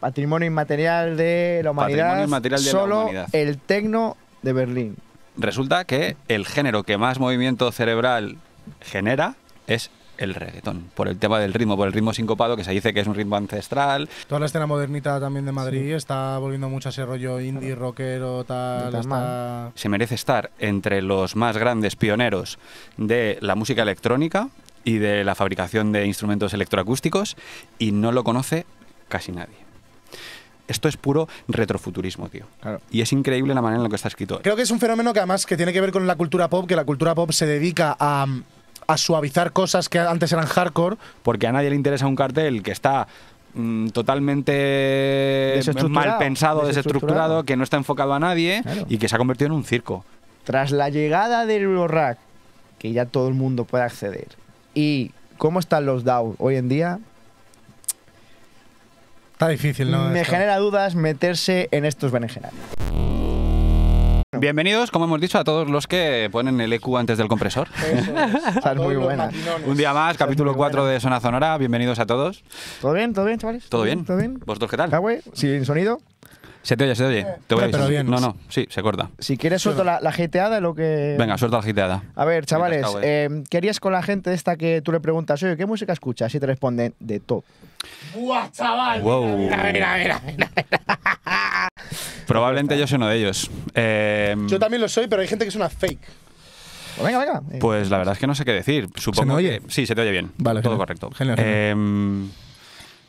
Patrimonio inmaterial de la humanidad. solo el tecno de Berlín. Resulta que el género que más movimiento cerebral genera es el reggaetón, por el tema del ritmo, por el ritmo sincopado que se dice que es un ritmo ancestral. Toda la escena modernita también de Madrid está volviendo mucho a ese rollo indie, rockero, tal. Se merece estar entre los más grandes pioneros de la música electrónica y de la fabricación de instrumentos electroacústicos y no lo conoce casi nadie. Esto es puro retrofuturismo, tío. Y es increíble la manera en la que está escrito. Creo que es un fenómeno que además que tiene que ver con la cultura pop, que la cultura pop se dedica a suavizar cosas que antes eran hardcore. Porque a nadie le interesa un cartel que está mm, totalmente mal pensado, desestructurado, que no está enfocado a nadie y que se ha convertido en un circo. Tras la llegada del Eurorack, que ya todo el mundo puede acceder, y cómo están los DAO hoy en día, Está difícil, ¿no? Me genera dudas meterse en estos berenjenales. Bienvenidos, como hemos dicho, a todos los que ponen el EQ antes del compresor. muy buena. Un día más, capítulo 4 de Zona Sonora. Bienvenidos a todos. ¿Todo bien? ¿Todo bien, chavales? ¿Todo bien? ¿Vosotros qué tal? ¿Sin sonido? Se te oye, se te oye. Te voy a decir No, no, sí, se corta. Si quieres, suelto la, la de lo que. Venga, suelta la jeteada A ver, chavales, eh. Eh, ¿querías con la gente esta que tú le preguntas, oye, ¿qué música escuchas? Y te responden, de todo. ¡Buah, chaval! Probablemente yo soy uno de ellos. Eh, yo también lo soy, pero hay gente que es una fake. Pues venga, venga. Pues la verdad es que no sé qué decir. Supongo ¿Se oye? Sí, se te oye bien. Vale, Todo correcto. Genial,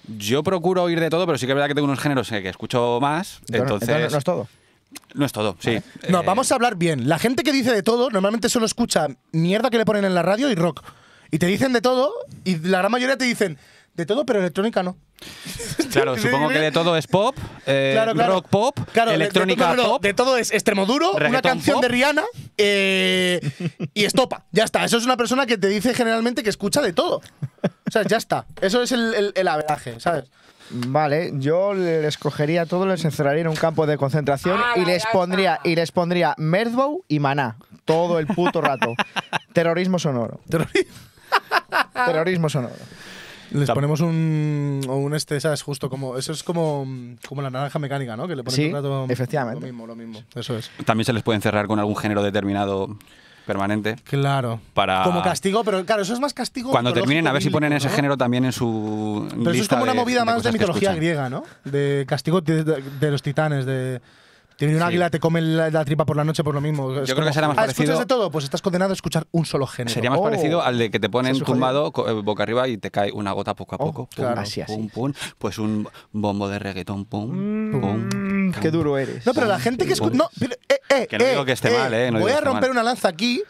yo procuro oír de todo, pero sí que es verdad que tengo unos géneros que escucho más. Entonces, no es todo. No es todo, sí. No, eh, vamos a hablar bien. La gente que dice de todo normalmente solo escucha mierda que le ponen en la radio y rock. Y te dicen de todo y la gran mayoría te dicen de todo, pero electrónica no. Claro, supongo que de todo es pop, eh, rock pop, electrónica de, pop. De todo es extremoduro, una canción de Rihanna eh, y estopa. Ya está. Eso es una persona que te dice generalmente que escucha de todo. O sea, ya está. Eso es el, el, ¿sabes? Vale, yo les cogería todo, les encerraría en un campo de concentración ah, y les pondría y les pondría y Maná todo el puto rato. Terrorismo sonoro. Terrorismo sonoro. Les ponemos un, un este, ¿sabes? Justo como. Eso es como, como la naranja mecánica, ¿no? Que le ponen sí, rato, efectivamente. Lo mismo, lo mismo. Eso es. También se les puede encerrar con algún género determinado permanente. Claro. Como castigo, pero claro, eso es más castigo. Cuando terminen, a ver si ponen ese género también en su. Pero eso es como una movida más de, mitología griega, ¿no? De castigo de los titanes, de tiene un águila, te come la, tripa por la noche por lo mismo. Yo creo que será más ah, parecido. ¿Escuchas de todo? Pues estás condenado a escuchar un solo género. Sería más oh. parecido al de que te ponen tumbado eh, boca arriba y te cae una gota poco a oh, poco. pues un bombo de reggaetón. Pum, mm, qué duro eres. No, pero la gente que escucha. No, pero, eh, eh, que no digo que esté mal, ¿eh? voy a romper una lanza aquí.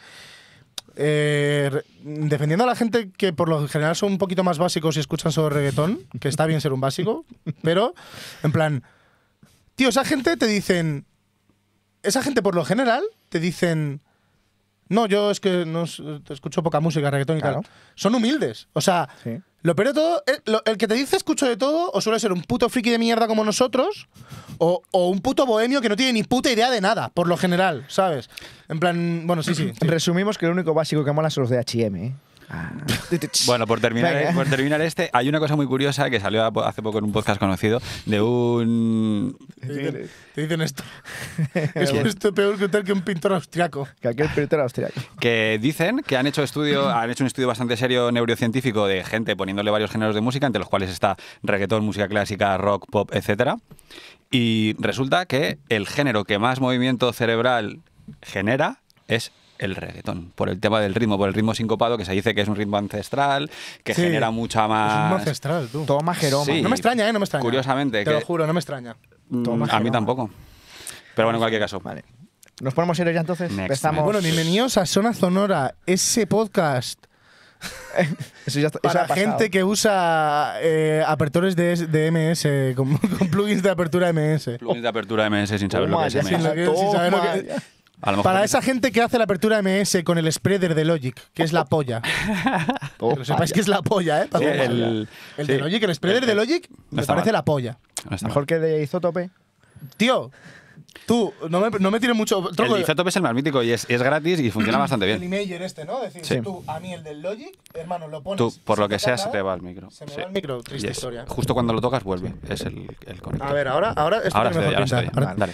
defendiendo a la gente que por lo general son un poquito más básicos y escuchan solo reggaetón, que está bien ser un básico, pero en plan, Tío, esa gente te dicen. Esa gente, por lo general, te dicen. No, yo es que no escucho poca música, reggaetón Son humildes. O sea, lo peor de todo, eh, el, que te dice escucho de todo, o suele ser un puto friki de mierda como nosotros, o, un puto bohemio que no tiene ni puta idea de nada, por lo general, ¿sabes? En plan, bueno, sí, sí. Resumimos que lo único básico que mola son los de HM. ¿eh? Ah. Bueno, por terminar, por terminar este, hay una cosa muy curiosa que salió hace poco en un podcast conocido de un... Te dicen, esto. es peor que un pintor austriaco. Que aquel pintor austriaco. Que dicen que han hecho, estudio, han hecho un estudio bastante serio neurocientífico de gente poniéndole varios géneros de música, entre los cuales está reggaetón, música clásica, rock, pop, etc. Y resulta que el género que más movimiento cerebral genera es el reggaetón, por el tema del ritmo, por el ritmo sincopado, que se dice que es un ritmo ancestral, que genera mucha más... Es un ancestral, tú. Toma Jeroma. no me extraña, ¿eh? No me extraña. Curiosamente. Te lo juro, no me extraña. Mm, a mí tampoco. Pero bueno, en cualquier caso. Vale. ¿Nos ponemos serios ya entonces? Empezamos. Bueno, bienvenidos a Zona Sonora, ese podcast... Eso ya gente que usa eh, apertores de, MS, con, plugins de apertura MS. Plugins de apertura MS sin saber lo que es MS. Para esa gente que hace la apertura MS con el spreader de Logic, que es la polla. Que que sepáis que es la polla, ¿eh? el, de Logic, el spreader de Logic, me parece la polla. Mejor que de Isotope, Tío, Tú, no me, no me tires mucho. El Izotope es el más mítico y es, es gratis y funciona bastante bien. El Imager este, ¿no? Decir, tú, a mí el del Logic, hermano, lo pones. Tú, por lo que sea, se te va el micro. Se me va el micro, triste historia. Justo cuando lo tocas, vuelve. Es el, el conector. A ver, ahora, ahora, esto ahora, mejor Dale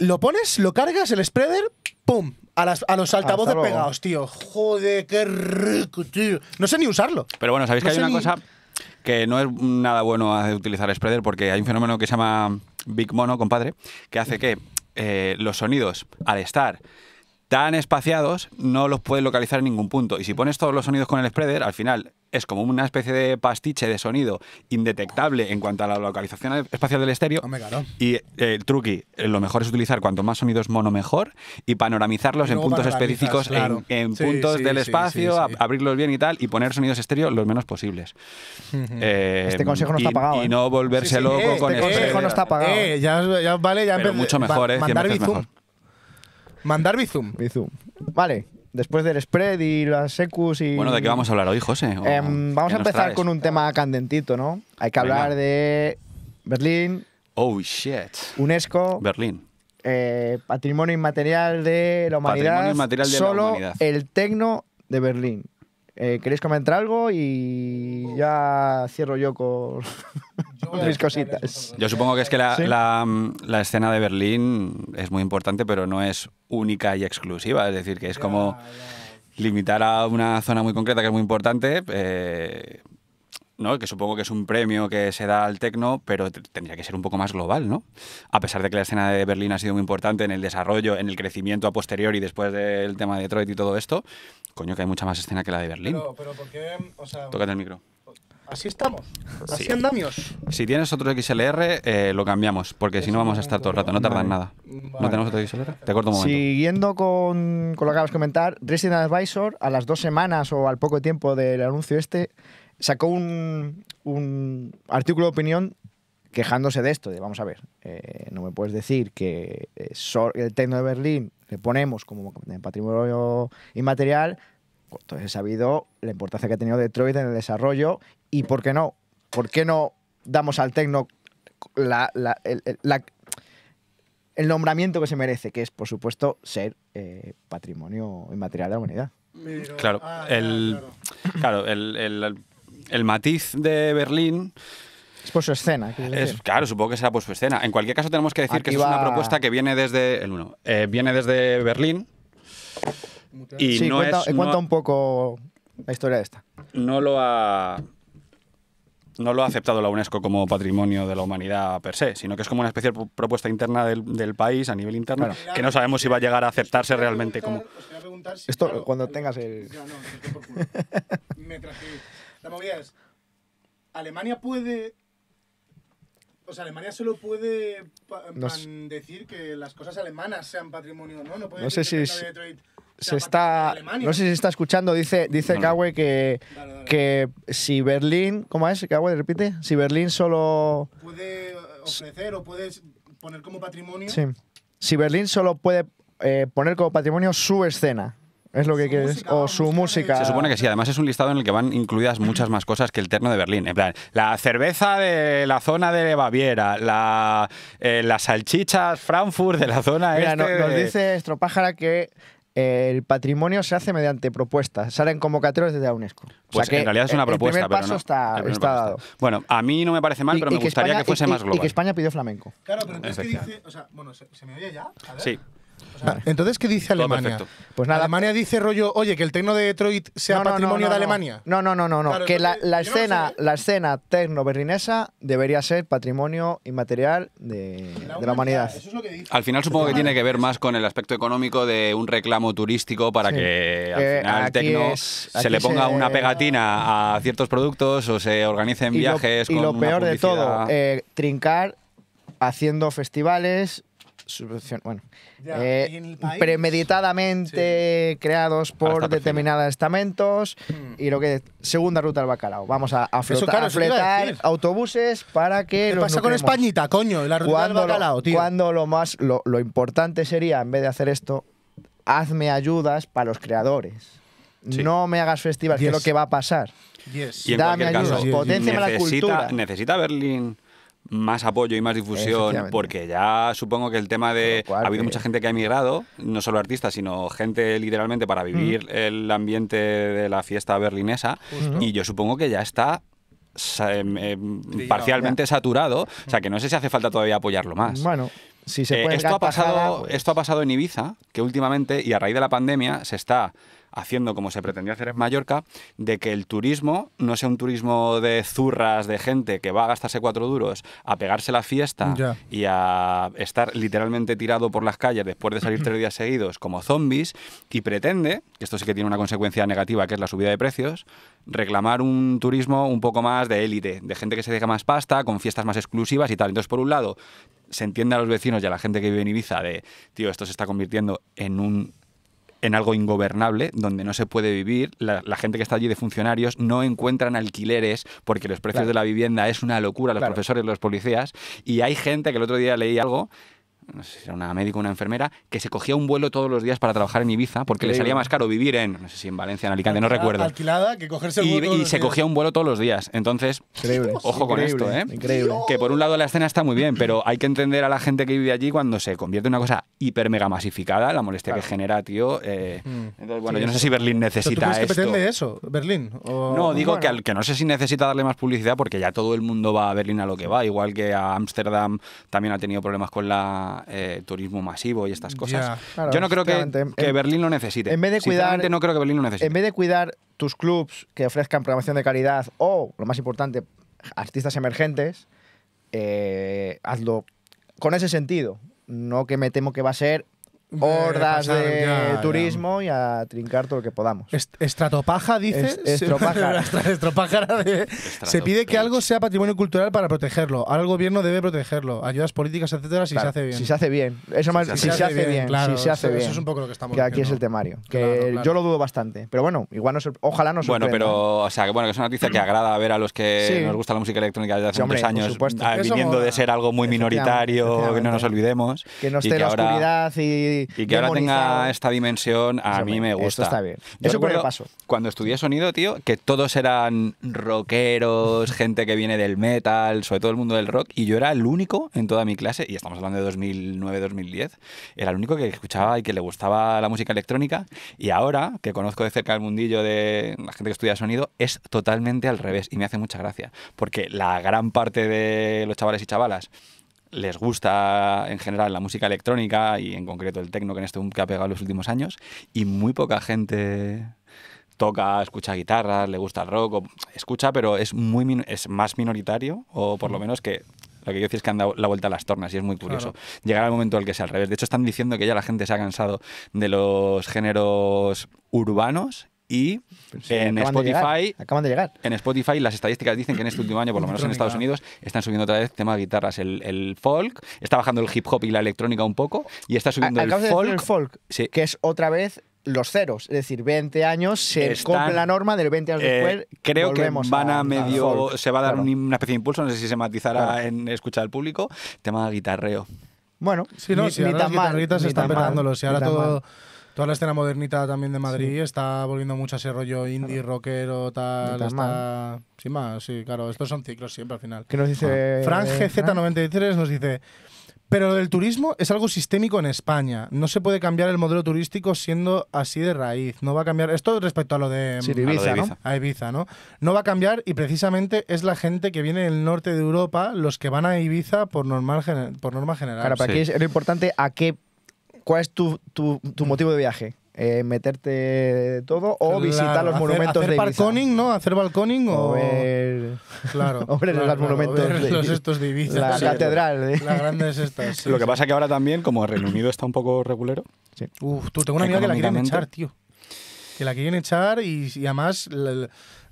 lo pones, lo cargas, el spreader, ¡pum! A, los altavoces pegados, tío. Joder, qué rico, tío. No sé ni usarlo. Pero bueno, ¿sabéis que hay una cosa que no es nada bueno de utilizar spreader? Porque hay un fenómeno que se llama Big Mono, compadre, que hace que eh, los sonidos, al estar tan espaciados, no los puedes localizar en ningún punto. Y si pones todos los sonidos con el spreader, al final es como una especie de pastiche de sonido indetectable en cuanto a la localización espacial del estéreo. Y eh, el truqui, eh, lo mejor es utilizar cuanto más sonidos mono mejor y panoramizarlos en puntos específicos, en, puntos del espacio, abrirlos bien y tal, y poner sonidos estéreo los menos posibles. Eh, este consejo no está pagado. Y, no volverse loco este con Este consejo no está pagado. mucho mejor, eh. mejor. Mandar Bizum. Bizum. Vale, después del spread y las secus y... Bueno, ¿de qué vamos a hablar hoy, José? Em, vamos a empezar con un tema candentito, ¿no? Hay que hablar de Berlín. Oh, shit. UNESCO. Berlín. Eh, patrimonio inmaterial de la humanidad. Patrimonio inmaterial de solo la humanidad. el tecno de Berlín. Eh, ¿Queréis comentar algo? Y ya cierro yo con... cositas. Yo supongo que es que la, escena de Berlín es muy importante, pero no es única y exclusiva. Es decir, que es como limitar a una zona muy concreta que es muy importante. Eh, ¿no? que supongo que es un premio que se da al tecno, pero tendría que ser un poco más global, ¿no? A pesar de que la escena de Berlín ha sido muy importante en el desarrollo, en el crecimiento a posteriori después del tema de Detroit y todo esto, coño que hay mucha más escena que la de Berlín. Tócate el micro. Así estamos. Así Si tienes otro XLR, eh, lo cambiamos, porque si no vamos a estar todo el rato, no tardan nada. ¿No tenemos otro XLR? Te corto un momento. Siguiendo con, lo que acabas de comentar, Resident Advisor, a las dos semanas o al poco tiempo del anuncio este, sacó un, artículo de opinión quejándose de esto, vamos a ver, eh, no me puedes decir que eh, el Tecno de Berlín le ponemos como patrimonio inmaterial, pues entonces he sabido la importancia que ha tenido Detroit en el desarrollo y por qué no, por qué no damos al tecno el, nombramiento que se merece, que es, por supuesto, ser eh, patrimonio inmaterial de la humanidad. Ah, claro, el, claro, el, matiz de Berlín... Es por su escena. claro, supongo que será por su escena. En cualquier caso, tenemos que decir que es una propuesta que viene desde. El uno, eh, viene desde Berlín. Y sí, no cuenta, un poco la historia de esta. No lo ha no lo ha aceptado la UNESCO como patrimonio de la humanidad per se, sino que es como una especie de propuesta interna del, país a nivel interno, que no sabemos si va a llegar a aceptarse realmente como... Esto cuando tengas el... Me traje... La movida es, Alemania puede... O sea, Alemania solo puede decir que las cosas alemanas sean patrimonio, ¿no? No puede sé si está. No sé si se está escuchando, dice, dice que, que si Berlín. ¿Cómo es? Kawe, repite. Si Berlín solo. Puede ofrecer o puede poner como patrimonio. Sí. Si Berlín solo puede eh, poner como patrimonio su escena. Es lo que quieres. O su música. Se supone que sí. Además, es un listado en el que van incluidas muchas más cosas que el terno de Berlín. En plan, la cerveza de la zona de Baviera, la, eh, las salchichas Frankfurt de la zona Mira, este nos dice Estropájara que el patrimonio se hace mediante propuestas, salen convocatorias desde la UNESCO. Pues o sea pues que en realidad es una propuesta. El primer paso pero está, el está dado. Bueno, a mí no me parece mal, pero me gustaría que fuese más global. Y que España pidió flamenco. Claro, pero entonces que dice. O sea, bueno, ¿se, ¿se, me oye ya? A ver. Sí. Entonces, ¿qué dice Alemania? Pues nada, Alemania dice rollo, oye, que el tecno de Detroit sea patrimonio de Alemania. No, no, no, no, que la, escena, la escena tecno berlinesa debería ser patrimonio inmaterial de la, humanidad. Al final supongo que tiene que ver más con el aspecto económico de un reclamo turístico para que al final el tecno se le ponga una pegatina a ciertos productos o se organicen viajes. y lo peor de todo, eh, trincar haciendo festivales bueno, eh, premeditadamente creados por determinados estamentos hmm. y lo que segunda ruta al bacalao. Vamos a, a, autobuses para que ¿Qué pasa con Españita, coño? La ruta cuando bacalao, Cuando lo más lo, importante sería en vez de hacer esto, hazme ayudas para los creadores. No me hagas festivales, que es lo que va a pasar. Y Dame ayudas, caso, la cultura. Necesita Berlín más apoyo y más difusión, porque ya supongo que el tema de... ha habido mucha gente que ha emigrado, no solo artistas, sino gente literalmente para mm. vivir el ambiente de la fiesta berlinesa, y yo supongo que ya está em, em, parcialmente saturado, o sea que no sé si hace falta todavía apoyarlo más. Bueno, si se puede eh, esto, ha pasado, pues. esto ha pasado en Ibiza, que últimamente, y a raíz de la pandemia, se está haciendo como se pretendía hacer en Mallorca, de que el turismo no sea un turismo de zurras, de gente que va a gastarse cuatro duros, a pegarse la fiesta y a estar literalmente tirado por las calles después de salir tres días seguidos como zombies, y pretende, que esto sí que tiene una consecuencia negativa, que es la subida de precios, reclamar un turismo un poco más de élite, de gente que se deja más pasta, con fiestas más exclusivas y tal. Entonces, por un lado, se entiende a los vecinos y a la gente que vive en Ibiza de, tío, esto se está convirtiendo en un en algo ingobernable, donde no se puede vivir, la, gente que está allí de funcionarios no encuentran alquileres porque los precios de la vivienda es una locura, los profesores, los policías, y hay gente que el otro día leí algo no sé si era una médica o una enfermera, que se cogía un vuelo todos los días para trabajar en Ibiza porque le salía más caro vivir en, no sé si en Valencia, en Alicante, no recuerdo. Alquilada, que cogerse Y, se cogía un vuelo todos los días. Entonces, ojo con esto, ¿eh? Increíble. Que por un lado la escena está muy bien, pero hay que entender a la gente que vive allí cuando se convierte en una cosa hiper mega masificada, la molestia que genera, tío. Eh, mm. Entonces, bueno, yo no sé si Berlín necesita ¿tú esto. eso, Berlín? No, digo que, al, que no sé si necesita darle más publicidad porque ya todo el mundo va a Berlín a lo que va, igual que a Ámsterdam también ha tenido problemas con la eh, turismo masivo y estas cosas. Yo no creo que, Berlín lo necesite. En vez de cuidar, no creo que Berlín lo necesite. En vez de cuidar tus clubs que ofrezcan programación de calidad o, lo más importante, artistas emergentes, eh, hazlo con ese sentido. No que me temo que va a ser hordas de, turismo y a trincar todo lo que podamos. estratopaja, dices. se pide que algo sea patrimonio cultural para protegerlo. Ahora el gobierno debe protegerlo. Ayudas políticas, etcétera, si se hace bien. Si se hace bien. Eso si, se, hace bien, es un poco lo que estamos Que aquí es el temario. Que yo lo dudo bastante. Pero bueno, igual no ojalá no Bueno, pero, o sea, que bueno, que es una noticia que agrada a ver a los que nos gusta la música electrónica desde hace muchos años, ah, viniendo de ser algo muy minoritario, que no nos olvidemos. Que no esté la oscuridad y y que ahora tenga esta dimensión, a mí me gusta. Esto está bien. eso por paso. Cuando estudié sonido, tío, que todos eran rockeros, gente que viene del metal, sobre todo el mundo del rock, y yo era el único en toda mi clase, y estamos hablando de 2009-2010, era el único que escuchaba y que le gustaba la música electrónica, y ahora que conozco de cerca el mundillo de la gente que estudia sonido, es totalmente al revés, y me hace mucha gracia, porque la gran parte de los chavales y chavalas les gusta en general la música electrónica y en concreto el techno que en este que ha pegado en los últimos años y muy poca gente toca, escucha guitarras, le gusta el rock, escucha, pero es muy es más minoritario o por lo menos que lo que yo decía es que han dado la vuelta a las tornas y es muy curioso. llegar Llegará el momento en el que sea al revés. De hecho, están diciendo que ya la gente se ha cansado de los géneros urbanos y en Spotify. acaban de llegar. En Spotify las estadísticas dicen que en este último año, por lo menos en Estados Unidos, están subiendo otra vez tema de guitarras. El, el folk, está bajando el hip hop y la electrónica un poco, y está subiendo el, folk, folk. que es otra vez los ceros, es decir, 20 años se cumple la norma del 20 años eh, después. creo que van a, medio, se va a dar una especie de impulso, no sé si se matizará en escuchar al público, tema de guitarreo. Bueno, no, ni, si ahora tan las guitarritas están perdándolos si ahora todo Toda la escena modernita también de Madrid está volviendo mucho a ese rollo indie, rockero, tal. está... más, sí, claro. Estos son ciclos siempre al final. ¿Qué nos dice? Ah. Frank eh, GZ93 nos dice. Pero lo del turismo es algo sistémico en España. No se puede cambiar el modelo turístico siendo así de raíz. No va a cambiar. Esto respecto a lo de, Ibiza, ¿no? ¿no? va a cambiar y precisamente es la gente que viene del norte de Europa los que van a Ibiza por, norma general. Para aquí es lo importante a qué ¿Cuál es tu, tu, motivo de viaje? Eh, meterte todo o visitar los monumentos de Ibiza. ¿no? Hacer balconing o, ver, claro, o los monumentos de los estos Ibiza, la catedral, ¿eh? las grandes estas. lo que pasa es que ahora también como el Reino Unido está un poco regulero. Uf, tú tengo una amiga que la quieren echar, tío. Que la quieren echar y, además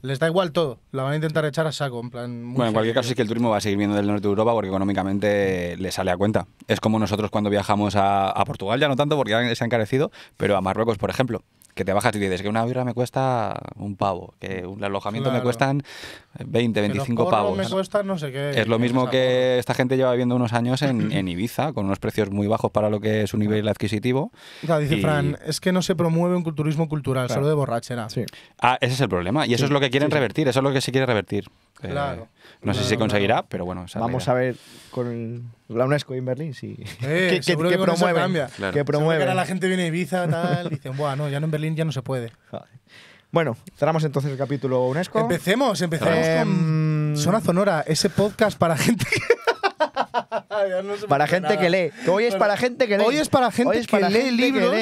les da igual todo, la van a intentar echar a saco. En plan, bueno, en cualquier caso es que el turismo va a seguir viendo del norte de Europa porque económicamente le sale a cuenta. Es como nosotros cuando viajamos a, a Portugal, ya no tanto porque se ha encarecido, pero a Marruecos, por ejemplo que te bajas y dices que una birra me cuesta un pavo, que mm. un alojamiento me cuestan 20, 25 pavos. me no sé qué. Es lo mismo que esta gente lleva viviendo unos años en, Ibiza, con unos precios muy bajos para lo que es un nivel adquisitivo. Claro, dice Fran, es que no se promueve un culturismo cultural, solo de borrachera. Ah, ese es el problema, y eso es lo que quieren revertir, eso es lo que se quiere revertir. Eh, claro. No, sé si se conseguirá, pero bueno. Vamos a ver con la UNESCO en Berlín si. Eh, ¿Qué, que promueve. Que ahora la gente viene a Ibiza y dicen, Buah, no, ya no en Berlín ya no se puede. Bueno, cerramos entonces el capítulo UNESCO. Empecemos, empecemos em, con Zona Sonora, ese podcast para gente que para gente que lee. hoy es para gente que lee. Hoy es para gente que, lee libros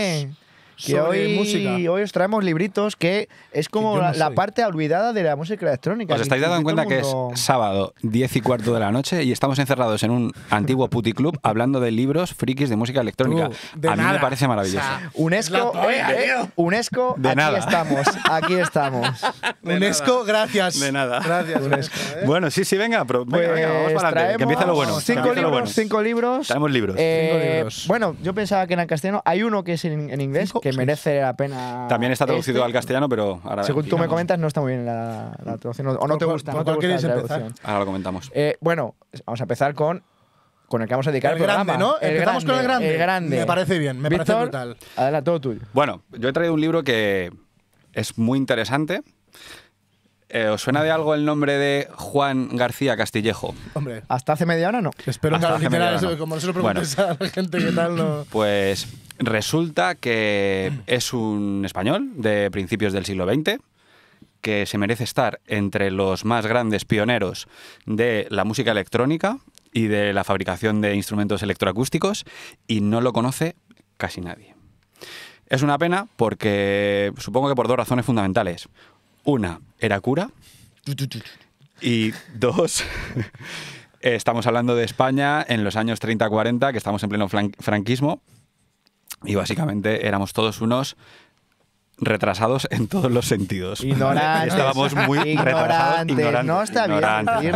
que hoy, hoy os traemos libritos que es como la, parte olvidada de la música electrónica. Os estáis dando cuenta que es sábado, 10 y cuarto de la noche, y estamos encerrados en un antiguo club hablando de libros frikis de música electrónica. a mí me parece maravilloso. UNESCO, eh, eh, UNESCO, aquí estamos, aquí estamos. UNESCO, gracias. De nada. Gracias, UNESCO. Eh. Bueno, sí, sí, venga, pero, pues vamos para que empieza lo bueno. Cinco libros, cinco libros. Traemos libros. Bueno, yo pensaba que en castellano. Hay uno que es en, inglés que merece la pena. También está traducido este. al castellano, pero ahora. Según tú me comentas, no está muy bien la, traducción. O no te gusta. ¿Por no empezar? Ahora lo comentamos. Eh, bueno, vamos a empezar con con el que vamos a dedicar el, el grande, ¿no? Empezamos con el grande. Me parece bien, me parece brutal. Adelante, todo tuyo. Bueno, yo he traído un libro que es muy interesante. Eh, ¿Os suena de algo el nombre de Juan García Castillejo? Hombre, hasta hace media hora no. Espero que literal, eso, no. como no se lo preguntes a la gente, ¿qué tal? No? Pues resulta que es un español de principios del siglo XX que se merece estar entre los más grandes pioneros de la música electrónica y de la fabricación de instrumentos electroacústicos y no lo conoce casi nadie. Es una pena porque supongo que por dos razones fundamentales. Una, era cura. Y dos, estamos hablando de España en los años 30-40, que estamos en pleno franquismo. Y básicamente éramos todos unos retrasados en todos los sentidos. Ignorantes. Estábamos muy ignorantes, retrasados, ignorantes. No está bien,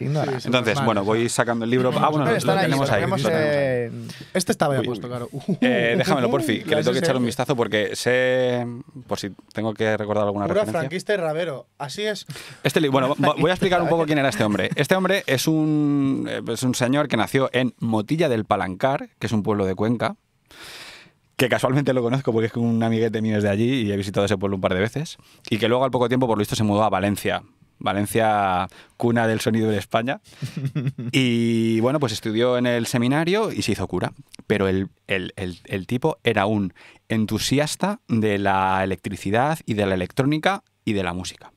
ignorantes, Entonces, bueno, voy sacando el libro. Ah, bueno, lo, tenemos ahí, eh, Este estaba ya puesto, claro. Eh, déjamelo, por fin, que le tengo que echar un vistazo porque sé, por si tengo que recordar alguna referencia. franquista y Ravero, así es. Este bueno, voy a explicar un poco quién era este hombre. Este hombre es un, eh, es un señor que nació en Motilla del Palancar, que es un pueblo de Cuenca que casualmente lo conozco porque es un amiguete mío es de allí y he visitado ese pueblo un par de veces, y que luego al poco tiempo, por lo visto, se mudó a Valencia. Valencia, cuna del sonido de España. Y bueno, pues estudió en el seminario y se hizo cura. Pero el, el tipo era un entusiasta de la electricidad y de la electrónica y de la música.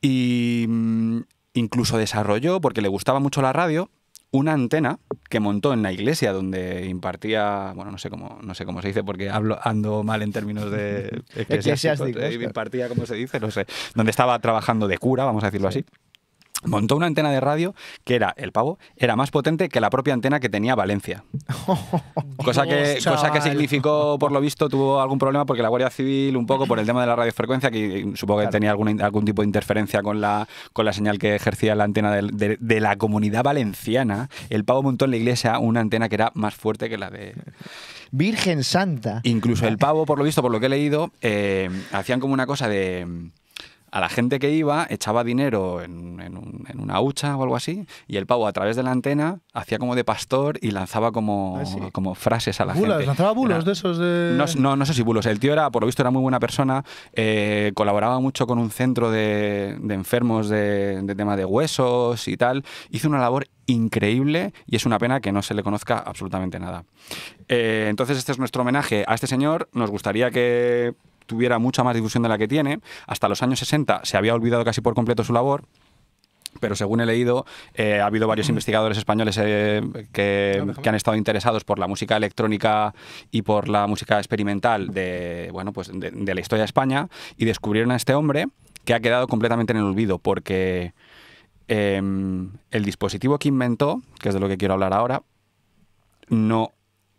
Y mm, incluso desarrolló, porque le gustaba mucho la radio, una antena que montó en la iglesia donde impartía, bueno, no sé cómo, no sé cómo se dice porque hablo, ando mal en términos de eclesiásticos, eh, impartía, como se dice, no sé, donde estaba trabajando de cura, vamos a decirlo así montó una antena de radio que era, el pavo, era más potente que la propia antena que tenía Valencia. cosa, que, cosa que significó, por lo visto, tuvo algún problema porque la Guardia Civil, un poco por el tema de la radiofrecuencia, que eh, supongo que tenía algún tipo de interferencia con la, con la señal que ejercía la antena de, la comunidad valenciana, el pavo montó en la iglesia una antena que era más fuerte que la de... Virgen Santa. Incluso el pavo, por lo visto, por lo que he leído, eh, hacían como una cosa de a la gente que iba echaba dinero en, una hucha o algo así, y el pavo a través de la antena hacía como de pastor y lanzaba como, ah, frases a la gente. ¿Lanzaba bulos de esos? No, no, sé si bulos. El tío era, por lo visto, era muy buena persona, eh, colaboraba mucho con un centro de, enfermos de, tema de huesos y tal. Hizo una labor increíble y es una pena que no se le conozca absolutamente nada. Eh, entonces este es nuestro homenaje a este señor. Nos gustaría que tuviera mucha más difusión de la que tiene. Hasta los años 60 se había olvidado casi por completo su labor pero según he leído, eh, ha habido varios investigadores españoles eh, que, han estado interesados por la música electrónica y por la música experimental de, bueno, pues de, la historia de España y descubrieron a este hombre que ha quedado completamente en el olvido porque em, el dispositivo que inventó, que es de lo que quiero hablar ahora, no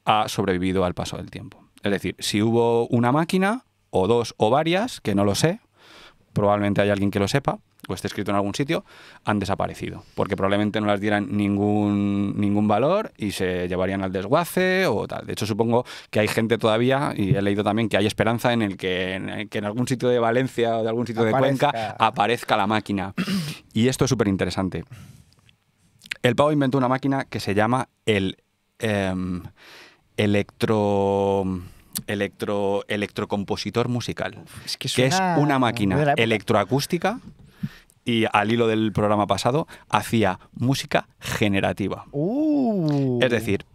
ha sobrevivido al paso del tiempo. Es decir, si hubo una máquina, o dos o varias, que no lo sé, probablemente hay alguien que lo sepa o esté escrito en algún sitio, han desaparecido, porque probablemente no las dieran ningún, ningún valor y se llevarían al desguace o tal. De hecho, supongo que hay gente todavía, y he leído también que hay esperanza en el que en, algún sitio de Valencia o de algún sitio de Cuenca aparezca la máquina. Y esto es súper interesante. El pavo inventó una máquina que se llama el em, electro electrocompositor musical, que, es una máquina electroacústica y al hilo del programa pasado hacía música generativa. ¡Uh! Es decir,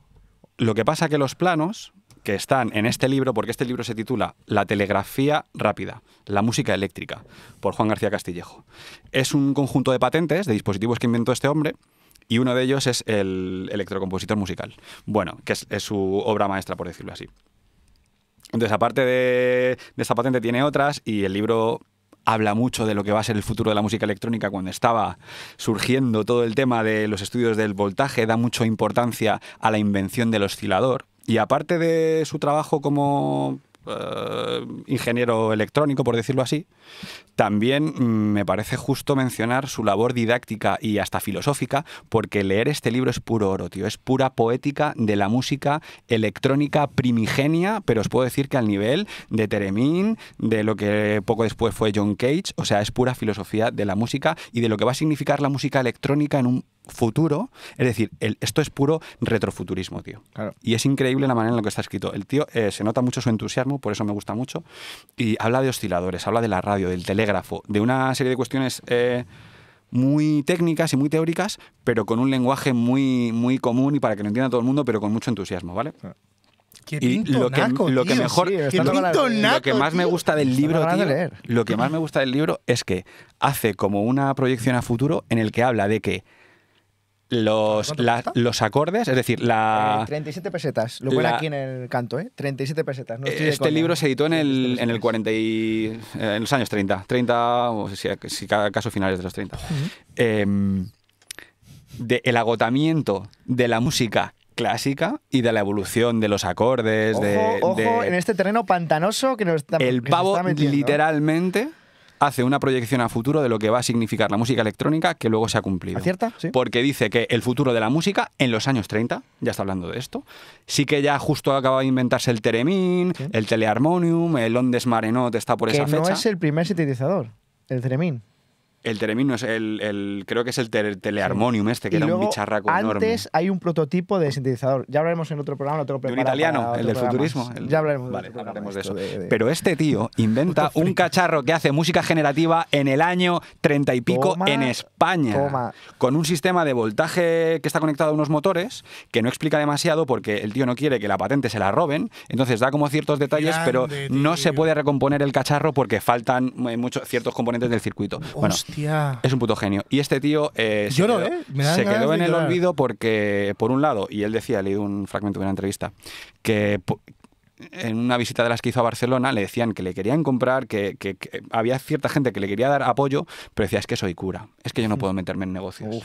lo que pasa que los planos que están en este libro, porque este libro se titula La telegrafía rápida, la música eléctrica, por Juan García Castillejo. Es un conjunto de patentes, de dispositivos que inventó este hombre, y uno de ellos es el electrocompositor musical. Bueno, que es su obra maestra, por decirlo así. Entonces, aparte de, de esta patente, tiene otras y el libro habla mucho de lo que va a ser el futuro de la música electrónica cuando estaba surgiendo todo el tema de los estudios del voltaje, da mucha importancia a la invención del oscilador. Y aparte de su trabajo como eh, ingeniero electrónico, por decirlo así, también mm, me parece justo mencionar su labor didáctica y hasta filosófica, porque leer este libro es puro oro, tío, es pura poética de la música electrónica primigenia, pero os puedo decir que al nivel de Teremín, de lo que poco después fue John Cage, o sea, es pura filosofía de la música y de lo que va a significar la música electrónica en un futuro, es decir, esto es puro retrofuturismo, tío. Y es increíble la manera en la que está escrito. El tío eh, se nota mucho su entusiasmo por eso me gusta mucho. Y habla de osciladores, habla de la radio, del telégrafo, de una serie de cuestiones eh, muy técnicas y muy teóricas, pero con un lenguaje muy, muy común y para que lo entienda todo el mundo, pero con mucho entusiasmo, ¿vale? Ah. Qué y lo que, lo que mejor lo que más me gusta del libro lo que más me gusta del libro es que hace como una proyección a futuro en el que habla de que los, los acordes, es decir, la... 37 eh, pesetas, lo ponen aquí en el canto, ¿eh? 37 pesetas. este libro ¿eh? se editó en el, en el 40 eh, en los años 30, 30 o si, cada caso finales de los 30. Em, el agotamiento de la música clásica y de la evolución de los acordes. de, ojo en este terreno pantanoso que nos está El pavo literalmente hace una proyección a futuro de lo que va a significar la música electrónica que luego se ha cumplido. cierta ¿Sí? Porque dice que el futuro de la música en los años 30, ya está hablando de esto, sí que ya justo acaba de inventarse el Teremín, el Teleharmonium, el Ondes Marenot está por esa fecha. no es el primer sintetizador, el Theremin. El término es el, creo que es el este, que era un bicharraco enorme. Antes hay un prototipo de sintetizador. Ya hablaremos en otro programa, lo De un italiano, el del futurismo. Ya hablaremos, hablaremos de eso. Pero este tío inventa un cacharro que hace música generativa en el año treinta y pico en España. Con un sistema de voltaje que está conectado a unos motores, que no explica demasiado porque el tío no quiere que la patente se la roben. Entonces da como ciertos detalles, pero no se puede recomponer el cacharro porque faltan eh, muchos ciertos componentes del circuito. Es un puto genio. Y este tío eh, se, quedó, eh, en el olvido porque, por un lado, y él decía, he leído un fragmento de una entrevista, que en una visita de las que hizo a Barcelona le decían que le querían comprar, que, había cierta gente que le quería dar apoyo, pero decía, es que soy cura, es que yo no hmm. puedo meterme en negocios.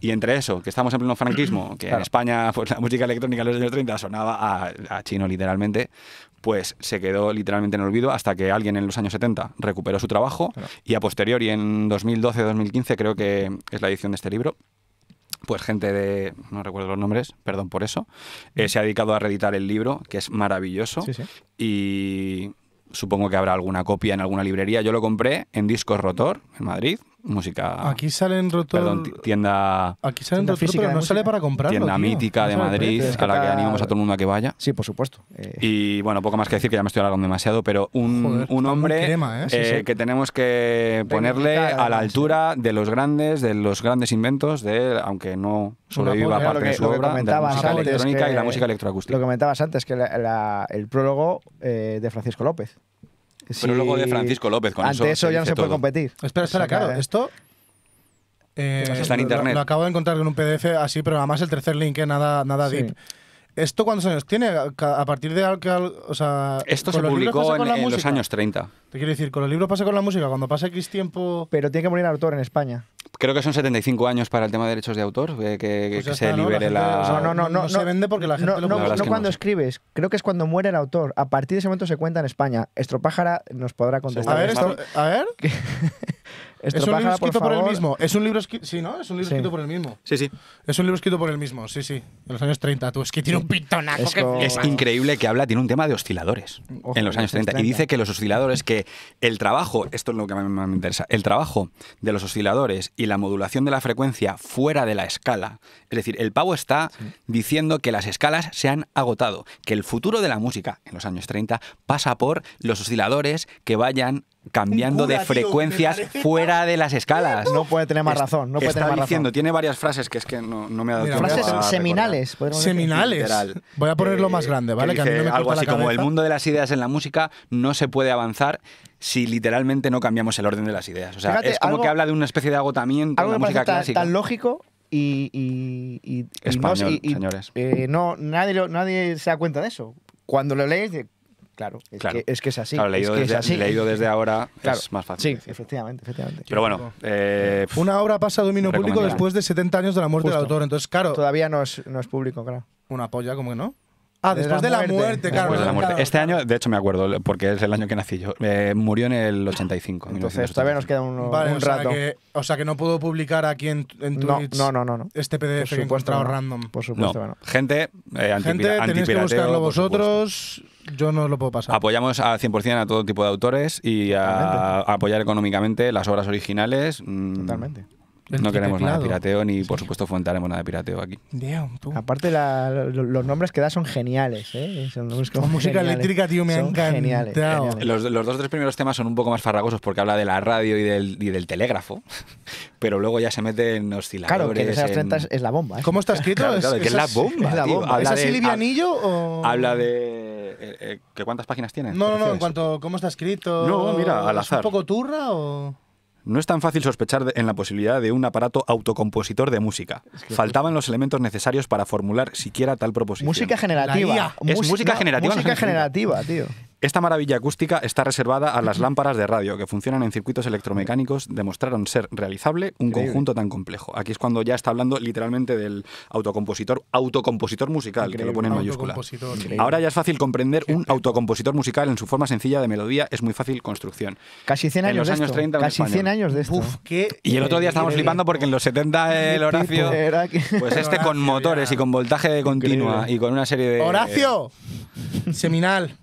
Y entre eso, que estamos en pleno franquismo, que en España pues, la música electrónica de los años 30 sonaba a chino literalmente, pues se quedó literalmente en olvido hasta que alguien en los años 70 recuperó su trabajo y a posteriori en 2012-2015 creo que es la edición de este libro pues gente de, no recuerdo los nombres, perdón por eso, eh, se ha dedicado a reeditar el libro, que es maravilloso, y supongo que habrá alguna copia en alguna librería. Yo lo compré en Discos Rotor, en Madrid, música. Aquí salen rotor. tienda. Aquí salen pero no sale para comprar. Tienda mítica de Madrid, a la que animamos a todo el mundo a que vaya. Sí, por supuesto. Eh. Y bueno, poco más que decir, que ya me estoy alargando demasiado, pero un, hombre eh. Eh, que tenemos que ponerle a la altura de los grandes, de los grandes inventos, de aunque no sobreviva parte de su obra, la música electrónica y la música electroacústica. Lo que comentabas antes, que el prólogo de Francisco López pero luego de Francisco López con Ante eso, ya no se puede competir. Espera, espera, claro, eh, esto está en internet. Lo, acabo de encontrar en un PDF así, pero además el tercer link, eh, nada, nada deep. ¿Esto cuántos años tiene? A partir de. O sea, Esto se publicó en, los años 30. Te quiero decir, con los libros pasa con la música, cuando pasa X tiempo. Pero tiene que morir autor en España creo que son 75 años para el tema de derechos de autor, eh, que, pues se libere la, no, no, no, no, se vende porque la gente no, lo no, no cuando escribes, creo que es cuando muere el autor. A partir de ese momento se cuenta en España. Estropájara nos podrá contestar. A ver, esto, a ver. Es un libro escrito por, el mismo. Es un libro, sí, escrito por el mismo. Sí, sí. Es un libro escrito por el mismo, sí, sí. En los años 30. Tú, es que tiene un pintonazo. Es, es increíble que habla, tiene un tema de osciladores en los años 30. Y dice que los osciladores, que el trabajo, esto es lo que me interesa, el trabajo de los osciladores y la modulación de la frecuencia fuera de la escala. Es decir, el pavo está diciendo que las escalas se han agotado, que el futuro de la música en los años 30 pasa por los osciladores que vayan cambiando de frecuencias fuera de las escalas. No puede tener más razón. No puede está diciendo, tiene varias frases que es que no, me ha dado Frases seminales. Seminales. Voy a ponerlo eh, más grande, ¿vale? algo así como el mundo de las ideas en la música no se puede avanzar si literalmente no cambiamos el orden de las ideas. O sea, es como que habla de una especie de agotamiento algo la música clásica. Tan lógico y, y, señores. nadie, nadie se da cuenta de eso. Cuando lo lees, Claro, es, Que, es que así. Claro, leído, desde, ahora es más fácil. Sí, efectivamente, efectivamente. Pero bueno. Eh, una obra pasa a dominio público después de 70 años de la muerte del autor. Entonces, claro. Todavía no es, no es público, claro. Una polla, como que no. Ah, después de la, muerte, claro. Después de la muerte. Este año, de hecho me acuerdo, porque es el año que nací yo, eh, murió en el 85. Entonces todavía nos queda un, vale, o rato. Sea que, o sea que no puedo publicar aquí en, en Twitch este PDF que he encontrado random. Por supuesto Gente, eh, Gente tenéis que buscarlo vosotros. Yo no lo puedo pasar. Apoyamos al 100% a todo tipo de autores y a apoyar económicamente las obras originales. Mm, Totalmente. No queremos nada de pirateo ni, por supuesto, fomentaremos nada de pirateo aquí. Aparte, los nombres que da son geniales. ¿eh? Son música eléctrica, tío, me son Los, los, dos tres primeros temas son un poco más farragosos porque habla de la radio y del, y del telégrafo, pero luego ya se mete en osciladores. Claro, que esas es la bomba. ¿eh? ¿Cómo está escrito? es, la bomba. Es, así livianillo o.? Habla de. Eh, qué ¿Cuántas páginas tiene? No, no, En cuanto cómo está escrito. No, mira, al azar. ¿Es un poco turra o.? No es tan fácil sospechar en la posibilidad de un aparato autocompositor de música. Faltaban los elementos necesarios para formular siquiera tal proposición. Música generativa. Es música, generativa. Música generativa, tío. Esta maravilla acústica está reservada a las lámparas de radio que funcionan en circuitos electromecánicos. Demostraron ser realizable un conjunto tan complejo. Aquí es cuando ya está hablando literalmente del autocompositor, autocompositor musical, que lo pone en mayúscula. Ahora ya es fácil comprender un autocompositor musical en su forma sencilla de melodía, es muy fácil construcción. Casi 100 años, de esto. Casi 100 años de esto. y el otro día estábamos flipando porque en los 70 el Horacio, pues este con motores y con voltaje continua y con una serie de... ¡Horacio! Seminal.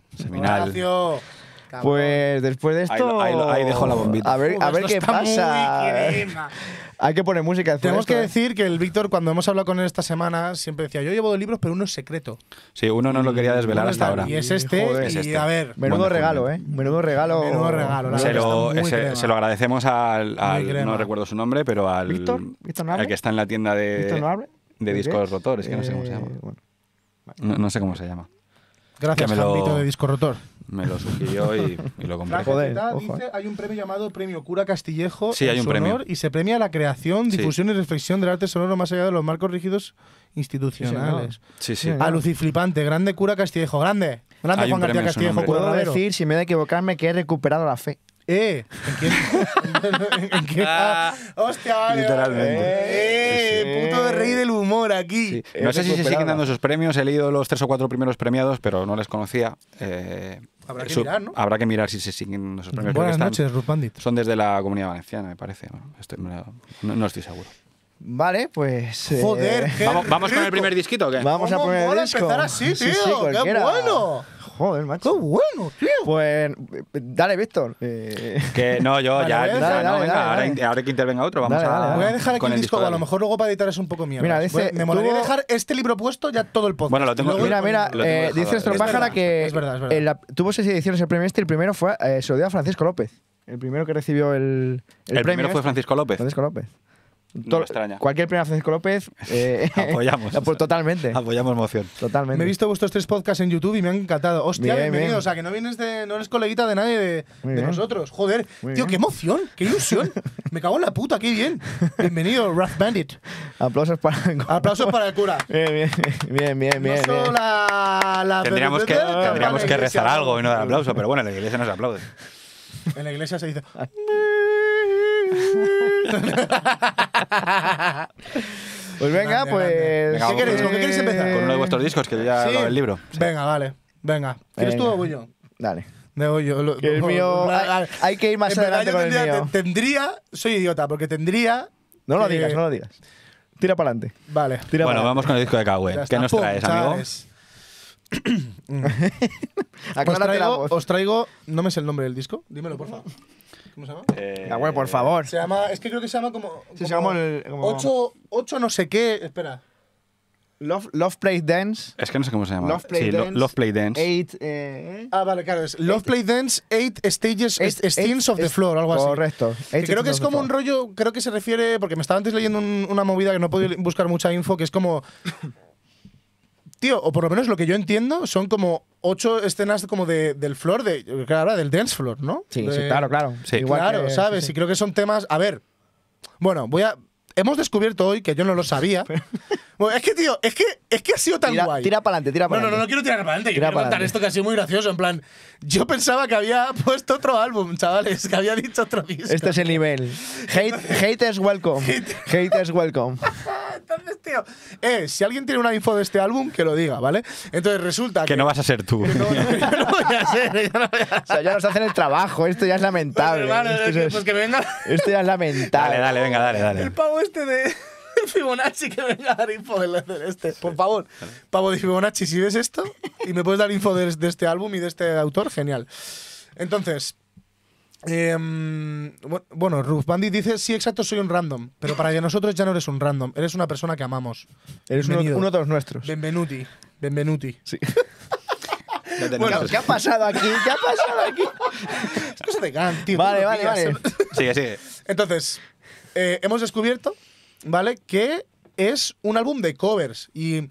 Pues después de esto. Ahí, dejo la bombita. A ver, qué pasa. Hay que poner música. Tenemos que ¿eh? decir que el Víctor, cuando hemos hablado con él esta semana, siempre decía: Yo llevo dos libros, pero uno es secreto. Sí, uno no lo quería desvelar hasta ahora. Este, y es este, a ver. Menudo regalo, ¿eh? Menudo regalo. regalo. Se lo, agradecemos al. no recuerdo su nombre, pero al. Víctor. Al que está en la tienda de. De discos rotores, que no sé cómo se eh, llama. no sé cómo se llama. Gracias, Jambito de Disco Me lo sugirió y, lo compré. La Joder, dice, eh. hay un premio llamado Premio Cura Castillejo sí, hay un y se premia la creación, difusión y reflexión del arte sonoro más allá de los marcos rígidos institucionales. Sí, sí. A Luciflipante, grande Cura Castillejo, grande. Grande Juan García Castillejo. Puedo decir, si me he de equivocarme, que he recuperado la fe. ¡Eh! ¿En qué? ah, ¡Hostia! Vale, Literalmente. ¡Eh! ¡Puto de rey del humor aquí! Eh, no sé si se siguen dando esos premios. He leído los tres o cuatro primeros premiados, pero no les conocía. Eh, habrá que mirar, ¿no? Habrá que mirar si se siguen dando esos premios. Buenas noches, Ruth Son desde la Comunidad Valenciana, me parece. No, estoy, seguro. Vale, pues. Eh, Joder, ¿Vamos, con el primer disquito o qué? Vamos a poner el disco. empezar así, tío. ¡Qué bueno! Joder, macho. ¡Qué bueno, tío! Pues dale, Víctor. Eh... Que no, yo ya. ahora, que intervenga otro, vamos a. Voy a dejar aquí el disco, a lo mejor luego para editar es un poco mío. Mira, dice, me molaría a dejar este libro puesto ya todo el podcast. Bueno, lo tengo. mira, mira, eh, dice nuestro pájara que tuvo seis ediciones el premio este, y el primero fue, eh, se lo dio a Francisco López. El primero que recibió el, premio. El primero fue este. Francisco López. Francisco López. Cualquier premio Francisco López. Eh, Apoyamos. totalmente. Apoyamos moción. Totalmente. Me he visto vuestros tres podcasts en YouTube y me han encantado. Hostia, bienvenido. O sea, que no vienes de. No eres coleguita de nadie de, nosotros. Joder, tío, qué emoción, qué ilusión. me cago en la puta, qué bien. Bienvenido, Rough Bandit. Aplausos para el cura. Aplausos para el cura. Bien, bien, bien, bien. la, la tendríamos que, tendríamos que rezar algo y no dar aplauso, pero bueno, en la iglesia no se aplaude. En la iglesia se dice. pues venga, pues. queréis? ¿Con qué queréis empezar? Con uno de vuestros discos, que ya ¿Sí? el libro. Venga, vale. Venga. ¿Quieres tú o yo? Dale. voy yo. el mío. Hay, que ir más adelante tendría, el mío. Tendría. Soy idiota, porque tendría. No lo digas, no lo digas. Tira para adelante. Vale. Tira bueno, vamos con el disco de Kawe. ¿Qué nos traes, amigo? Mm. os, traigo, os traigo. No me sé el nombre del disco. Dímelo, por favor. ¿Cómo se llama? Eh, la por favor. Se llama, es que creo que se llama como. se llama Como, 8, no sé qué. Espera. Love, Play Dance. Es que no sé cómo se llama. Love Play Dance. Love Play Dance. Eight, eh, ah, vale, claro. Es Love Play Dance, Eight Stages, eight, Scenes of the Floor, algo así. Correcto. creo que es como un rollo, creo que se refiere, porque me estaba antes leyendo una movida que no he podido buscar mucha info, que es como Tío, o por lo menos lo que yo entiendo son como ocho escenas como de, del floor, de, claro, del dance floor, ¿no? Sí, sí claro, claro. Sí. Igual claro, ¿sabes? y creo que son temas. A ver. Bueno, voy a. Hemos descubierto hoy que yo no lo sabía. es que, tío, es que, es que ha sido tan guay. tira para adelante, tira para No, no, no, no quiero tirar para adelante. quiero esto que ha sido muy gracioso. En plan, yo pensaba que había puesto otro álbum, chavales, que había dicho otro disco. Este es el nivel. Hate, is welcome. Hate is welcome. Entonces, tío, eh, si alguien tiene una info de este álbum, que lo diga, ¿vale? Entonces resulta que. Que no vas a ser tú. no- no voy a ser, no O sea, ya nos hacen el trabajo, esto ya es lamentable. Hermano, pues, pues es pues que venga. esto ya es lamentable. Dale, dale, venga, dale, dale. El pavo este de. Fibonacci que venga a dar info del, del este. Por favor, ah. Pavo de Fibonacci, si ves esto y me puedes dar info de, este álbum y de este autor, genial. Entonces, em, bueno, Ruth Bandit dice, sí, exacto, soy un random, pero para nosotros ya no eres un random, eres una persona que amamos. Eres uno, de los nuestros. Benvenuti, benvenuti. ¿qué ha pasado aquí? ¿Qué ha pasado aquí? es cosa de Gant, tío. Vale, vale, vale. sigue, Entonces, eh, hemos descubierto ¿vale? Que es un álbum de covers y...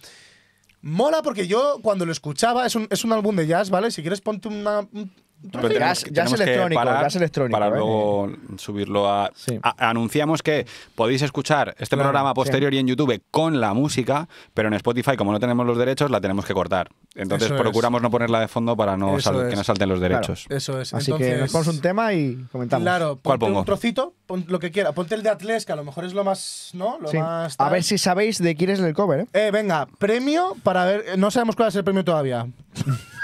Mola porque yo cuando lo escuchaba, es un, es un álbum de jazz, ¿vale? Si quieres ponte una, ya, es pues electrónico, electrónico. Para ¿eh? luego subirlo a, Anunciamos que podéis escuchar este programa posterior y en YouTube con la música, pero en Spotify, como no tenemos los derechos, la tenemos que cortar. Entonces procuramos no ponerla de fondo para no que no salten los derechos. Eso es. Así que nos un tema y comentamos. Claro, ponte un trocito, lo que quiera. Ponte el de Atles, que a lo mejor es lo más. ¿no? a ver si sabéis de quién es el cover. ¿eh? eh, venga, premio para ver. No sabemos cuál es el premio todavía.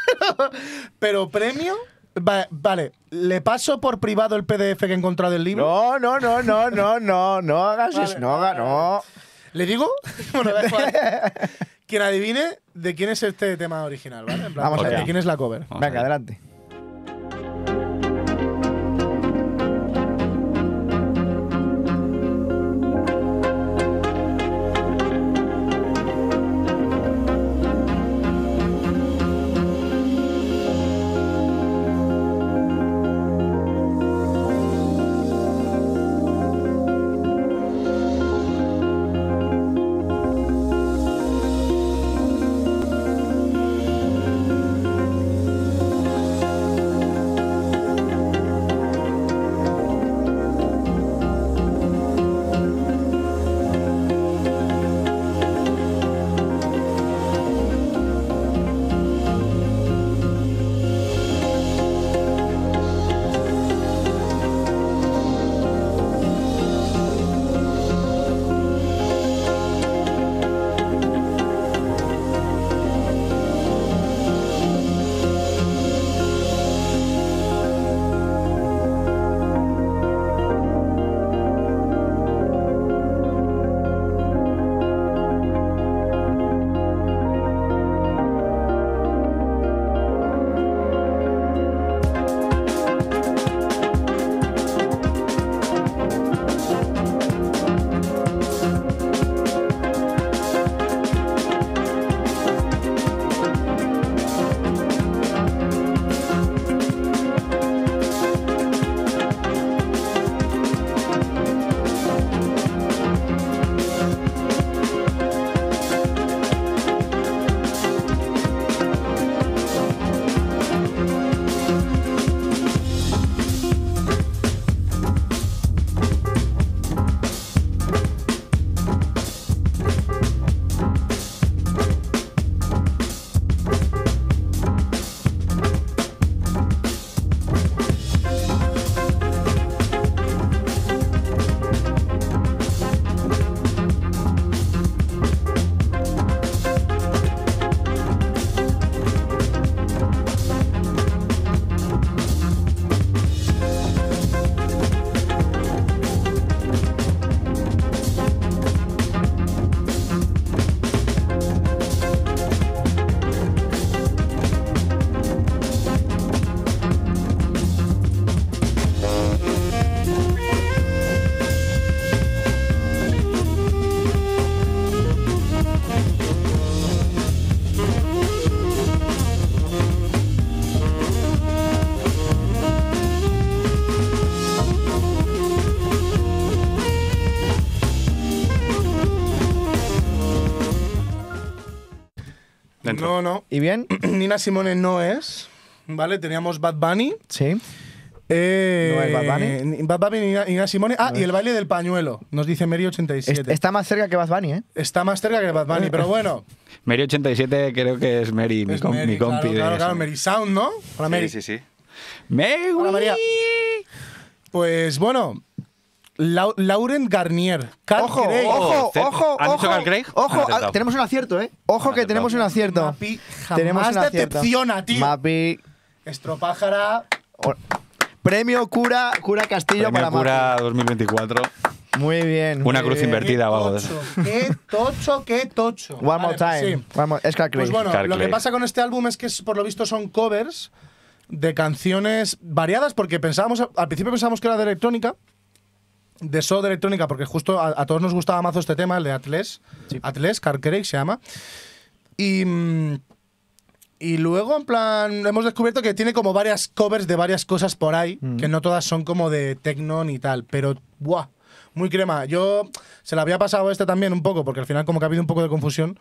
pero premio vale, ¿le paso por privado el PDF que he encontrado del libro? No, no, no, no, no, no, no hagas eso, no, no. ¿Le digo? Bueno, Quien adivine de quién es este tema original, ¿vale? Vamos a ver de quién es la cover. Venga, adelante. No, no. ¿Y bien? Nina Simone no es, ¿vale? Teníamos Bad Bunny. Sí. Eh, ¿No es Bad Bunny? Bad Bunny Nina, Nina Simone. Ah, y el baile del pañuelo, nos dice Mary 87 Está más cerca que Bad Bunny, ¿eh? Está más cerca que Bad Bunny, pero bueno. Mary 87 creo que es Meri, mi, Mary, mi, compi. Claro, claro, Mary Sound, ¿no? Hola, sí, Mary. Sí, sí, sí. Hola, María. Pues bueno, Lauren Garnier. ojo, ojo, ojo, ojo, tenemos un acierto, ¿eh? Ojo que tenemos un acierto. Mapi, tenemos un acierto. decepciona, tío. Mapi. Estropájara. Premio Cura, Cura Castillo Premio para Cura 2024. Muy bien. Una cruz invertida o Qué tocho, qué tocho. One more pues time. Es Pues bueno, lo que pasa con este álbum es que por lo visto son covers de canciones variadas, porque pensábamos, al principio pensábamos que era de electrónica, de Soda Electrónica, porque justo a, todos nos gustaba mazo este tema, el de Atlas sí. Atles, se llama. Y, mm, y luego, en plan, hemos descubierto que tiene como varias covers de varias cosas por ahí, mm. que no todas son como de techno ni tal, pero ¡buah! Muy crema. Yo se la había pasado este también un poco, porque al final como que ha habido un poco de confusión.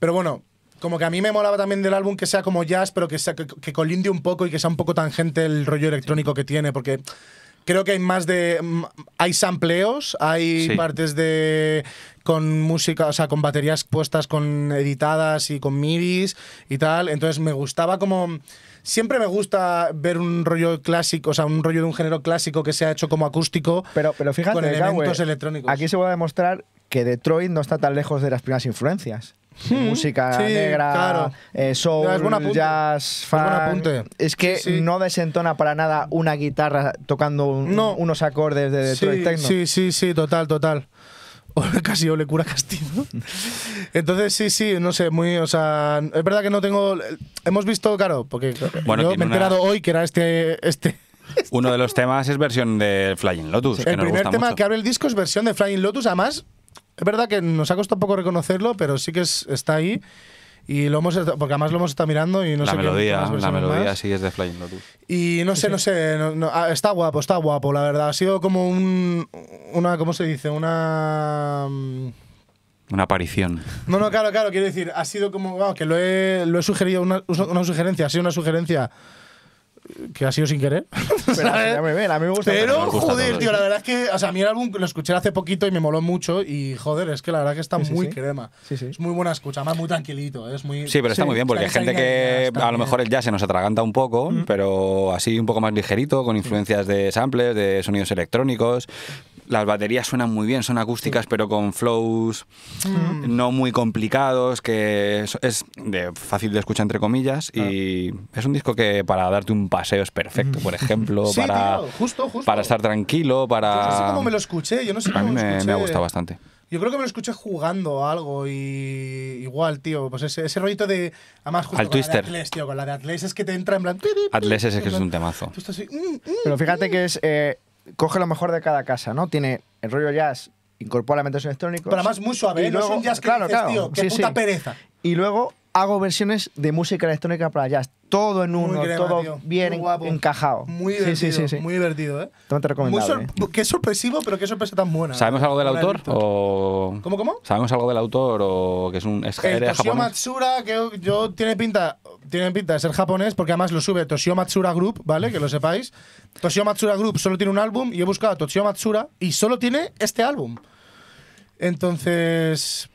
Pero bueno, como que a mí me molaba también del álbum que sea como jazz, pero que, sea, que, colinde un poco y que sea un poco tangente el rollo electrónico que tiene, porque creo que hay más de. Hay sampleos, hay partes de. con música, o sea, con baterías puestas, con editadas y con midis y tal. Entonces me gustaba como. Siempre me gusta ver un rollo clásico, o sea, un rollo de un género clásico que se ha hecho como acústico. Pero, pero fíjate, con elementos electrónicos. Aquí se va a demostrar que Detroit no está tan lejos de las primeras influencias. Hmm. Música sí, negra, eh, soul, es jazz, funk. Es, que no desentona para nada una guitarra tocando no. unos acordes de Techno. Sí, sí, sí, total, total. Casi ole cura castigo. Entonces, sí, sí, no sé, muy. O sea, es verdad que no tengo. Hemos visto, claro, porque bueno, yo me he enterado hoy que era este. este uno de los temas es versión de Flying Lotus. Que el primer tema que abre el disco es versión de Flying Lotus, además es verdad que nos ha costado poco reconocerlo, pero sí que está ahí. Y lo hemos porque además lo hemos estado mirando y no la sé melodía, La melodía sigue sí es de Flying Lotus. Y no sé, no sé, ah, está guapo, está guapo, la verdad. Ha sido como un, una, ¿cómo se dice? Una... Mm, una aparición. No, no, claro, claro, quiero decir, ha sido como, que lo he, lo he sugerido, una, una sugerencia, ha sido una sugerencia que ha sido sin querer. Pero, a mí me gusta. Pero, joder, tío, la verdad es que, o sea, a mí el álbum lo escuché hace poquito y me moló mucho. Y, joder, es que la verdad que está muy crema. Sí, es muy buena escucha, más muy tranquilito. ¿eh? Es muy, sí, pero está muy bien, porque hay gente que a lo mejor ya se nos atraganta un poco, mm. pero así un poco más ligerito, con influencias de samples, de sonidos electrónicos las baterías suenan muy bien, son acústicas, pero con flows mm. no muy complicados, que es, de, fácil de escuchar entre comillas. Y es un disco que para darte un paseo es perfecto, por mm. ejemplo, para, justo, para estar tranquilo, para. no sé cómo me lo escuché, yo no sé cómo me, ha gustado bastante. Yo creo que me lo escuché jugando algo y igual, tío, pues ese, rollito de... Además, justo Al con twister. la de con la de Atlas es que te entra en plan... Atlas es que es un temazo. Mm, pero fíjate que es eh, coge lo mejor de cada casa, ¿no? Tiene el rollo jazz, incorpora elementos electrónicos. Pero además muy suave, y no es un jazz que claro, dices, puta pereza. Y luego hago versiones de música electrónica para jazz. Todo en uno, todo bien encajado. Muy divertido, muy divertido, ¿eh? Totalmente recomendable. qué sorpresivo, pero qué sorpresa tan buena. ¿eh? ¿Sabemos algo del autor? cómo? ¿Sabemos algo del autor o que es un es Matsura, que yo tiene pinta tienen pinta de ser japonés porque además lo sube Toshio Matsura Group, ¿vale? Que lo sepáis. Toshio Matsura Group solo tiene un álbum y he buscado a Toshio Matsura y solo tiene este álbum. Entonces...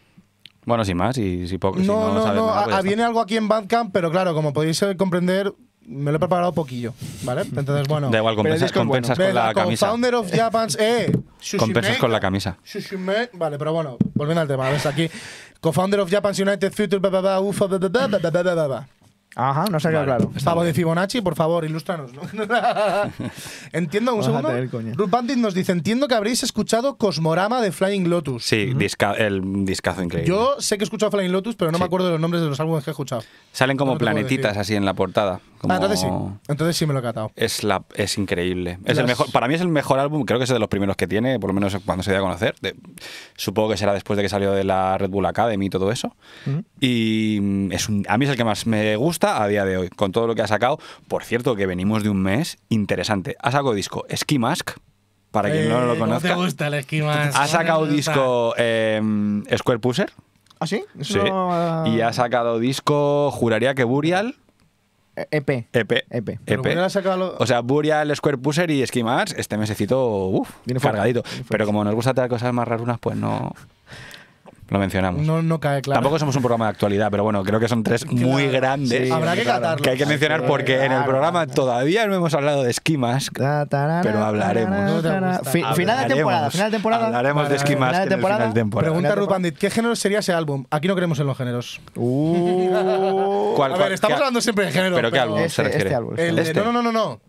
Bueno, sin más, y si poco... No, si no, no, no. Pues viene algo aquí en Bandcamp, pero claro, como podéis eh, comprender, me lo he preparado poquillo, ¿vale? Entonces, bueno. Da igual, compensas, con la camisa. Founder of Japan's, eh. Compensas con la camisa. Vale, pero bueno, volviendo al tema, ves aquí. Co-founder of Japan's United Future, Ajá, no se ha quedado claro. Estaba de Fibonacci, por favor, ilustranos. entiendo, un segundo. nos dice: Entiendo que habréis escuchado Cosmorama de Flying Lotus. Sí, el discazo increíble. Yo sé que he escuchado Flying Lotus, pero no me acuerdo de los nombres de los álbumes que he escuchado. Salen como planetitas así en la portada. Ah, entonces sí. Entonces sí me lo he catado. Es, es increíble. Es el mejor, para mí es el mejor álbum, creo que es de los primeros que tiene, por lo menos cuando se dio a conocer. supongo que será después de que salió de la Red Bull Academy y todo eso. Y mm, es a mí es el que más me gusta a día de hoy, con todo lo que ha sacado. Por cierto, que venimos de un mes interesante. Ha sacado disco Ski Mask. Para quien no eh, lo conozca. ¿cómo te gusta el Ski Mask? Ha sacado disco em, Square Pusher. ¿Ah, sí? Ah. Y ha sacado disco Juraría que Burial EP. EP. EP. O sea, Burial, Square Pusher y Schema este mesecito, uff, cargadito. Pero como nos gusta traer cosas más rarunas, pues no lo mencionamos. No, no cae claro. Tampoco somos un programa de actualidad, pero bueno, creo que son tres muy grandes. Habrá que Que hay que mencionar porque en el programa todavía no hemos hablado de esquimas, pero hablaremos. Final de temporada. Final de temporada. Hablaremos de esquimas. Final de Final de temporada. Pregunta Rupandit, ¿qué género sería ese álbum? Aquí no creemos en los géneros. Uh. a ver, estamos hablando siempre de género. ¿Pero, qué álbum se este, refiere? Este este. No, no, no, no.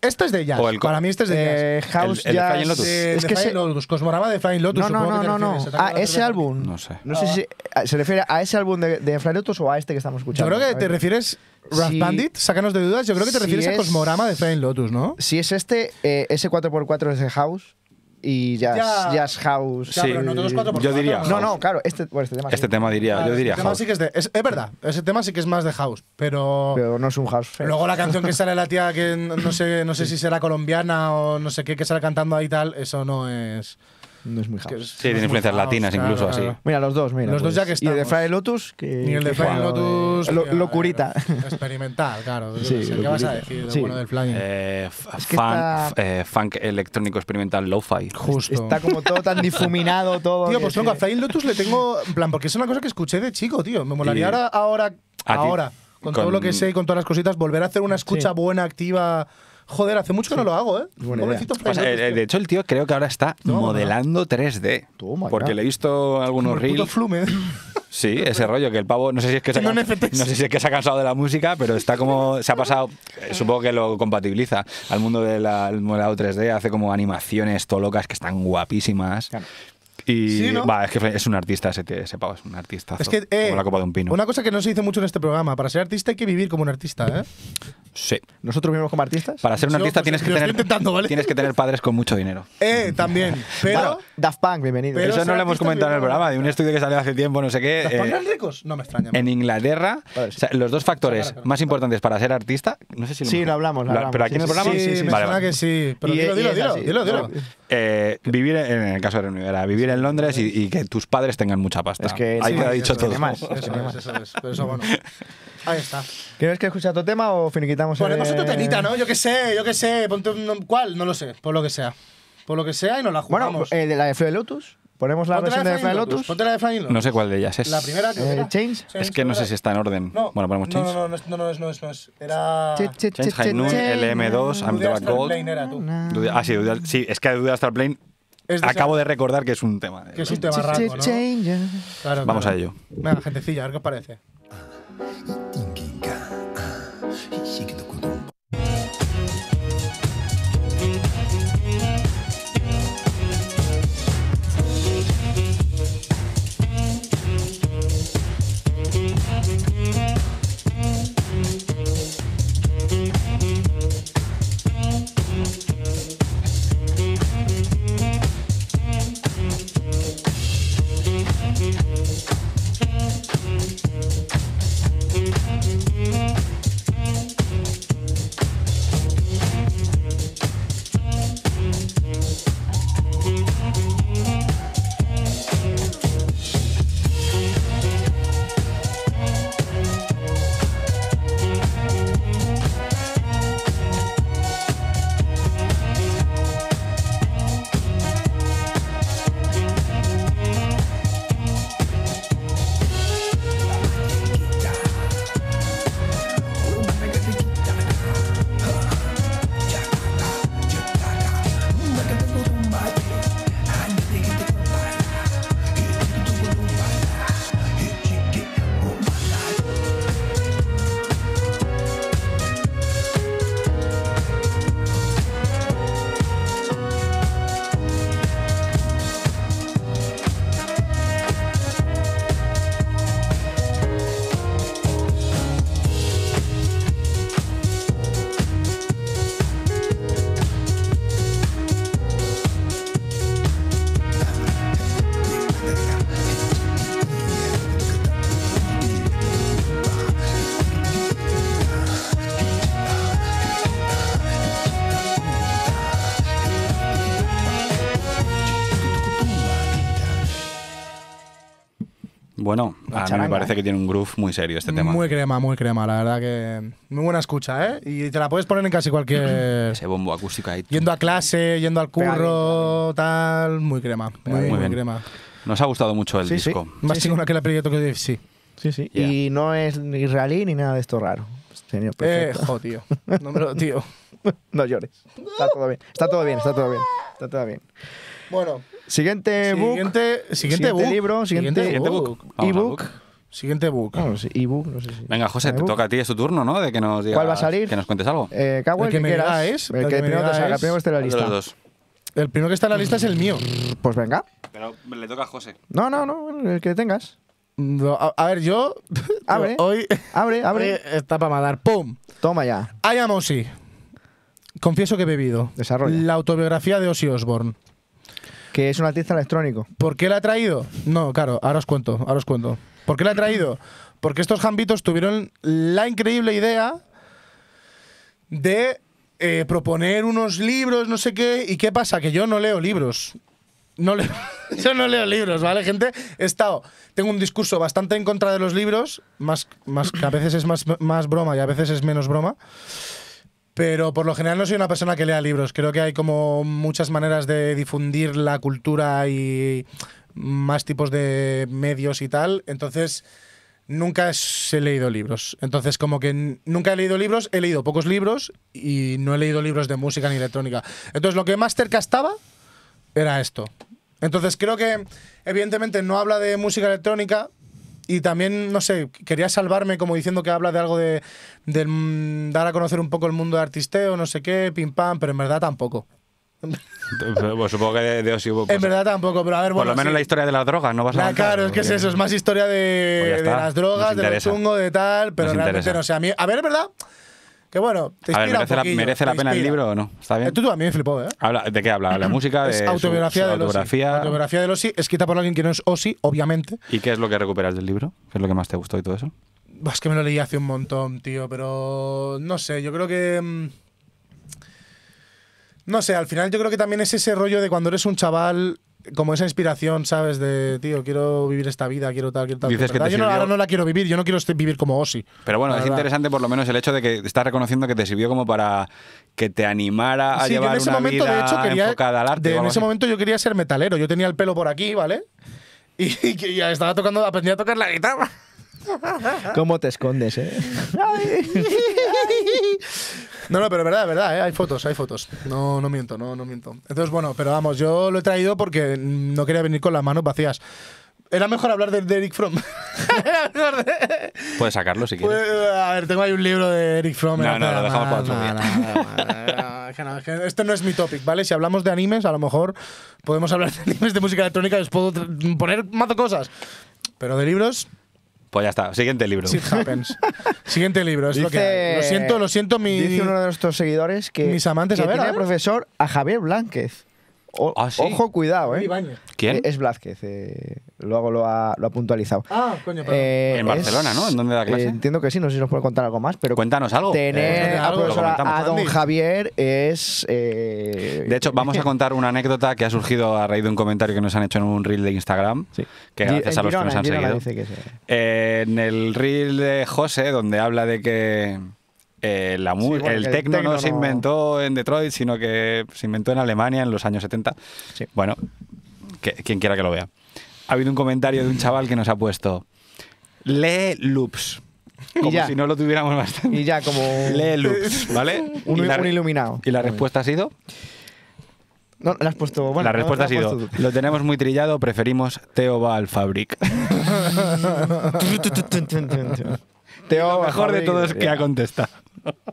Este es de jazz. Para mí este es de eh, jazz. House Jazz. Eh, es que Los Cosmorama de Flying Lotus. No, no, no, no. Ah, ese álbum. No no sé si ah, se refiere a ese álbum de, de Lotus o a este que estamos escuchando. Yo creo que te refieres. Rough Bandit, sácanos de dudas. Yo creo que te refieres a Cosmorama de Flying Lotus, ¿no? Si es este, eh, ese 4x4 es de House y jazz, ya. house. no yo diría. No, no, claro. Este, este tema. Este tema diría, yo diría. Este es, verdad, ese tema sí que es más de house, pero. Pero no es un house. Luego la canción que sale la tía que no sé, no sé si será colombiana o no sé qué, que sale cantando ahí tal, eso no es. No es muy house. sí, tiene influencias latinas incluso así. Mira, los dos, mira. Los dos pues. ya que están. Y el de Fry Lotus. Que, y el de Fry Lotus. locurita. Experimental, claro. Sí, ¿Qué vas a decir sí. bueno del flying? Eh, eh, funk electrónico experimental lo-fi. Justo. Está como todo tan difuminado, todo. Tío, pues tengo a Fry Lotus le tengo. En plan, porque es una cosa que escuché de chico, tío. Me molaría ahora. ahora con, todo lo que sé y con todas las cositas, volver a hacer una escucha buena, activa Joder, hace mucho que no lo hago, ¿eh? eh de hecho, el tío creo que ahora está modelando 3D. porque le he visto algunos ríos. reels. Sí, ese rollo que el pavo, no sé si es que se ha, no sé si se ha cansado de la música, pero está como se ha pasado, eh, supongo que lo compatibiliza al mundo del modelado 3D, hace como animaciones tolocas que están guapísimas. Y es que es un artista ese, es un artista. Es que, eh, copa de un pino. Una cosa que no se dice mucho en este programa, para ser artista hay que vivir como un artista, ¿eh? Sí. ¿Nosotros vivimos como artistas? Para ser un artista pues, tienes, que tener, tienes que tener padres con mucho dinero. Eh, también. Pero, Daft Punk, bienvenido. Eso no lo hemos comentado en el programa, de un estudio que salió hace tiempo, no sé qué. ¿Daft eh, Punk ricos? No me extraña. En Inglaterra, los dos factores más importantes para ser artista, no sé si lo Sí, lo hablamos, ¿Pero aquí en el programa? Sí, sí, me que sí. Pero dilo, dilo, dilo. Eh, vivir en, el caso de Reino vivir en Londres y, que tus padres tengan mucha pasta. Es que ahí sí, ha dicho todo. eso pero eso bueno. Ahí está. ¿Quieres que escuche otro tema o finiquitamos? Ponemos otro temita, ¿no? Yo qué sé, yo qué sé. Ponte cuál, no lo sé, por lo que sea. Por lo que sea y nos la jugamos. Bueno, eh, de la de Lotus. ¿Ponemos la versión de, No sé cuál de ellas es. La primera que eh, Change. Change. Es que no sé si está en orden. bueno, ponemos Change. No, no, no, no, no, no, no, Era. Change, High Noon, LM2, I'm the Gold. Ah, sí, sí, es que Duda Starplane Acabo de recordar que es un tema. Vamos a ello. Venga, gentecilla, a ver qué os parece. parece que tiene un groove muy serio este tema. Muy crema, muy crema, la verdad que. Muy buena escucha, ¿eh? Y te la puedes poner en casi cualquier. Ese bombo acústico ahí. Yendo a clase, yendo al curro, tal. Muy crema, muy, muy, crema. Nos ha gustado mucho el disco. Más sí, que la película que sí. Sí, sí. Y no es ni israelí ni nada de esto raro. Pues, señor, eh, tío. No tío. no llores. Está todo bien. Está todo bien, está todo bien. Está todo bien. Bueno. Siguiente, siguiente book. Siguiente, libro. Siguiente, siguiente book. E-book. Siguiente book. si. Venga, José, te toca a ti, es tu turno, ¿no? De que nos digas, ¿Cuál va a salir? Que nos cuentes algo. Eh, el, que, me es. El, primero que, está primero en la lista. El primero que está en la lista es el mío. Pues venga. Pero le toca a José. No, no, no, el que tengas. a, ver, yo. Abre. hoy. Abre, abre. Está para malar. ¡Pum! Toma ya. I am Confieso que he bebido. desarrollo La autobiografía de Ozzy Osbourne que es un artista electrónico. ¿Por qué la ha traído? No, claro, ahora os cuento, ahora os cuento. ¿Por qué la he traído? Porque estos jambitos tuvieron la increíble idea de eh, proponer unos libros, no sé qué. ¿Y qué pasa? Que yo no leo libros. No yo no leo libros, ¿vale, gente? He estado. Tengo un discurso bastante en contra de los libros, más, más que a veces es más, más broma y a veces es menos broma. Pero por lo general no soy una persona que lea libros. Creo que hay como muchas maneras de difundir la cultura y más tipos de medios y tal. Entonces, nunca he leído libros. Entonces, como que nunca he leído libros, he leído pocos libros y no he leído libros de música ni electrónica. Entonces, lo que más cerca estaba era esto. Entonces, creo que evidentemente no habla de música electrónica, y también, no sé, quería salvarme como diciendo que habla de algo de, dar a conocer un poco el mundo de artisteo, no sé qué, pim pam, pero en verdad tampoco. Pues supongo que de, de pues, en verdad tampoco, pero a ver, Por lo menos la historia de las drogas, no vas a. La, claro, es que es eso, es más historia de, pues las drogas, de lo chungo, de tal, pero realmente no sé. a a ver, ¿verdad? Que bueno, te inspira merece, un la, merece la pena el libro o no? ¿Está bien? Eh, tú, a mí me flipó, ¿eh? ¿De qué habla? ¿La música? Es de autobiografía su, de autobiografía. Autobiografía de escrita por alguien que no es Osi obviamente. ¿Y qué es lo que recuperas del libro? ¿Qué es lo que más te gustó y todo eso? Es que me lo leí hace un montón, tío, pero no sé, yo creo que mm, no sé, al final yo creo que también es ese rollo de cuando eres un chaval como esa inspiración, ¿sabes? De, tío, quiero vivir esta vida, quiero tal, quiero tal. Dices que yo no, ahora no la quiero vivir, yo no quiero vivir como Ossi. Pero bueno, es interesante por lo menos el hecho de que estás reconociendo que te sirvió como para que te animara a sí, llevar en ese momento, de arte. en ese momento yo quería ser metalero. Yo tenía el pelo por aquí, ¿vale? Y, ya estaba tocando, aprendía a tocar la guitarra. ¿Cómo te escondes, eh? No, no, pero es verdad, es verdad, ¿eh? hay fotos, hay fotos. No, no miento, no, no miento. Entonces, bueno, pero vamos, yo lo he traído porque no quería venir con las manos vacías. Era mejor hablar de, Eric Fromm. Puedes sacarlo si quieres. Pues, a ver, tengo ahí un libro de Eric Fromm. No, no, lo dejamos para otro día. Este no es mi topic, ¿vale? Si hablamos de animes, a lo mejor podemos hablar de animes de música electrónica, les puedo poner mazo cosas. Pero de libros, pues ya está. Siguiente libro. happens. Siguiente libro, es lo que siento, lo siento, Dice uno de nuestros seguidores que. Mis amantes, a ver, tiene a profesor a Javier Blanquez Ah, ojo, cuidado, ¿eh? ¿Quién? Es Blázquez. Eh. luego lo ha, puntualizado. Ah, coño, perdón. Eh, en Barcelona, ¿no? ¿En dónde da clase? entiendo que sí, no sé si nos puede contar algo más, pero. Cuéntanos algo. Tener eh, a, a don Javier es. de hecho, vamos a contar una anécdota que ha surgido a raíz de un comentario que nos han hecho en un reel de Instagram. Sí. Que gracias a los que nos han seguido. en el reel de José, donde habla de que eh, el techno no, se inventó en Detroit, sino que se inventó en Alemania en los años 70. Bueno, quien quiera que lo vea. Ha habido un comentario de un chaval que nos ha puesto, lee loops. Como si no lo tuviéramos bastante. Y ya, como... Lee loops, ¿vale? un, iluminado. ¿Y la respuesta ha sido? No, la has puesto. la respuesta ha sido: lo tenemos muy trillado, preferimos Teo va Fabric. Teo, mejor de todos es que ha contestado.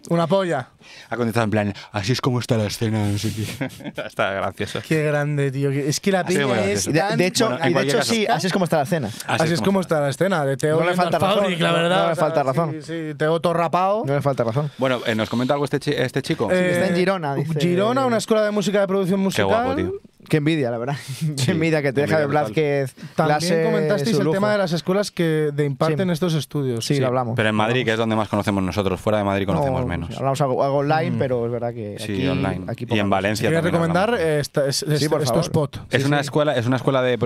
Una polla. Ha contestado en plan, así es como está la escena. No sé está gracioso. Qué grande, tío. Es que la piña es. De, hecho, de hecho sí, así es como está la escena. Así, es como está, la escena. De Teo no le falta razón. la verdad. No, le falta razón. Sí, Teo torrapado. No le falta razón. Bueno, eh, ¿nos comenta algo este, este chico? Eh, está en Girona. Girona, una escuela de música de producción musical. Qué guapo, tío. Qué envidia, la verdad. Qué envidia que te deja de Blázquez. También eh, comentasteis el tema de las escuelas que de imparten estos estudios. Sí, lo hablamos. Pero en Madrid, que es donde más conocemos nosotros. Fuera de Madrid conocemos menos. Hablamos algo, online, mm. pero es verdad que aquí, sí, online. Aquí y en Valencia Quería recomendar es, estos este spots? ¿Es, una Escuela, ¿Es una escuela de,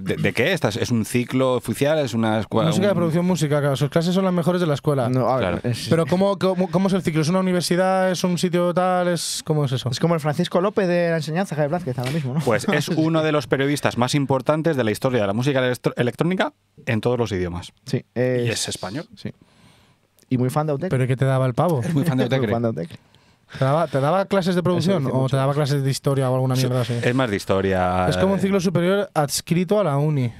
de, qué? ¿Es un ciclo oficial? ¿Es una escuela...? Música de producción música, claro. Sus clases son las mejores de la escuela. No, claro. Pero ¿cómo, ¿cómo, es el ciclo? ¿Es una universidad? ¿Es un sitio tal? Es, ¿Cómo es eso? Es como el Francisco López de la enseñanza, de Blázquez. Pues es uno de los periodistas más importantes de la historia de la música electrónica en todos los idiomas. Sí. Es, y es español. Sí. Y muy fan de Autec. ¿Pero que te daba el pavo? muy fan de Autec. ¿Te daba, clases de producción o te daba clases de historia o alguna mierda así? Es más de historia. Es como un eh, ciclo superior adscrito a la uni.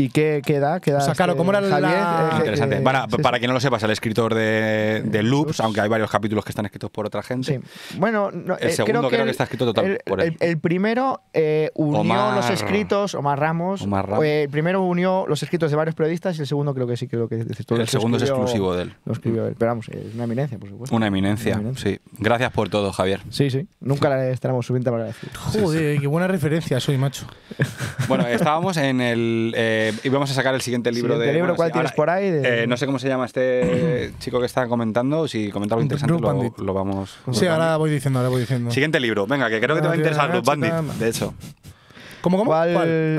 ¿Y qué queda? queda este ¿cómo era eh, ah, eh, Interesante. Eh, para, quien no lo sepas, el escritor de, Loops, aunque hay varios capítulos que están escritos por otra gente. Sí. Bueno, el segundo creo que, está escrito totalmente el, El, primero eh, unió los escritos, Omar Ramos, Ramos. el primero unió los escritos de varios periodistas y el segundo creo que sí, creo que... el segundo es exclusivo de él. es una eminencia, por supuesto. Una eminencia, sí. Gracias por todo, Javier. Sí, sí. Nunca la estaremos subiendo para decir. Joder, qué buena referencia soy, macho. bueno, estábamos en el eh, y vamos a sacar el siguiente libro de. libro cuál tienes por ahí? Eh, no sé cómo se llama este chico que está comentando. Si comentaba interesante, lo, lo, vamos. Sí, ahora voy diciendo, ahora voy diciendo. Siguiente libro, venga, que creo que te va a interesar, Blue ah, Bandit, de hecho. ¿Cómo, cómo? ¿Cuál?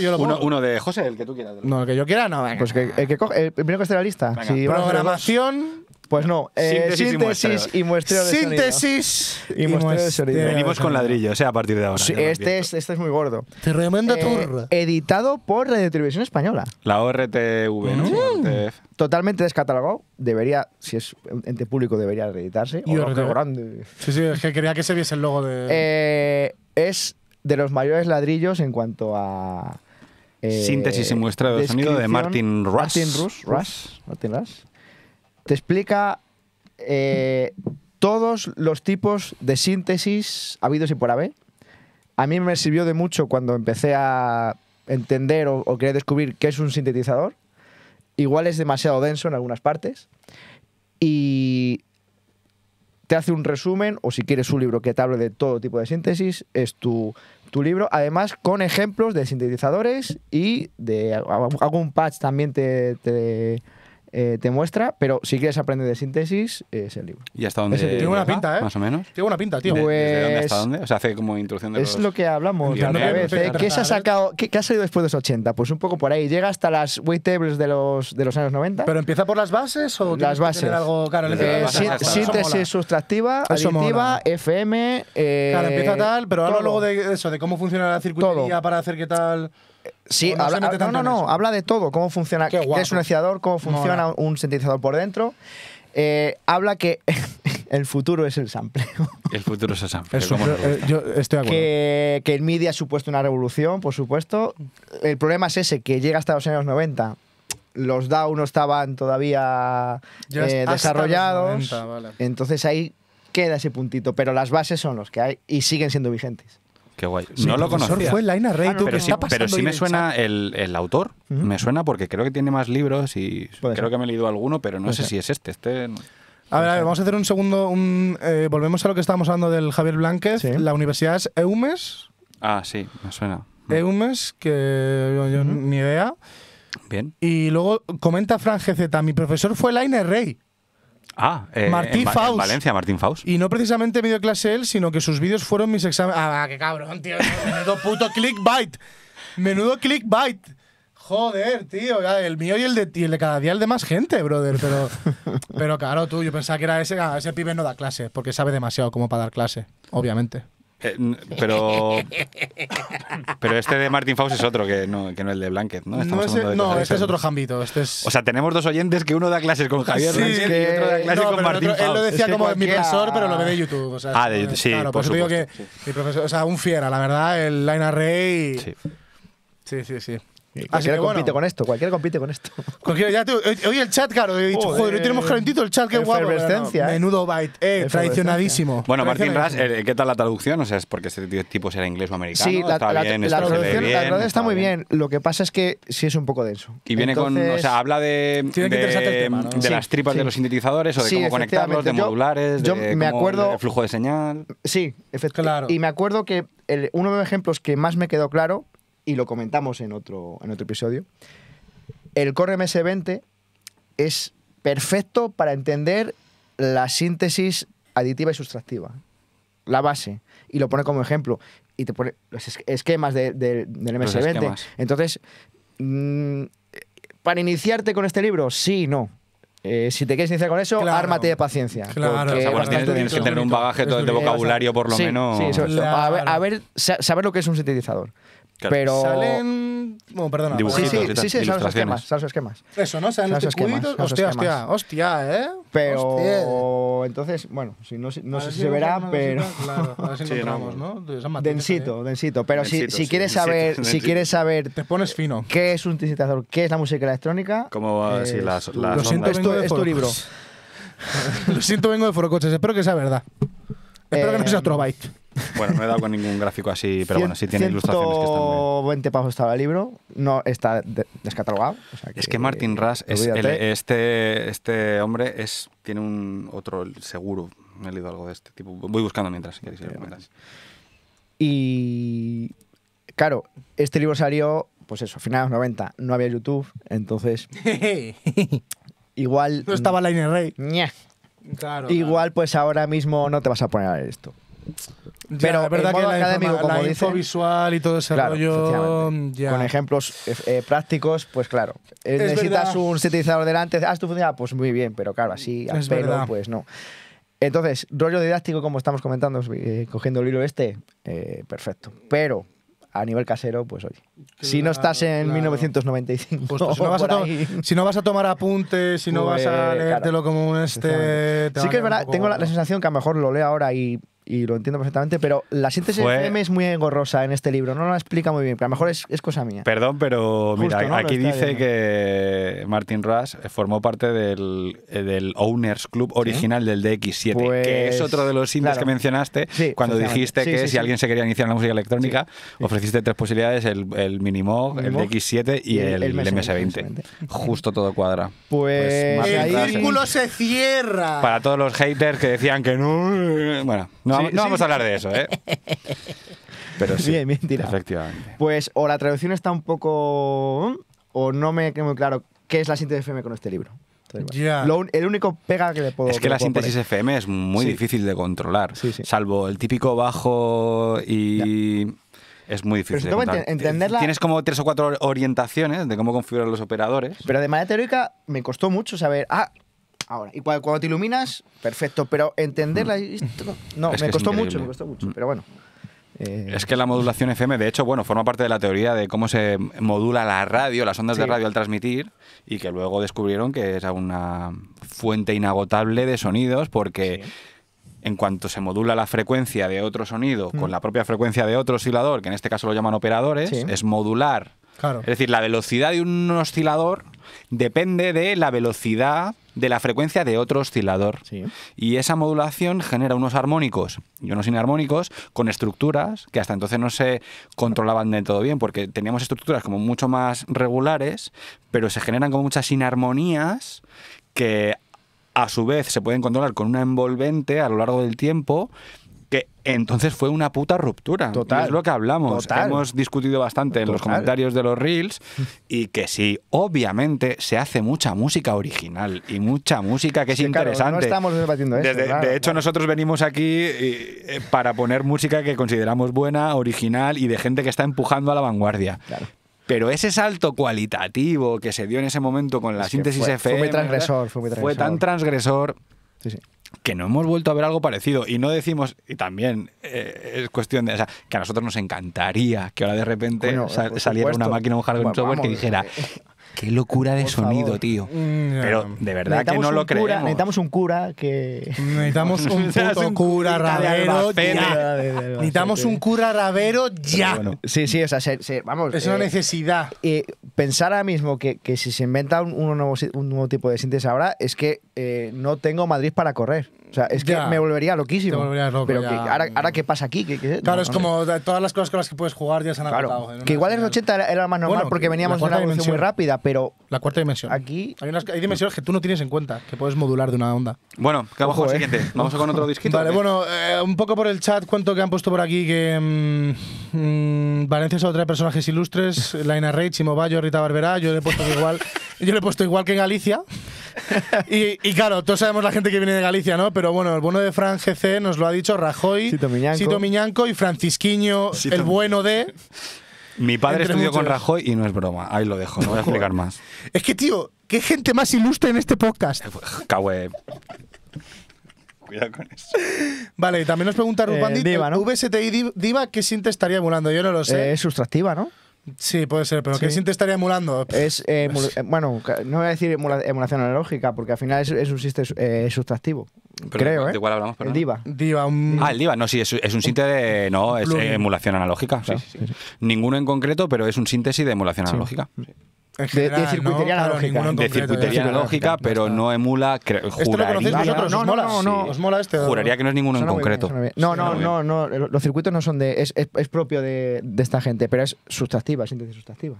yo lo Uno, uno, de José, el que tú quieras. No, el que yo quiera, no. Pues que, el que coge, el primero que esté en la lista. Sí, Si Programación pues no. Eh, síntesis, y muestreo de Síntesis y muestreo de sonido. Venimos con ladrillos, sea, a partir de ahora. Este, este, es, muy gordo. Tremenda eh, turra. Editado por Radio Televisión Española. La ORTV, ¿no? Mm. Totalmente descatalogado. Debería, si es ente público, debería reeditarse. Y o grande. Sí, sí, es que quería que se viese el logo de. Eh, es de los mayores ladrillos en cuanto a. Eh, síntesis y muestreo de sonido de Martin Rush. Martin Rush. Rush Martin Rush. Te explica eh, todos los tipos de síntesis habidos y por haber. A mí me sirvió de mucho cuando empecé a entender o, o querer descubrir qué es un sintetizador. Igual es demasiado denso en algunas partes. Y te hace un resumen, o si quieres un libro que te hable de todo tipo de síntesis, es tu, libro. Además, con ejemplos de sintetizadores y de algún patch también te eh, te muestra, pero si quieres aprender de síntesis, es el libro. ¿Y hasta dónde? Tiene una pinta, ¿eh? Más o menos. Tiene buena pinta, tío. dónde hasta pues, dónde? O sea, hace como introducción de los... Es lo que hablamos la otra vez. ¿eh? ¿Qué se ha sacado? Qué, ha salido después de los 80? Pues un poco por ahí. Llega hasta las weight tables de los, de los años 90. ¿Pero empieza por las bases o eh, las bases. algo síntesis sustractiva, aditiva, FM. claro, empieza tal, pero hablo luego de eso, de cómo funciona la circuitería para hacer qué tal. Sí, no, habla, ah, no, no, habla de todo, cómo funciona, qué, es un iniciador, cómo funciona un sentenciador por dentro. Eh, habla que el futuro es el sampleo. El futuro es el sampleo. Eh, que, el MIDI ha supuesto una revolución, por supuesto. El problema es ese, que llega hasta los años 90. Los DAW no estaban todavía eh, desarrollados. Entonces ahí queda ese puntito, pero las bases son los que hay y siguen siendo vigentes. Qué guay. no lo conocía. fue Laina Rey, tú ah, que pero, si pero sí me suena el, autor, me suena porque creo que tiene más libros y creo que me he leído alguno, pero no sé si es este. Este. A ver, a ver, vamos a hacer un segundo. Eh, volvemos a lo que estábamos hablando del Javier Blanquez. La universidad es EUMES. Ah, sí, me suena. Mm. EUMES, que yo, yo ni idea. Bien. Y luego comenta Fran GZ, mi profesor fue Lainer Rey. Ah, eh, Martín en, Faust. Valencia, Martín Faust. Y no precisamente medio clase él, sino que sus vídeos fueron mis exámenes. Ah, qué cabrón, tío. Menudo puto clickbait. Menudo clickbait. Joder, tío, el mío y el, de, el cada día el de más gente, brother. Pero, pero claro, tú, yo pensaba que era ese, ese pibe no da clase, porque sabe demasiado cómo para dar clase, obviamente. Eh, pero, pero este de Martin Faust es otro que no, que no el de Blanket, ¿no? no, este es otro Jambito Este es... O sea, tenemos dos oyentes que uno da clases con Javier y otro da clases con Martin Faust. Él lo decía como mi profesor, pero lo ve de YouTube. O sea, ah, de YouTube, sí. que mi profesor, o sea, un fiera, la verdad, el Line Rey. sí, sí, sí. Cualquiera compite con esto, cualquiera compite con esto. hoy, el chat, claro, he dicho, oh, joder, hoy eh, tenemos calentito el chat, qué guapo. esencia eh. Menudo byte, eh, traicionadísimo. Bueno, Martín Ras, eh, ¿qué tal la traducción? O sea, es porque este tipo será inglés o americano. Sí, la, bien, la, traducción, está, muy bien. Lo que pasa es que sí es un poco denso. Y viene con, o sea, habla de, de, de las tripas de los sintetizadores o de cómo conectarlos, de modulares, de flujo de señal. Sí, efectivamente. Y me acuerdo que uno de los ejemplos que más me quedó claro y lo comentamos en otro, en otro episodio. El Core MS20 es perfecto para entender la síntesis aditiva y sustractiva, la base, y lo pone como ejemplo, y te pone los esquemas del MS20. Entonces, mm, ¿para iniciarte con este libro? Sí, no. Eh, si te quieres iniciar con eso, ármate de paciencia. tienes, que tener un bagaje de vocabulario, por lo menos. a ver, saber lo que es un sintetizador. Pero... Salen... Bueno, perdona. Sí, sí, sí, los esquemas, salen esquemas. Eso, ¿no? Salen los Hostia, hostia, hostia, ¿eh? Pero... Hostia. Entonces, bueno, si no, sé si se verá, pero... Claro, a ver si encontramos, ¿no? ¿no? Densito, densito. Pero si, quieres saber... Si quieres saber... Te pones fino. ¿Qué es un sintetizador? ¿Qué es la música electrónica? ¿Cómo va? Eh, las, Lo siento, vengo Es tu libro. Lo siento, vengo de Forocoches. Espero que sea verdad. Espero que no eh, sea otro byte. Bueno, no he dado con ningún gráfico así, pero bueno, sí tiene ilustraciones que están estaba el libro, no está descatalogado. es que Martin Ras, este, este hombre, es, tiene un otro seguro. Me he leído algo de este tipo. Voy buscando mientras, si queréis. y claro, este libro salió, pues eso, a finales de los 90. No había YouTube, entonces... igual... No estaba la Rey. igual pues ahora mismo no te vas a poner a ver esto pero verdad que la, académico, la visual y todo ese rollo. Con ejemplos eh, eh, prácticos, pues claro. Eh, necesitas un sintetizador delante. ah, esto funciona. Pues muy bien, pero claro, así, a pelo, pues no. Entonces, rollo didáctico, como estamos comentando, cogiendo el hilo este, perfecto. Pero a nivel casero, pues oye. si no estás en 1995, pues, si, no vas a tomar apuntes, si no vas a pues, leértelo como este. Sí que es verdad, tengo la, la, sensación que a lo mejor lo leo ahora y y lo entiendo perfectamente, pero la síntesis FM es muy engorrosa en este libro, no lo explica muy bien, pero a lo mejor es, cosa mía. Perdón, pero mira, aquí dice ¿eh? que Martin Rush eh, formó parte del, eh, Owners Club original del DX7, que es pues, otro de los indies que mencionaste cuando dijiste que si alguien se quería iniciar en la música electrónica, ofreciste tres posibilidades, el, el Minimog, el DX7 y, el, MS20. Justo todo cuadra. Pues, el pues, círculo se cierra. Para todos los haters que decían que no... Bueno, no no, vamos a hablar de eso, ¿eh? Pero sí. Bien, Efectivamente. Pues o la traducción está un poco. ¿mm? o no me queda muy claro qué es la síntesis FM con este libro. el único pega que le puedo. Es que, la síntesis FM es muy difícil de controlar. Salvo el típico bajo y. Es muy difícil. de entenderla... Tienes como tres o cuatro orientaciones de cómo configurar los operadores. Pero de manera teórica me costó mucho saber, ah, ahora. Y cuando, te iluminas, perfecto, pero entenderla... No, me costó mucho, me costó mucho, pero bueno. Eh, es que la modulación FM, de hecho, bueno, forma parte de la teoría de cómo se modula la radio, las ondas de radio al transmitir, y que luego descubrieron que es una fuente inagotable de sonidos, porque en cuanto se modula la frecuencia de otro sonido con mm. la propia frecuencia de otro oscilador, que en este caso lo llaman operadores, es modular. Es decir, la velocidad de un oscilador depende de la velocidad de la frecuencia de otro oscilador. Y esa modulación genera unos armónicos y unos inarmónicos con estructuras que hasta entonces no se controlaban de todo bien, porque teníamos estructuras como mucho más regulares, pero se generan como muchas inarmonías que a su vez se pueden controlar con una envolvente a lo largo del tiempo que entonces fue una puta ruptura. Total. Es lo que hablamos. Hemos discutido bastante en los comentarios de los reels y que sí, obviamente se hace mucha música original y mucha música que es interesante. estamos debatiendo de hecho, nosotros venimos aquí eh, para poner música que consideramos buena, original y de gente que está empujando a la vanguardia. Pero ese salto cualitativo que se dio en ese momento con la síntesis fue, FM transgresor. fue tan transgresor que no hemos vuelto a ver algo parecido. Y no decimos, y también eh, es cuestión de, o sea, que a nosotros nos encantaría que ahora de repente saliera una máquina, un hardware, software que dijera, eh, Qué locura de sonido, tío. Mm, Pero de verdad que no lo creemos. necesitamos un cura que. Necesitamos un cura rabero Necesitamos un cura ravero ya. sí, sí, vamos. Es una eh, necesidad. Y pensar ahora mismo que, si se inventa un, nuevo, tipo de síntesis ahora es que eh, no tengo Madrid para correr. O sea, es que me volvería loquísimo. Te volverías loco, Pero que, ahora, ahora, ¿qué pasa aquí? claro, es como todas las cosas con las que puedes jugar ya se han claro, ¿eh? Que igual en 80 era, más normal porque veníamos de una evolución muy rápida, pero. La cuarta dimensión. Aquí. Hay, unas, dimensiones que tú no tienes en cuenta, que puedes modular de una onda. Bueno, que abajo el ¿eh? siguiente. Vamos con otro disquito. Vale, bueno, eh, un poco por el chat, cuento que han puesto por aquí que. Mm, mm, Valencia otra trae personajes ilustres: Laina Ray, Chimo Rita Barberá. Yo le he puesto igual. Yo le he puesto igual que en Galicia y, claro, todos sabemos la gente que viene de Galicia, ¿no? Pero bueno, el bueno de Fran GC nos lo ha dicho Rajoy, Sito Miñanco, y Francisquiño, el bueno de. Mi padre estudió con Rajoy y no es broma. Ahí lo dejo, no voy a explicar más. Es que, tío, qué gente más ilustre en este podcast. Cagüe. Cuidado con eso. Vale, también nos pregunta Rupandi, eh, VSTI Diva, ¿qué siente estaría emulando? Yo no lo sé. Eh, es sustractiva, ¿no? Sí, puede ser, pero ¿qué siente estaría emulando? Es, eh, eh, bueno, no voy a decir emulación analógica, porque al final es, un siste eh, sustractivo. creo, ¿eh? ¿De hablamos? pero. El DIVA. Ah, el DIVA, no, sí, es, un síntesis de. No, es emulación analógica. Ninguno en concreto, pero es un síntesis de emulación analógica de, circuitería analógica. pero no emula. Juraría que no es ninguno en concreto. no, no, no, no, los circuitos no son de. Es, propio de, esta gente, pero es sustractiva, síntesis sustractiva.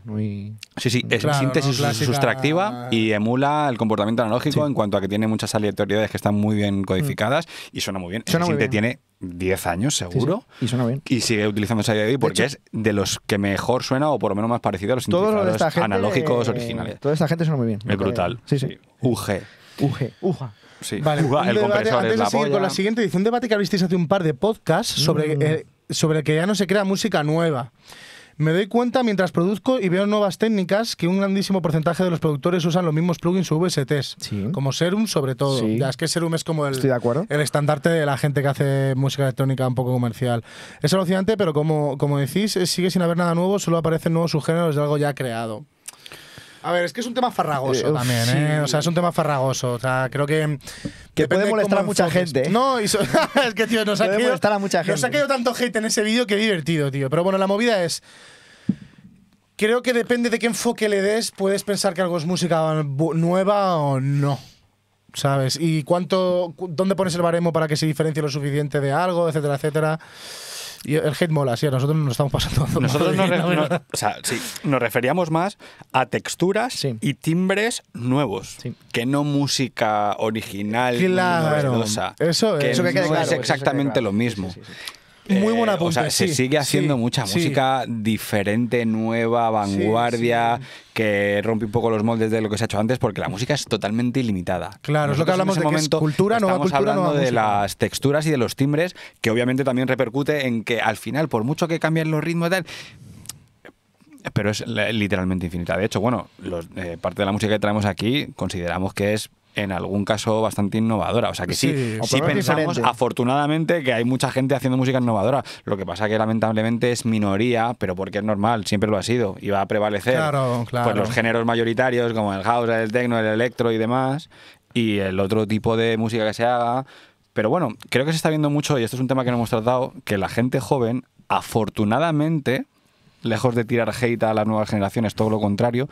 Sí, sí, es síntesis sustractiva y emula el comportamiento analógico en cuanto a que tiene muchas aleatoriedades que están muy bien codificadas y suena muy bien. Suena 10 años seguro. Y suena bien. Y sigue de hoy porque es de los que mejor suena o por lo menos más parecido a los analógicos originales. Toda esta gente suena muy bien. Es brutal. Sí, sí. UG. UG. UJA. Sí. Uga, el antes de la con la siguiente edición, un debate que abristeis hace un par de podcasts sobre, mm. eh, sobre que ya no se crea música nueva. Me doy cuenta mientras produzco y veo nuevas técnicas que un grandísimo porcentaje de los productores usan los mismos plugins o VSTs, como Serum sobre todo. Ya es que Serum es como el, estandarte de la gente que hace música electrónica un poco comercial. Es alucinante, pero como, como decís, sigue sin haber nada nuevo, solo aparecen nuevos subgéneros de algo ya creado. A ver, es que es un tema farragoso eh, también, ¿eh? O sea, es un tema farragoso. O sea, creo que. Que puede molestar a mucha gente. No, es que, tío, nos ha, caído, mucha tanto hate en ese vídeo que divertido, tío. Pero bueno, la movida es. Creo que depende de qué enfoque le des, puedes pensar que algo es música nueva o no. ¿Sabes? ¿Y cuánto, dónde pones el baremo para que se diferencie lo suficiente de algo, etcétera, etcétera? el hate mola, sí, a nosotros nos estamos pasando. Nosotros nos, no, o sea, sí, nos referíamos más a texturas y timbres nuevos, que no música original, claro. Eso, que eso que queda es exactamente lo mismo. Eh, Muy buena cosa o sea, se sigue haciendo mucha música diferente, nueva, vanguardia, que rompe un poco los moldes de lo que se ha hecho antes, porque la música es totalmente ilimitada. Claro, es lo que hablamos de momento, cultura, nueva cultura, hablando de las texturas y de los timbres, que obviamente también repercute en que al final, por mucho que cambien los ritmos y tal, pero es literalmente infinita. De hecho, bueno, eh, parte de la música que traemos aquí consideramos que es en algún caso bastante innovadora. O sea que sí, sí, pensamos, afortunadamente, que hay mucha gente haciendo música innovadora. Lo que pasa que lamentablemente es minoría, pero porque es normal, siempre lo ha sido y va a prevalecer. los géneros mayoritarios como el house, el techno, el electro y demás, y el otro tipo de música que se haga. Pero bueno, creo que se está viendo mucho, y esto es un tema que no hemos tratado, que la gente joven, afortunadamente, lejos de tirar hate a las nuevas generaciones, todo lo contrario.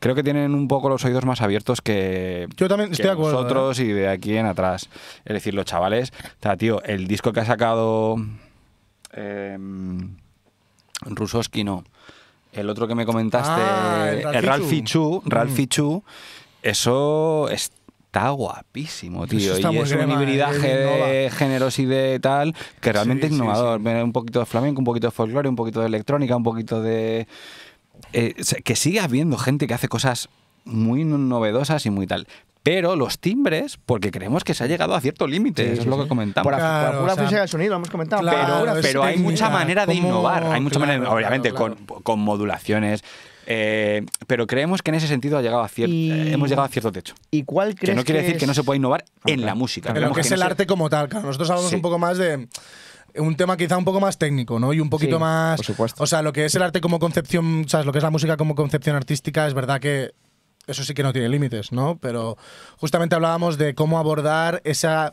Creo que tienen un poco los oídos más abiertos que, Yo también estoy de ¿eh? nosotros y de aquí en atrás. Es decir, los chavales, o tío, el disco que ha sacado eh, em, Rusoski, no. El otro que me comentaste, ah, el, mm. eso es está guapísimo, tío. y es un hibridaje de géneros y de tal que realmente es innovador. Un poquito de flamenco, un poquito de folclore, un poquito de electrónica, un poquito de... Eh, que sigue habiendo gente que hace cosas muy novedosas y muy tal. Pero los timbres, porque creemos que se ha llegado a cierto límite, es lo que comentamos. Por, claro, física del sonido, hemos comentado. pero, hay mucha manera de innovar, hay mucha manera, obviamente, con, con, modulaciones, eh, pero creemos que en ese sentido ha llegado a eh, hemos llegado a cierto techo. ¿Y cuál que no quiere decir que no se pueda innovar en la música. Pero que, que es el arte como tal, claro. Nosotros hablamos un poco más de un tema quizá un poco más técnico, ¿no? Y un poquito más. supuesto. O sea, lo que es el arte como concepción, ¿sabes? Lo que es la música como concepción artística, es verdad que eso sí que no tiene límites, ¿no? Pero justamente hablábamos de cómo abordar esa,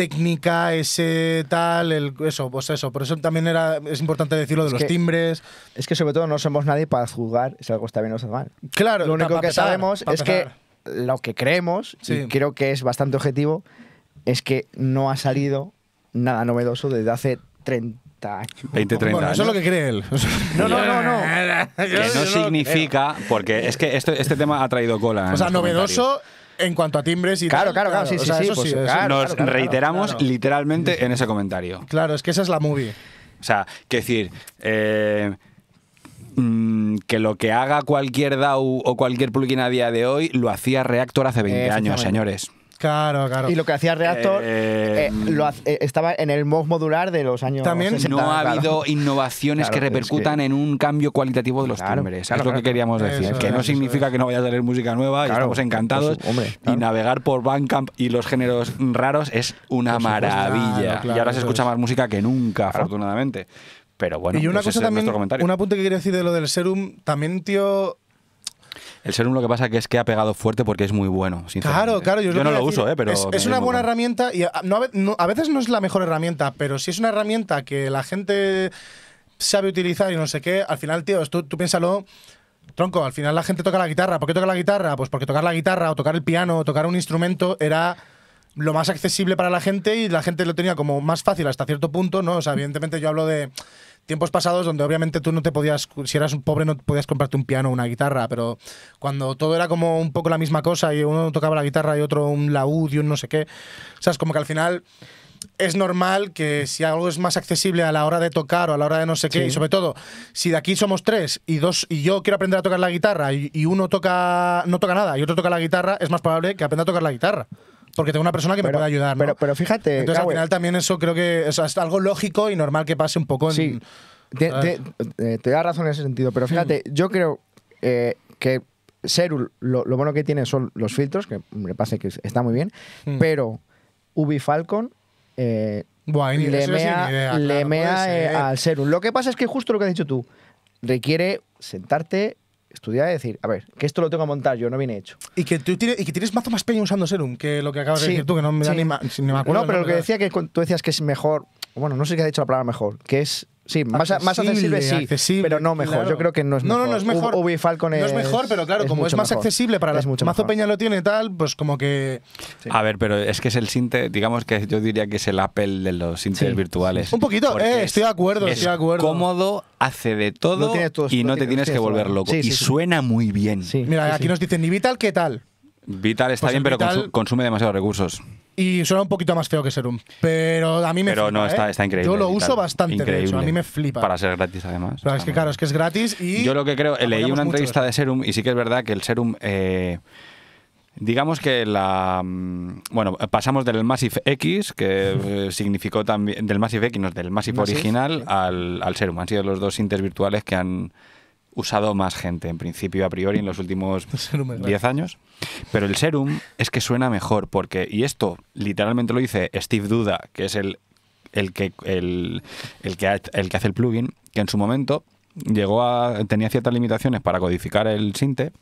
técnica, ese tal, el, eso, pues eso. Por eso también era, es importante decirlo de los timbres. Es que sobre todo no somos nadie para juzgar si algo está bien o está mal. Claro, lo único que sabemos es que lo que creemos, y creo que es bastante objetivo, es que no ha salido nada novedoso desde hace 30 20, 30 bueno, Eso es lo que cree él. No, no, no, no. que no significa, porque es que este, este tema ha traído cola. O sea, novedoso en cuanto a timbres y Claro, claro, claro, sí, sí, sí, Nos reiteramos literalmente en ese comentario. Claro, es que esa es la movie. O sea, que decir, eh, mm, que lo que haga cualquier DAO o cualquier plugin a día de hoy lo hacía Reactor hace 20 años, señores. Claro, claro. Y lo que hacía Reactor eh, eh, lo, eh, estaba en el mod modular de los años También no ha habido innovaciones que repercutan en un cambio cualitativo de los timbres. es lo que queríamos decir. que no significa que no vaya a tener música nueva y estamos pues, encantados. y navegar por Bandcamp y los géneros raros es una maravilla. y ahora se escucha más música que nunca, afortunadamente. Pero bueno, y una cosa también, un apunte que quería decir de lo del serum, también, tío, el Serum lo que pasa que es que ha pegado fuerte porque es muy bueno, Claro, claro. Yo, no lo uso, ¿eh? Pero es, una buena herramienta y a, veces no es la mejor herramienta, pero si es una herramienta que la gente sabe utilizar y no sé qué, al final, tío, tú piénsalo. Tronco, al final la gente toca la guitarra. ¿Por qué toca la guitarra? Pues porque tocar la guitarra o tocar el piano o tocar un instrumento era lo más accesible para la gente y la gente lo tenía como más fácil hasta cierto punto, ¿no? O sea, evidentemente yo hablo de tiempos pasados donde obviamente tú no te podías, si eras un pobre no podías comprarte un piano o una guitarra, pero cuando todo era como un poco la misma cosa y uno tocaba la guitarra y otro un laúd y un no sé qué, o como que al final es normal que si algo es más accesible a la hora de tocar o a la hora de no sé qué, y sobre todo, si de aquí somos tres y dos y yo quiero aprender a tocar la guitarra y, y, uno toca no toca nada y otro toca la guitarra, es más probable que aprenda a tocar la guitarra porque tengo una persona que me puede ayudar. ¿no? Pero, fíjate. Entonces, al final también eso creo que es algo lógico y normal que pase un poco en. Sí. Te, eh, da razón en ese sentido, pero fíjate, mm. yo creo eh, que Serul lo, bueno que tiene son los filtros, que me parece que está muy bien, mm. pero Ubi Falcon. le mea, al Serul. Lo que pasa es que justo lo que has dicho tú, requiere sentarte, estudiar y decir, a ver, que esto lo tengo que montar yo, no viene hecho. Y que tú tienes, y que tienes mazo más peña usando Serum que lo que acabas de decir tú, que no me, da ni, No, pero lo que decía que tú decías que es mejor, bueno, no sé qué ha dicho la palabra mejor, que es Sí, más, más accesible sí, pero no mejor. Yo creo que no es mejor. No, no, no es mejor. mejor, pero claro, como es más accesible para las muchas Mazo Peña lo tiene y tal, pues como que. A ver, pero es que es el sinte, digamos que yo diría que es el Apple de los sintes virtuales. Un poquito, eh, estoy de acuerdo, estoy de acuerdo. Cómodo, hace de todo y no te tienes que volver loco. y suena muy bien. Mira, aquí nos dicen, ¿y Vital qué tal? Vital está pues bien, pero consume demasiados recursos. Y suena un poquito más feo que Serum. Pero a mí me Pero no, está, ¿eh? está increíble. Yo lo uso bastante, increíble. de hecho. A mí me flipa. Para ser gratis, además. es que, claro, es que es gratis y. Yo lo que creo, leí una entrevista de Serum y sí que es verdad que el Serum. Eh, digamos que la. Mm, bueno, pasamos del Massive X, que eh, significó también. Del Massive X, no, del Massive, original, al, al Serum. Han sido los dos sintes virtuales que han usado más gente, en principio, a priori, en los últimos 10 años. Pero el serum es que suena mejor, porque, y esto literalmente lo dice Steve Duda, que es el, el, que, el, que, el que hace el plugin, que en su momento llegó a, tenía ciertas limitaciones para codificar el sinte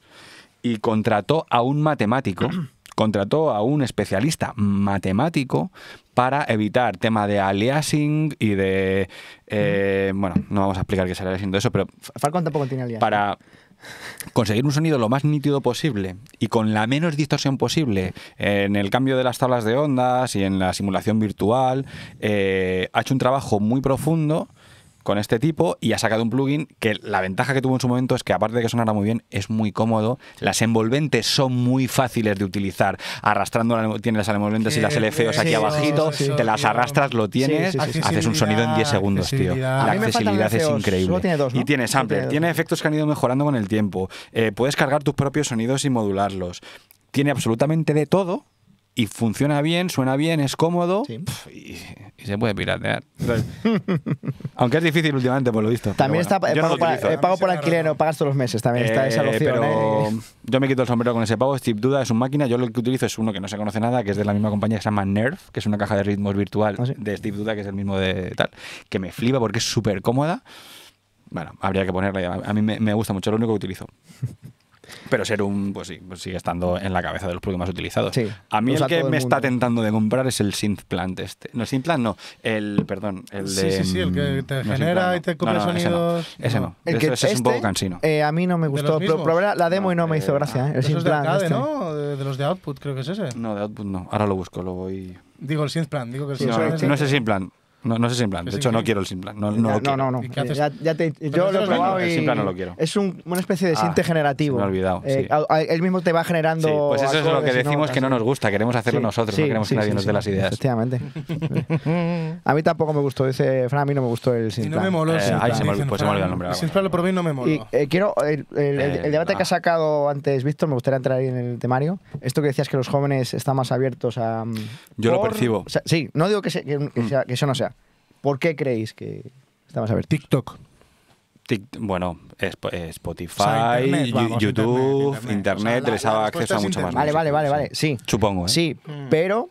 y contrató a un matemático. contrató a un especialista matemático para evitar tema de aliasing y de... Eh, mm. bueno, no vamos a explicar qué es el aliasing de eso, pero... Falcon tampoco tiene aliasing. Para conseguir un sonido lo más nítido posible y con la menos distorsión posible en el cambio de las tablas de ondas y en la simulación virtual, eh, ha hecho un trabajo muy profundo con este tipo y ha sacado un plugin que la ventaja que tuvo en su momento es que aparte de que sonara muy bien, es muy cómodo. Las envolventes son muy fáciles de utilizar. Arrastrando tienes las envolventes y las LFOs aquí abajito, te las arrastras, lo tienes, haces un sonido en 10 segundos, tío. La accesibilidad es increíble. Y tiene sample. tiene, efectos que han ido mejorando con el tiempo. Eh, puedes cargar tus propios sonidos y modularlos. Tiene absolutamente de todo y funciona bien, suena bien, es cómodo y, se puede piratear. Aunque es difícil últimamente, por lo visto. También está eh, eh, pago, por alquiler no pagas todos los meses. También está esa eh, Pero yo me quito el sombrero con ese pago. Steve Duda es una máquina. Yo lo que utilizo es uno que no se conoce nada, que es de la misma compañía que se llama Nerf, que es una caja de ritmos virtual ah, de Steve Duda, que es el mismo de tal, que me flipa porque es súper cómoda. Bueno, habría que ponerla. A mí me, me gusta mucho, lo único que utilizo. pero ser un pues sí, pues sigue estando en la cabeza de los plugins utilizados. a mí pues el que me está tentando de comprar es el Synthplant este. No, Synthplant no, el, perdón, el de... Sí, sí, sí, el que mm, te genera y te copia sonidos... Ese no, ese, el que es un poco este, cansino. Eh, a mí no me gustó, la demo y no me hizo eh, gracia. Ah, eh, el Synth este. de los de Output creo que es ese. No, de Output no, ahora lo busco, lo voy... Digo el Synthplant, digo que sí, No, no es el Synthplant, no, no es Plan. De hecho, no quiero el sin Plan. No, no, no, yo lo he probado y. no Es un, una especie de ah, sinte generativo. Eh, él mismo te va generando. pues eso es lo que decimos que no nos gusta. Queremos hacerlo nosotros. no queremos que nadie nos dé las ideas. Efectivamente. a mí tampoco me gustó. Dice Fran, a mí no me gustó el Simple no me moló el eh, pues se me, olvidó el nombre. lo probé y no me moló. Eh, quiero. El debate que has ah. sacado antes Víctor, me gustaría entrar ahí en el temario. Esto que decías que los jóvenes están más abiertos a. Mm, yo lo percibo. Sí, no digo que mm. eso no sea ¿Por qué creéis que estamos a ver? TikTok. bueno, eh, Spotify, YouTube, Internet, les ha acceso a mucho más. Vale, vale, vale, vale. Sí. Supongo, ¿eh? Sí, mm. pero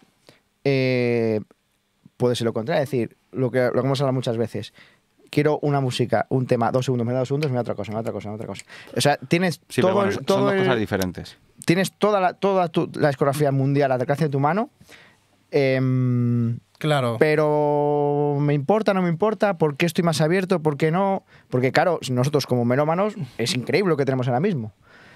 eh, puede ser lo contrario. Es decir, lo que, lo hemos hablado muchas veces. Quiero una música, un tema, dos segundos, me da dos segundos, me da otra cosa, me da otra cosa, me da otra cosa. O sea, tienes Sí, todo, son dos cosas diferentes. tienes toda la, toda la discografía mundial la clase de tu mano. Em, Claro. Pero me importa, no me importa, por qué estoy más abierto, por qué no. Porque, claro, nosotros como melómanos es increíble lo que tenemos ahora mismo.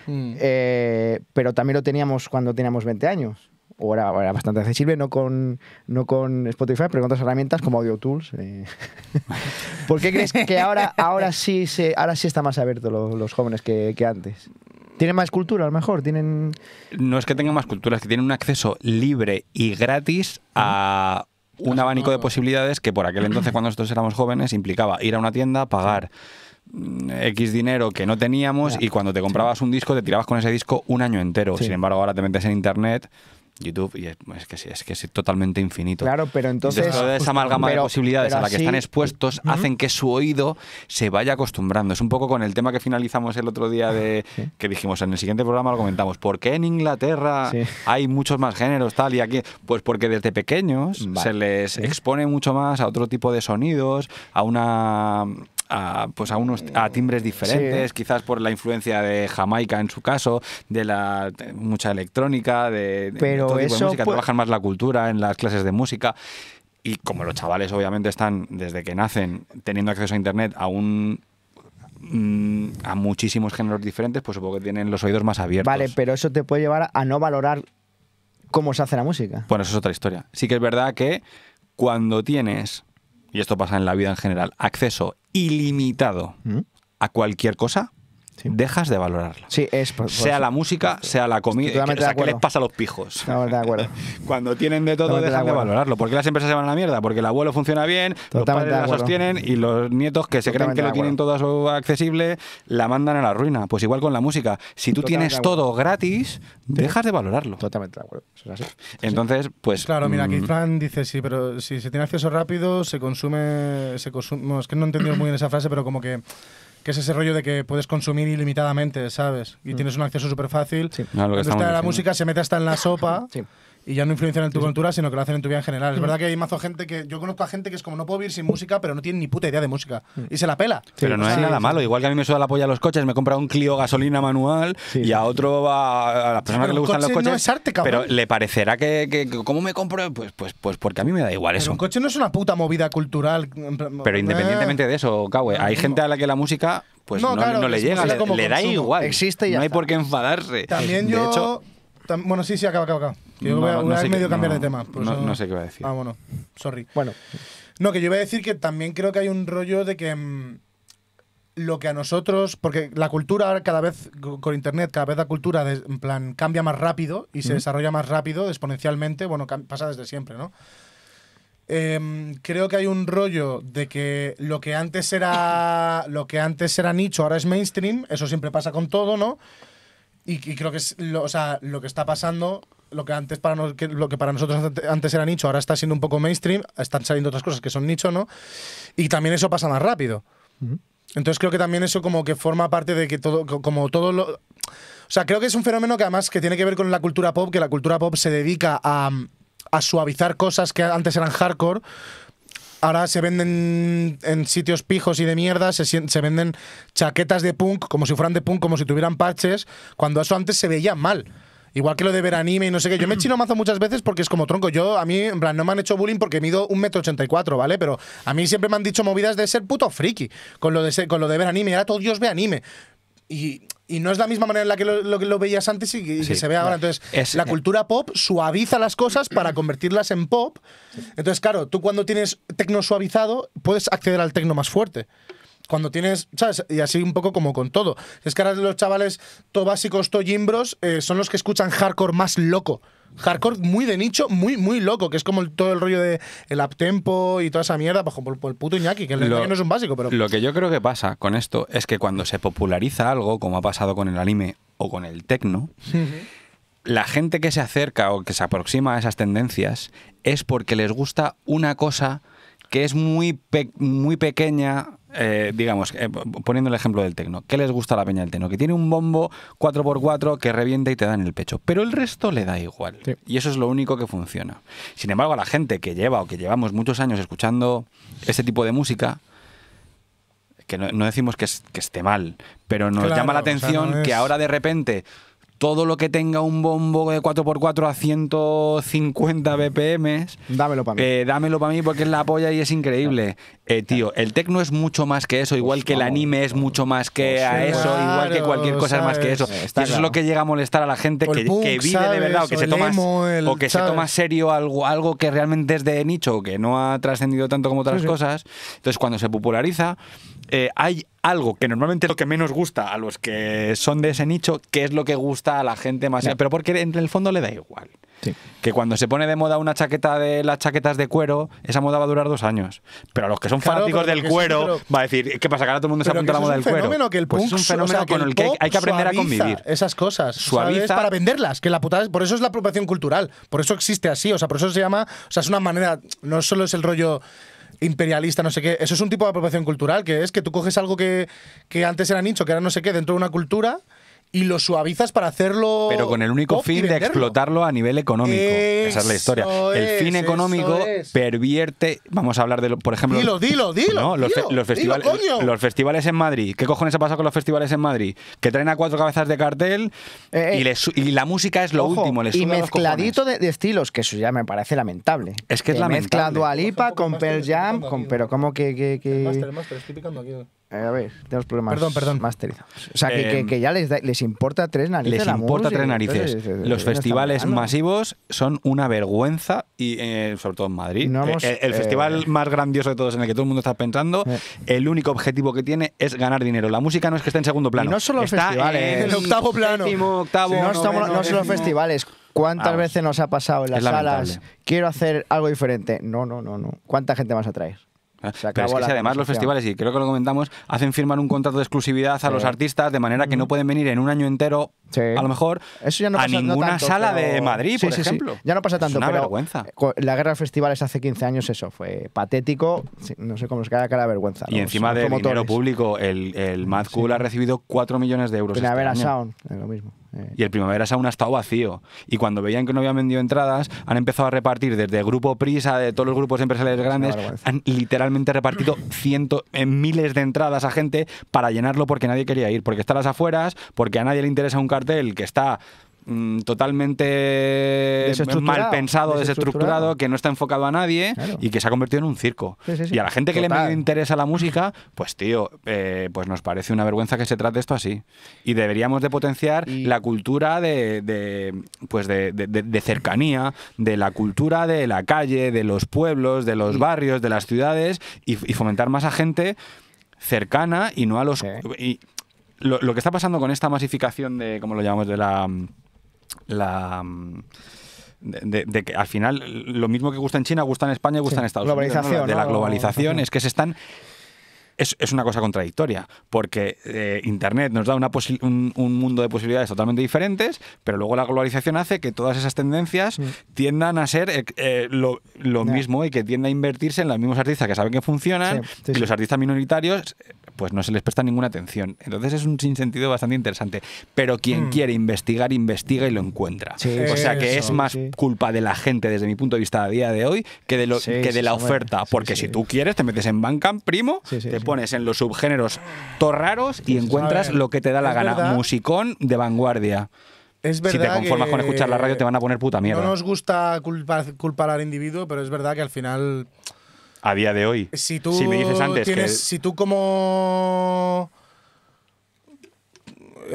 Mm. Eh, pero también lo teníamos cuando teníamos 20 años. O era, bastante accesible, no con, no con Spotify, pero con otras herramientas como Audio Tools. Eh. ¿Por qué crees que ahora, ahora, sí, se, ahora sí está más abierto los, jóvenes que, antes? tienen más cultura, a lo mejor tienen. No es que tengan más cultura, es que tienen un acceso libre y gratis a un abanico de posibilidades que por aquel entonces, cuando nosotros éramos jóvenes, implicaba ir a una tienda, pagar. Mm, X dinero que no teníamos y cuando te comprabas un disco te tirabas con ese disco un año entero. Sin embargo, ahora te metes en internet, YouTube y es, que, sí, es, que es totalmente infinito. Claro, pero entonces... toda esa amalgama de posibilidades a la que están expuestos hacen que su oído se vaya acostumbrando. Es un poco con el tema que finalizamos el otro día de que dijimos en el siguiente programa lo comentamos. ¿Por qué en Inglaterra hay muchos más géneros tal y aquí? Pues porque desde pequeños se les expone mucho más a otro tipo de sonidos, a una a, pues a unos a timbres diferentes, quizás por la influencia de Jamaica en su caso, de la mucha electrónica, de, Pero todo tipo música, trabajan más la cultura en las clases de música. Y como los chavales obviamente están desde que nacen teniendo acceso a internet a un mm, a muchísimos géneros diferentes, pues supongo que tienen los oídos más abiertos. Vale, pero eso te puede llevar a no valorar cómo se hace la música. Bueno, eso es otra historia. Sí que es verdad que cuando tienes y esto pasa en la vida en general, acceso ilimitado mm. a cualquier cosa, Dejas de valorarlo Sí, es Sea la música, sea la comida. O sea, ¿qué les pasa a los pijos? de acuerdo. Cuando tienen de todo, dejan de, valorarlo. ¿Por qué las empresas se van a la mierda? Porque el abuelo funciona bien, los padres la sostienen y los nietos que se creen que lo tienen todo accesible, la mandan a la ruina. Pues igual con la música. Si tú tienes todo gratis, dejas de valorarlo. Totalmente de acuerdo. Entonces, pues. Claro, mira, aquí mm. Fran dice: sí, pero si se tiene acceso rápido, se consume. Se consume no, es que no he entendido muy bien esa frase, pero como que que es ese rollo de que puedes consumir ilimitadamente, ¿sabes? Y mm. tienes un acceso súper fácil. Sí. Ah, la música se mete hasta en la sopa. sí y ya no influencian en tu cultura, sino que lo hacen en tu vida en general. Es mm. verdad que hay mazo gente que. Yo conozco a gente que es como no puedo vivir sin música, pero no tiene ni puta idea de música. Mm. Y se la pela. pero no es nada malo. Igual que a mí me suda la polla los coches, me compra un Clio gasolina manual y a otro, a, las personas que le gustan los coches. No es arte, cabrón. Pero le parecerá que, que, ¿Cómo me compro? Pues, pues, pues porque a mí me da igual eso. Un coche no es una puta movida cultural. Pero eh. independientemente de eso, cabrón, hay ah, gente a la que la música. Pues no, le llega, le, da igual. Existe y no hay por qué enfadarse. También yo bueno, sí, sí, acaba, acaba, acaba. yo voy a, cambiar de tema. Pues no- sé qué va a decir. Ah, bueno, sorry. Bueno, No, que yo iba a decir que también creo que hay un rollo de que mm, lo que a nosotros, porque la cultura cada vez con internet, cada vez la cultura en plan cambia más rápido y se desarrolla más rápido exponencialmente, bueno, pasa desde siempre, ¿no? Em, creo que hay un rollo de que lo que antes era lo que antes era nicho ahora es mainstream, eso siempre pasa con todo, ¿no? Y, creo que es lo, sea, lo que está pasando lo que antes para lo que para nosotros antes era nicho ahora está siendo un poco mainstream están saliendo otras cosas que son nicho no y también eso pasa más rápido entonces creo que también eso como que forma parte de que todo como todo lo o sea creo que es un fenómeno que además que tiene que ver con la cultura pop que la cultura pop se dedica a suavizar cosas que antes eran hardcore ahora se venden en sitios pijos y de mierda, se, venden chaquetas de punk como si fueran de punk, como si tuvieran parches, cuando eso antes se veía mal. Igual que lo de ver anime y no sé qué. Yo me chino mazo muchas veces porque es como tronco. Yo, a mí, en plan, no me han hecho bullying porque mido un metro ochenta y cuatro, ¿vale? Pero a mí siempre me han dicho movidas de ser puto friki. Con lo de, con lo de ver anime. Ahora todo Dios ve anime. Y y no es la misma manera en la que lo, veías antes y que, se ve ahora. Entonces, es, la cultura pop suaviza las cosas para mm. convertirlas en pop. Entonces, claro, tú cuando tienes tecno suavizado, puedes acceder al tecno más fuerte cuando tienes, ¿sabes? Y así un poco como con todo. Es que ahora los chavales to básicos, to jimbros, eh, son los que escuchan hardcore más loco hardcore muy de nicho, muy, muy loco, que es como todo el rollo de el uptempo y toda esa mierda, bajo pues, por, el puto Iñaki, que no es un básico, pero... Lo que yo creo que pasa con esto es que cuando se populariza algo, como ha pasado con el anime o con el tecno, la gente que se acerca o que se aproxima a esas tendencias es porque les gusta una cosa que es muy, muy pequeña eh, digamos, eh, poniendo el ejemplo del tecno, ¿qué les gusta la peña del tecno? Que tiene un bombo 4x4 que revienta y te da en el pecho, pero el resto le da igual. Y eso es lo único que funciona. Sin embargo, a la gente que lleva o que llevamos muchos años escuchando este tipo de música, que no, decimos que, esté mal, pero nos llama la atención que ahora de repente todo lo que tenga un bombo de 4x4 a 150 BPM. Dámelo para mí. Eh, dámelo para mí porque es la polla y es increíble. Eh, tío, el tecno es mucho más que eso, igual pues que el anime es mucho más que pues a eso, igual que cualquier cosa es más que eso. Y eso es lo que llega a molestar a la gente pues que, vive de verdad o que, se, toma, o que se toma serio algo, algo que realmente es de nicho que no ha trascendido tanto como otras cosas. Entonces, cuando se populariza, eh, hay algo que normalmente lo que menos gusta a los que son de ese nicho, que es lo que gusta a la gente más. Pero porque en el fondo le da igual. Que cuando se pone de moda una chaqueta de las chaquetas de cuero, esa moda va a durar dos años. Pero a los que son fanáticos del cuero, va a decir, ¿qué pasa? Que ahora todo el mundo se apunta a la moda del cuero. Que pues es un fenómeno con el que hay que aprender a convivir. Esas cosas. Suaviza. Para venderlas. Que la por eso es la apropiación cultural. Por eso existe así. O sea, por eso se llama. O sea, es una manera. No solo es el rollo imperialista, no sé qué. Eso es un tipo de apropiación cultural, que es que tú coges algo que, que antes era nicho, que ahora no sé qué, dentro de una cultura y lo suavizas para hacerlo. Pero con el único fin de explotarlo a nivel económico. Esa es la historia. El fin económico pervierte. Vamos a hablar de, por ejemplo. Dilo, dilo, dilo. los, festivales, los festivales en Madrid. ¿Qué cojones ha pasado con los festivales en Madrid? Que traen a cuatro cabezas de cartel eh, eh. y, la música es lo último. y mezcladito de, estilos, que eso ya me parece lamentable. Es que es la Mezclado Mezcla Dualipa con Pearl Jam, pero ¿cómo que. estoy picando aquí a ver, tenemos problemas perdón, perdón. O sea, que, eh, ya les, les importa tres narices. Les importa tres narices. Eh, eh, los festivales masivos son una vergüenza, y sobre todo en Madrid. el, festival más grandioso de todos en el que todo el mundo está pensando, el único objetivo que tiene es ganar dinero. La música no es que esté en segundo plano. no solo los festivales, en octavo plano. octavo, no, solo los festivales, ¿Cuántas veces nos ha pasado en las salas? Quiero hacer algo diferente. No, no, no, no. ¿Cuánta gente vas a traer? Pero es que además los festivales, y creo que lo comentamos, hacen firmar un contrato de exclusividad a los artistas de manera que no pueden venir en un año entero, a lo mejor, a ninguna sala de Madrid, por ejemplo. Ya no pasa tanto, una vergüenza. la guerra de festivales hace 15 años, eso fue patético, no sé cómo es queda cara vergüenza. Y encima de dinero público, el, el Mad Cool ha recibido 4 millones de euros. Este Primavera este Sound, es lo mismo. Eh. Y el Primavera aún ha estado vacío. Y cuando veían que no habían vendido entradas, han empezado a repartir desde Grupo Prisa, de todos los grupos empresariales grandes, han literalmente repartido cientos, eh, miles de entradas a gente para llenarlo porque nadie quería ir, porque está las afueras, porque a nadie le interesa un cartel que está Mm, totalmente mal pensado, desestructurado, que no está enfocado a nadie y que se ha convertido en un circo. Y a la gente que le interesa la música, pues tío, eh, pues nos parece una vergüenza que se trate esto así. Y deberíamos de potenciar la cultura de, pues de, cercanía, de la cultura de la calle, de los pueblos, de los barrios, de las ciudades y, fomentar más a gente cercana y no a los... Lo, lo, que está pasando con esta masificación de, como lo llamamos, de la mm, la mm, de, que al final lo mismo que gusta en China gusta en España y gusta en Estados Unidos. De la globalización es que se están es, una cosa contradictoria, porque eh, Internet nos da un, mundo de posibilidades totalmente diferentes, pero luego la globalización hace que todas esas tendencias tiendan a ser eh, eh, lo, lo mismo y que tienda a invertirse en los mismos artistas que saben que funcionan y los artistas minoritarios pues no se les presta ninguna atención. Entonces es un sinsentido bastante interesante. Pero quien mm. quiere investigar, investiga y lo encuentra. o sea que es más culpa de la gente, desde mi punto de vista a día de hoy, que de, lo, que de la oferta. Porque si tú quieres, te metes en Bandcamp, primo, te pones en los subgéneros torraros y encuentras lo que te da la gana. Musicón de vanguardia. Es verdad si te conformas con escuchar la radio te van a poner puta mierda. No nos gusta culpar, culpar al individuo, pero es verdad que al final a día de hoy. Si tú me dices antes que Si tú como...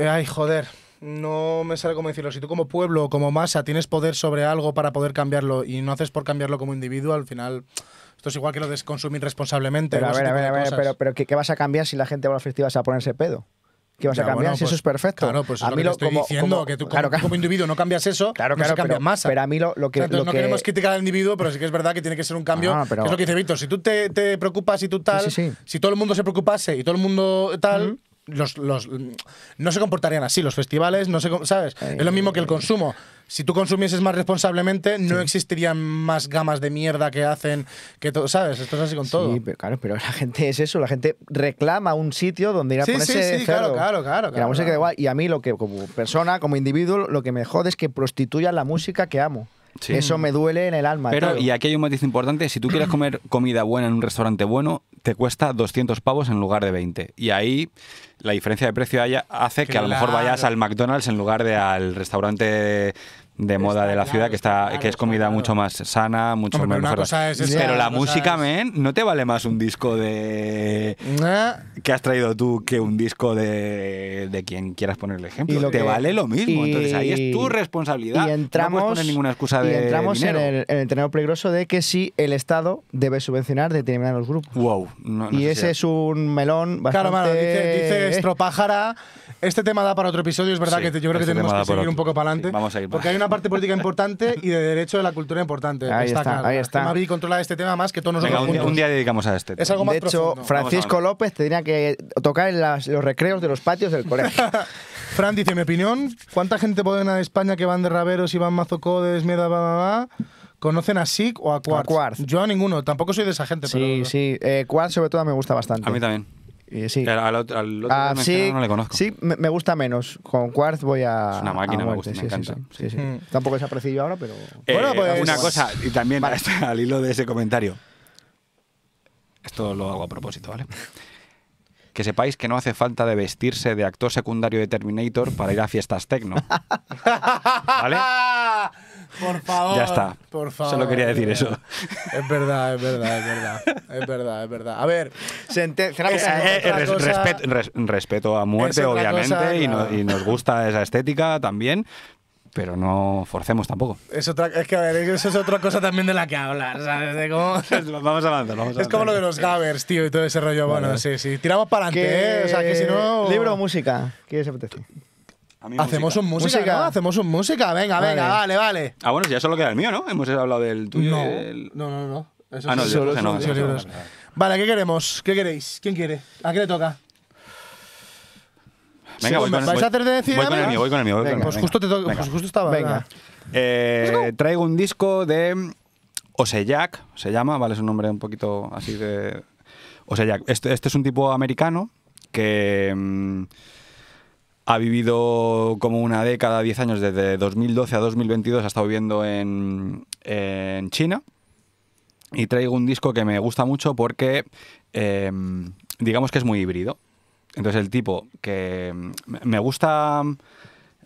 Ay, joder. No me sale cómo decirlo. Si tú como pueblo o como masa tienes poder sobre algo para poder cambiarlo y no haces por cambiarlo como individuo, al final esto es igual que lo de consumir responsablemente. Pero a pero, ¿qué, vas a cambiar si la gente va a los a ponerse pedo? que vas a cambiar si eso pues es perfecto. Claro, pues a mí lo, estoy diciendo, que tú como, individuo no cambias eso, claro, no se cambia pero, masa. Pero a mí lo, que... no queremos criticar al individuo, pero sí que es verdad que tiene que ser un cambio. es lo que dice Víctor, si tú te, preocupas y tú tal, si todo el mundo se preocupase y todo el mundo tal los, mm, no se comportarían así los festivales, no se, ¿sabes? es lo mismo que el consumo. Si tú consumieses más responsablemente, no existirían más gamas de mierda que hacen, que todo, ¿sabes? Esto es así con todo. Sí, pero claro, pero la gente es eso, la gente reclama un sitio donde ir a ponerse claro, claro, claro. Y a mí lo que, como persona, como individuo, lo que me jode es que prostituyan la música que amo. Eso me duele en el alma. Pero, y aquí hay un matiz importante, si tú quieres comer comida buena en un restaurante bueno, te cuesta 200 pavos en lugar de 20. Y ahí la diferencia de precio hace que a lo mejor vayas al McDonald's en lugar de al restaurante de moda de la ciudad, que está, que es comida mucho más sana, mucho mejor. pero la música, men, no te vale más un disco de que has traído tú que un disco de, de quien quieras ponerle ejemplo. te vale lo mismo. Entonces ahí es tu responsabilidad. Y entramos, no puedes poner ninguna excusa de. Y entramos en el, en terreno peligroso de que si el Estado debe subvencionar determinados grupos. Wow. y ese es un melón bastante. Claro, mano, dice, dice Estropájara. Este tema da para otro episodio, es verdad que yo creo que este tenemos que seguir un poco para adelante. vamos a ir. Porque hay una parte política importante y de derecho de la cultura importante. Ahí está, ahí está. Mavi controla este tema más que todos nosotros un, día dedicamos a este. Es algo más de hecho, Francisco López tenía que tocar en los recreos de los patios del colegio. Fran dice, mi opinión, ¿cuánta gente pueden a España que van de raberos y van mazocodes, mierda, va, ¿Conocen a SIC o a Quartz? Yo a ninguno, tampoco soy de esa gente. Sí, sí. Eh, Quartz sobre todo me gusta bastante. A mí también. Eh, sí. Al, otro, ah, no le conozco. Sí, me, gusta menos. Con Quartz voy a. Es una máquina, me gusta, me encanta. Mm. Tampoco se ha yo ahora, pero. Eh, bueno, pues. Una pues, cosa, y también al hilo de ese comentario. Esto lo hago a propósito, ¿vale? que sepáis que no hace falta de vestirse de actor secundario de Terminator para ir a fiestas tecno. ¿Vale? Por favor. Ya está. Por favor. Solo quería decir eso. Es verdad, es verdad, es verdad. Es verdad, es verdad. A ver, pues, eh, eh, respeto, a muerte, obviamente, y, nos gusta esa estética también, pero no forcemos tampoco. Es otra, es que a ver, eso es otra cosa también de la que hablar, ¿sabes? De cómo... vamos avanzando, vamos Es como lo de los gabbers, tío, y todo ese rollo. Bueno, sí, sí. Tiramos para adelante, ¿eh? O sea, que si no. ¿Libro o música? ¿Qué les apetece? Hacemos un música, Hacemos un música. Venga, venga, vale, vale. Ah, bueno, si ya solo queda el mío, ¿no? Hemos hablado del tuyo. No, no, no, no. Eso ah, no, solo, yo, no, Vale, ¿qué queremos? ¿Qué queréis? ¿Quién quiere? ¿A qué le toca? Venga, voy, con, ¿Vais a hacer de voy con el mío, voy con el mío. pues, justo te pues justo estaba. Venga. Eh, traigo un disco de Oseyak, se llama, ¿vale? Es un nombre un poquito así de... Oseyak. Este, este es un tipo americano que... Mm, ha vivido como una década, 10 años, desde 2012 a 2022 ha estado viviendo en, en China. Y traigo un disco que me gusta mucho porque em, digamos que es muy híbrido. Entonces el tipo que me gusta...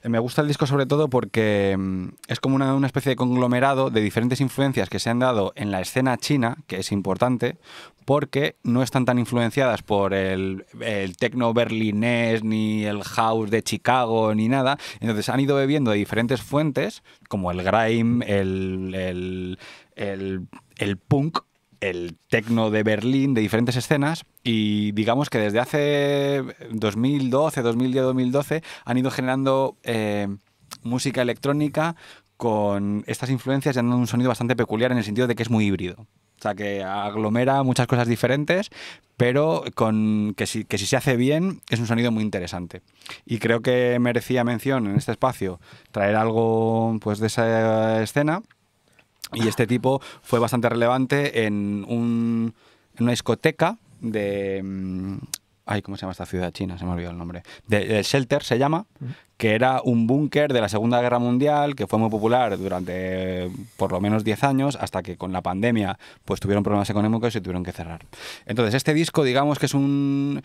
Me gusta el disco sobre todo porque em, es como una, especie de conglomerado de diferentes influencias que se han dado en la escena china, que es importante, porque no están tan influenciadas por el, el tecno berlinés, ni el house de Chicago, ni nada. Entonces han ido bebiendo de diferentes fuentes, como el grime, el, punk, el tecno de Berlín, de diferentes escenas, y digamos que desde hace 2012, 2010, 2012 han ido generando eh, música electrónica con estas influencias y han un sonido bastante peculiar en el sentido de que es muy híbrido. O sea, que aglomera muchas cosas diferentes, pero con, que, si, se hace bien es un sonido muy interesante. Y creo que merecía mención en este espacio traer algo pues, de esa escena. Y este tipo fue bastante relevante en una discoteca de, mm, Ay, ¿cómo se llama esta ciudad china? Se me olvidó el nombre. De, Shelter se llama, que era un búnker de la Segunda Guerra Mundial que fue muy popular durante por lo menos 10 años hasta que con la pandemia pues tuvieron problemas económicos y tuvieron que cerrar. Entonces, este disco digamos que es un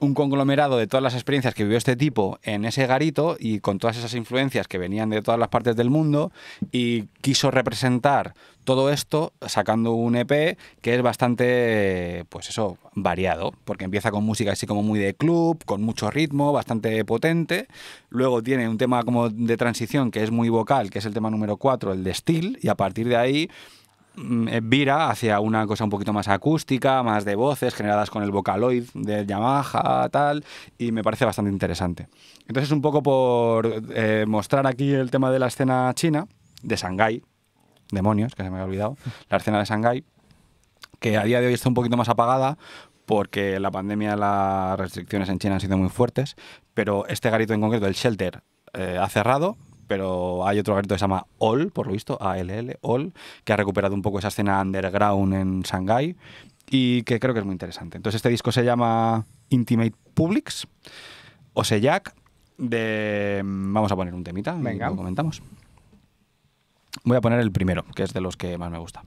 un conglomerado de todas las experiencias que vivió este tipo en ese garito y con todas esas influencias que venían de todas las partes del mundo y quiso representar todo esto sacando un EP que es bastante, pues eso, variado, porque empieza con música así como muy de club, con mucho ritmo, bastante potente, luego tiene un tema como de transición que es muy vocal, que es el tema número 4, el de Steel, y a partir de ahí Mm, eh, vira hacia una cosa un poquito más acústica, más de voces generadas con el Vocaloid de Yamaha, tal, y me parece bastante interesante. Entonces, un poco por eh, mostrar aquí el tema de la escena china, de Shanghái, demonios, que se me había olvidado, la escena de Shanghái, que a día de hoy está un poquito más apagada porque la pandemia, las restricciones en China han sido muy fuertes, pero este garito en concreto, el shelter, eh, ha cerrado, pero hay otro grito que se llama All, por lo visto, A-L-L, All, que ha recuperado un poco esa escena underground en Shanghai y que creo que es muy interesante. Entonces este disco se llama Intimate Publics o Jack, de mm, vamos a poner un temita Venga. comentamos. Voy a poner el primero, que es de los que más me gusta.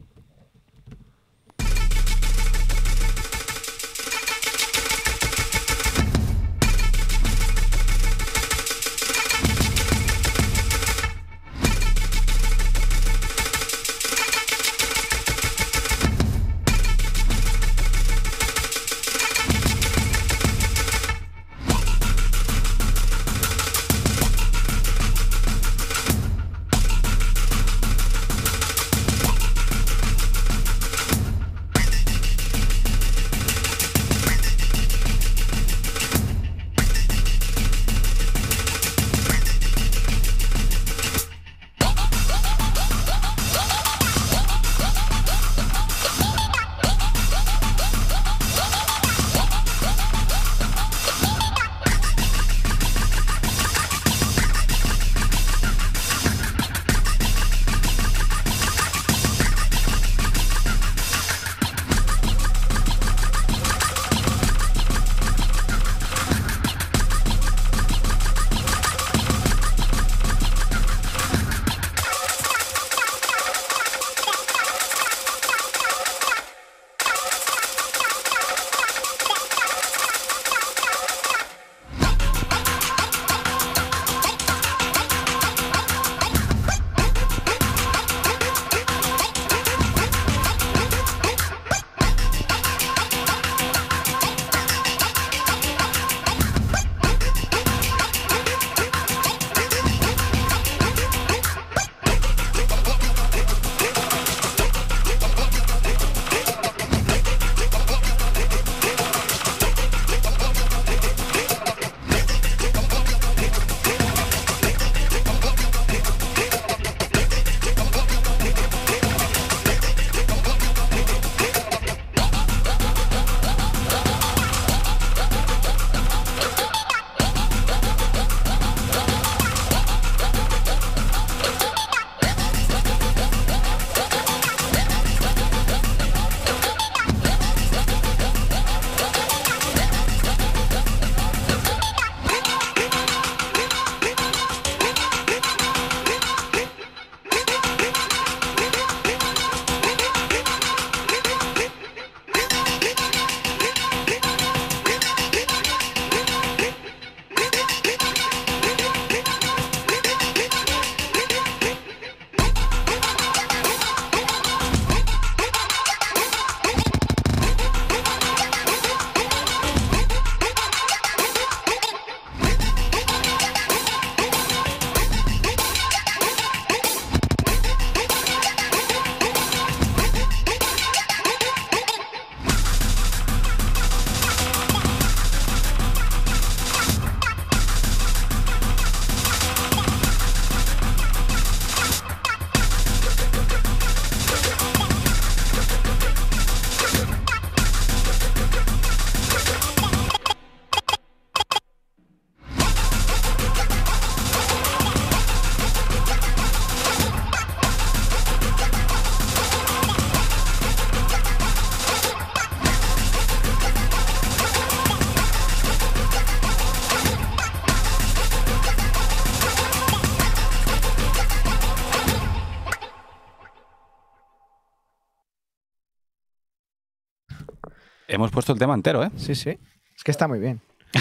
hemos puesto el tema entero, ¿eh? Sí, sí. Es que está muy bien.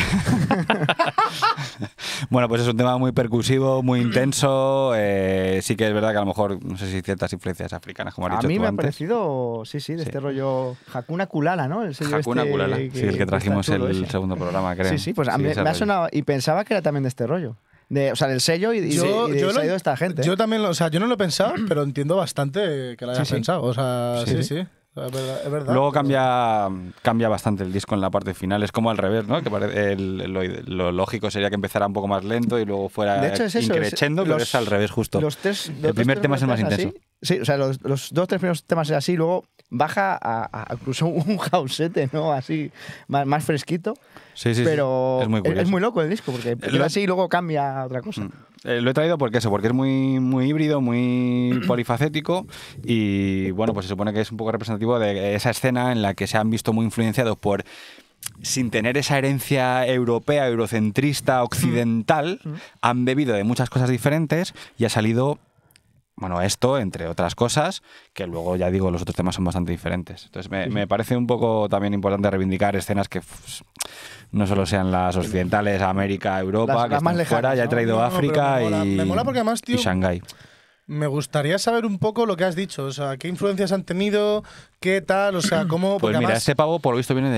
bueno, pues es un tema muy percusivo, muy intenso. Eh, sí que es verdad que a lo mejor, no sé si ciertas influencias africanas, como has a dicho A mí me ha parecido, sí, sí, de este rollo Hakuna Kulala, ¿no? El sello Hakuna este Kulala, sí, el que trajimos el segundo programa, creo. Sí, sí, pues me ha sonado, y pensaba que era también de este rollo. o sea, del sello y, de, de esta gente. Yo también, o sea, yo no lo he pensado, pero entiendo bastante que lo hayas pensado. O sea, sí. sí. Luego cambia, cambia bastante el disco en la parte final. Es como al revés, ¿no? Que lo, lógico sería que empezara un poco más lento y luego fuera pero es al revés justo. el primer tema es el más intenso. Sí, o sea, los, los, dos tres primeros temas es así, luego baja a, incluso un jausete, ¿no? Así, más, fresquito. Sí, sí, pero Es, muy es, muy loco el disco, porque eh, así y luego cambia a otra cosa. Mm. Eh, lo he traído porque eso, porque es muy, muy híbrido, muy polifacético y bueno, pues se supone que es un poco representativo de esa escena en la que se han visto muy influenciados por sin tener esa herencia europea, eurocentrista, mm. occidental, mm. han bebido de muchas cosas diferentes y ha salido bueno, esto, entre otras cosas, que luego ya digo, los otros temas son bastante diferentes. Entonces, me, parece un poco también importante reivindicar escenas que pues, no solo sean las occidentales, América, Europa, que más fuera, ya he traído África y, porque además, tío, y Shanghái. Me gustaría saber un poco lo que has dicho, o sea, qué influencias han tenido, qué tal, o sea, cómo. Pues mira, este pavo por lo visto viene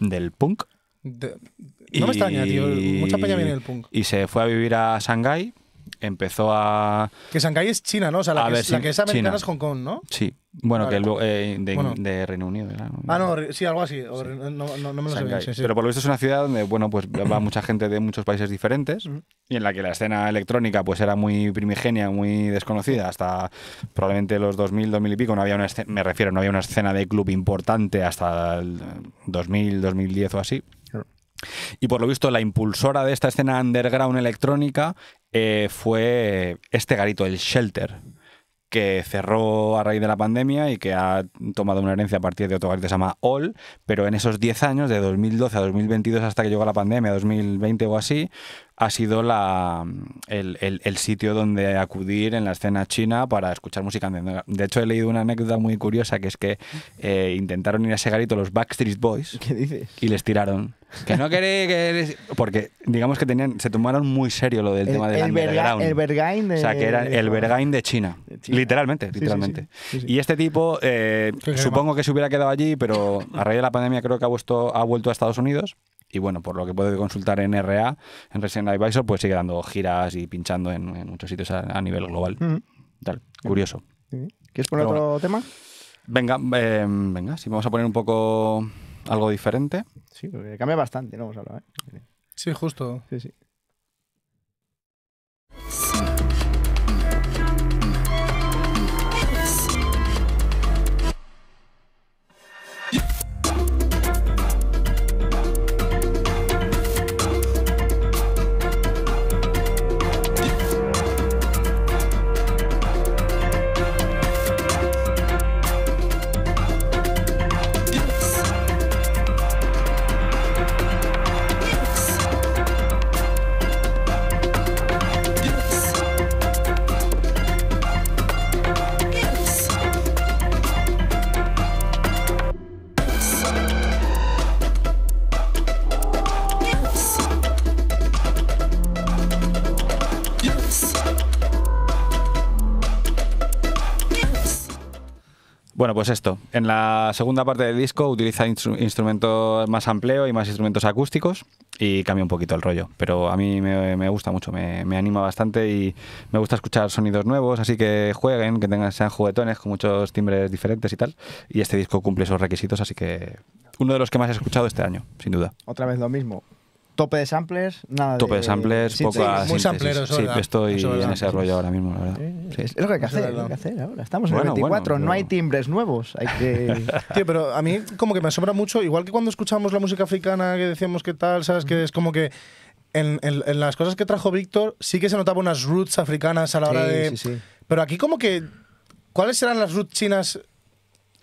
del, punk. No me extraña, tío. Mucha peña viene del punk. Y se fue a vivir a Shanghái empezó a. Que Shanghái es China, ¿no? O sea, la, que, es, que es americana es Hong Kong, ¿no? Sí. Bueno, que eh, de, Reino Unido. Ah, no, sí, algo así. No, me lo sabía. sí, Pero por lo visto es una ciudad donde, bueno, pues va mucha gente de muchos países diferentes y en la que la escena electrónica pues era muy primigenia, muy desconocida. Hasta probablemente los 2000, 2000 y pico no había una escena, me refiero, no había una escena de club importante hasta el 2000, 2010 o así. Y por lo visto, la impulsora de esta escena underground electrónica eh, fue este garito, el Shelter, que cerró a raíz de la pandemia y que ha tomado una herencia a partir de otro garito que se llama All, pero en esos 10 años, de 2012 a 2022 hasta que llegó la pandemia, 2020 o así, ha sido la, el, sitio donde acudir en la escena china para escuchar música. De hecho, he leído una anécdota muy curiosa que es que eh, intentaron ir a ese garito los Backstreet Boys y les tiraron. Que no Porque digamos que tenían, se tomaron muy serio lo del tema del la underground. el Bergain de... O sea, que era el Bergain de China. Literalmente, literalmente. y este tipo, eh, supongo que se hubiera quedado allí, pero a raíz de la pandemia creo que ha, vuelto, ha vuelto a Estados Unidos y bueno, por lo que puede consultar en RA, en Resident Advisor, pues sigue dando giras y pinchando en, muchos sitios a, nivel global. Tal, curioso. ¿Quieres poner otro tema? Venga, em, venga, si vamos a poner un poco algo diferente. Sí, porque cambia bastante, ¿no? Vamos a hablar, ¿eh? Sí, justo. Sí, sí. pues esto. En la segunda parte del disco utiliza instrumentos más amplio y más instrumentos acústicos y cambia un poquito el rollo. Pero a mí me, gusta mucho, me, anima bastante y me gusta escuchar sonidos nuevos, así que jueguen, que tengan, sean juguetones con muchos timbres diferentes y tal. Y este disco cumple esos requisitos, así que uno de los que más he escuchado este año, sin duda. Otra vez lo mismo, tope de samplers, nada. Tope de, samplers, pocas. Sí, muy sampleros, Sí, estoy en ese rollo ahora mismo, la verdad. es lo que hay que, hacer, lo que, hay que hacer, ahora. Estamos en el 24, no hay timbres nuevos. Hay Tío, pero a mí como que me asombra mucho, igual que cuando escuchamos la música africana que decíamos que tal, ¿sabes? Que es como que. En, las cosas que trajo Víctor, sí que se notaban unas roots africanas a la hora de. Pero aquí, como que. ¿Cuáles serán las roots chinas?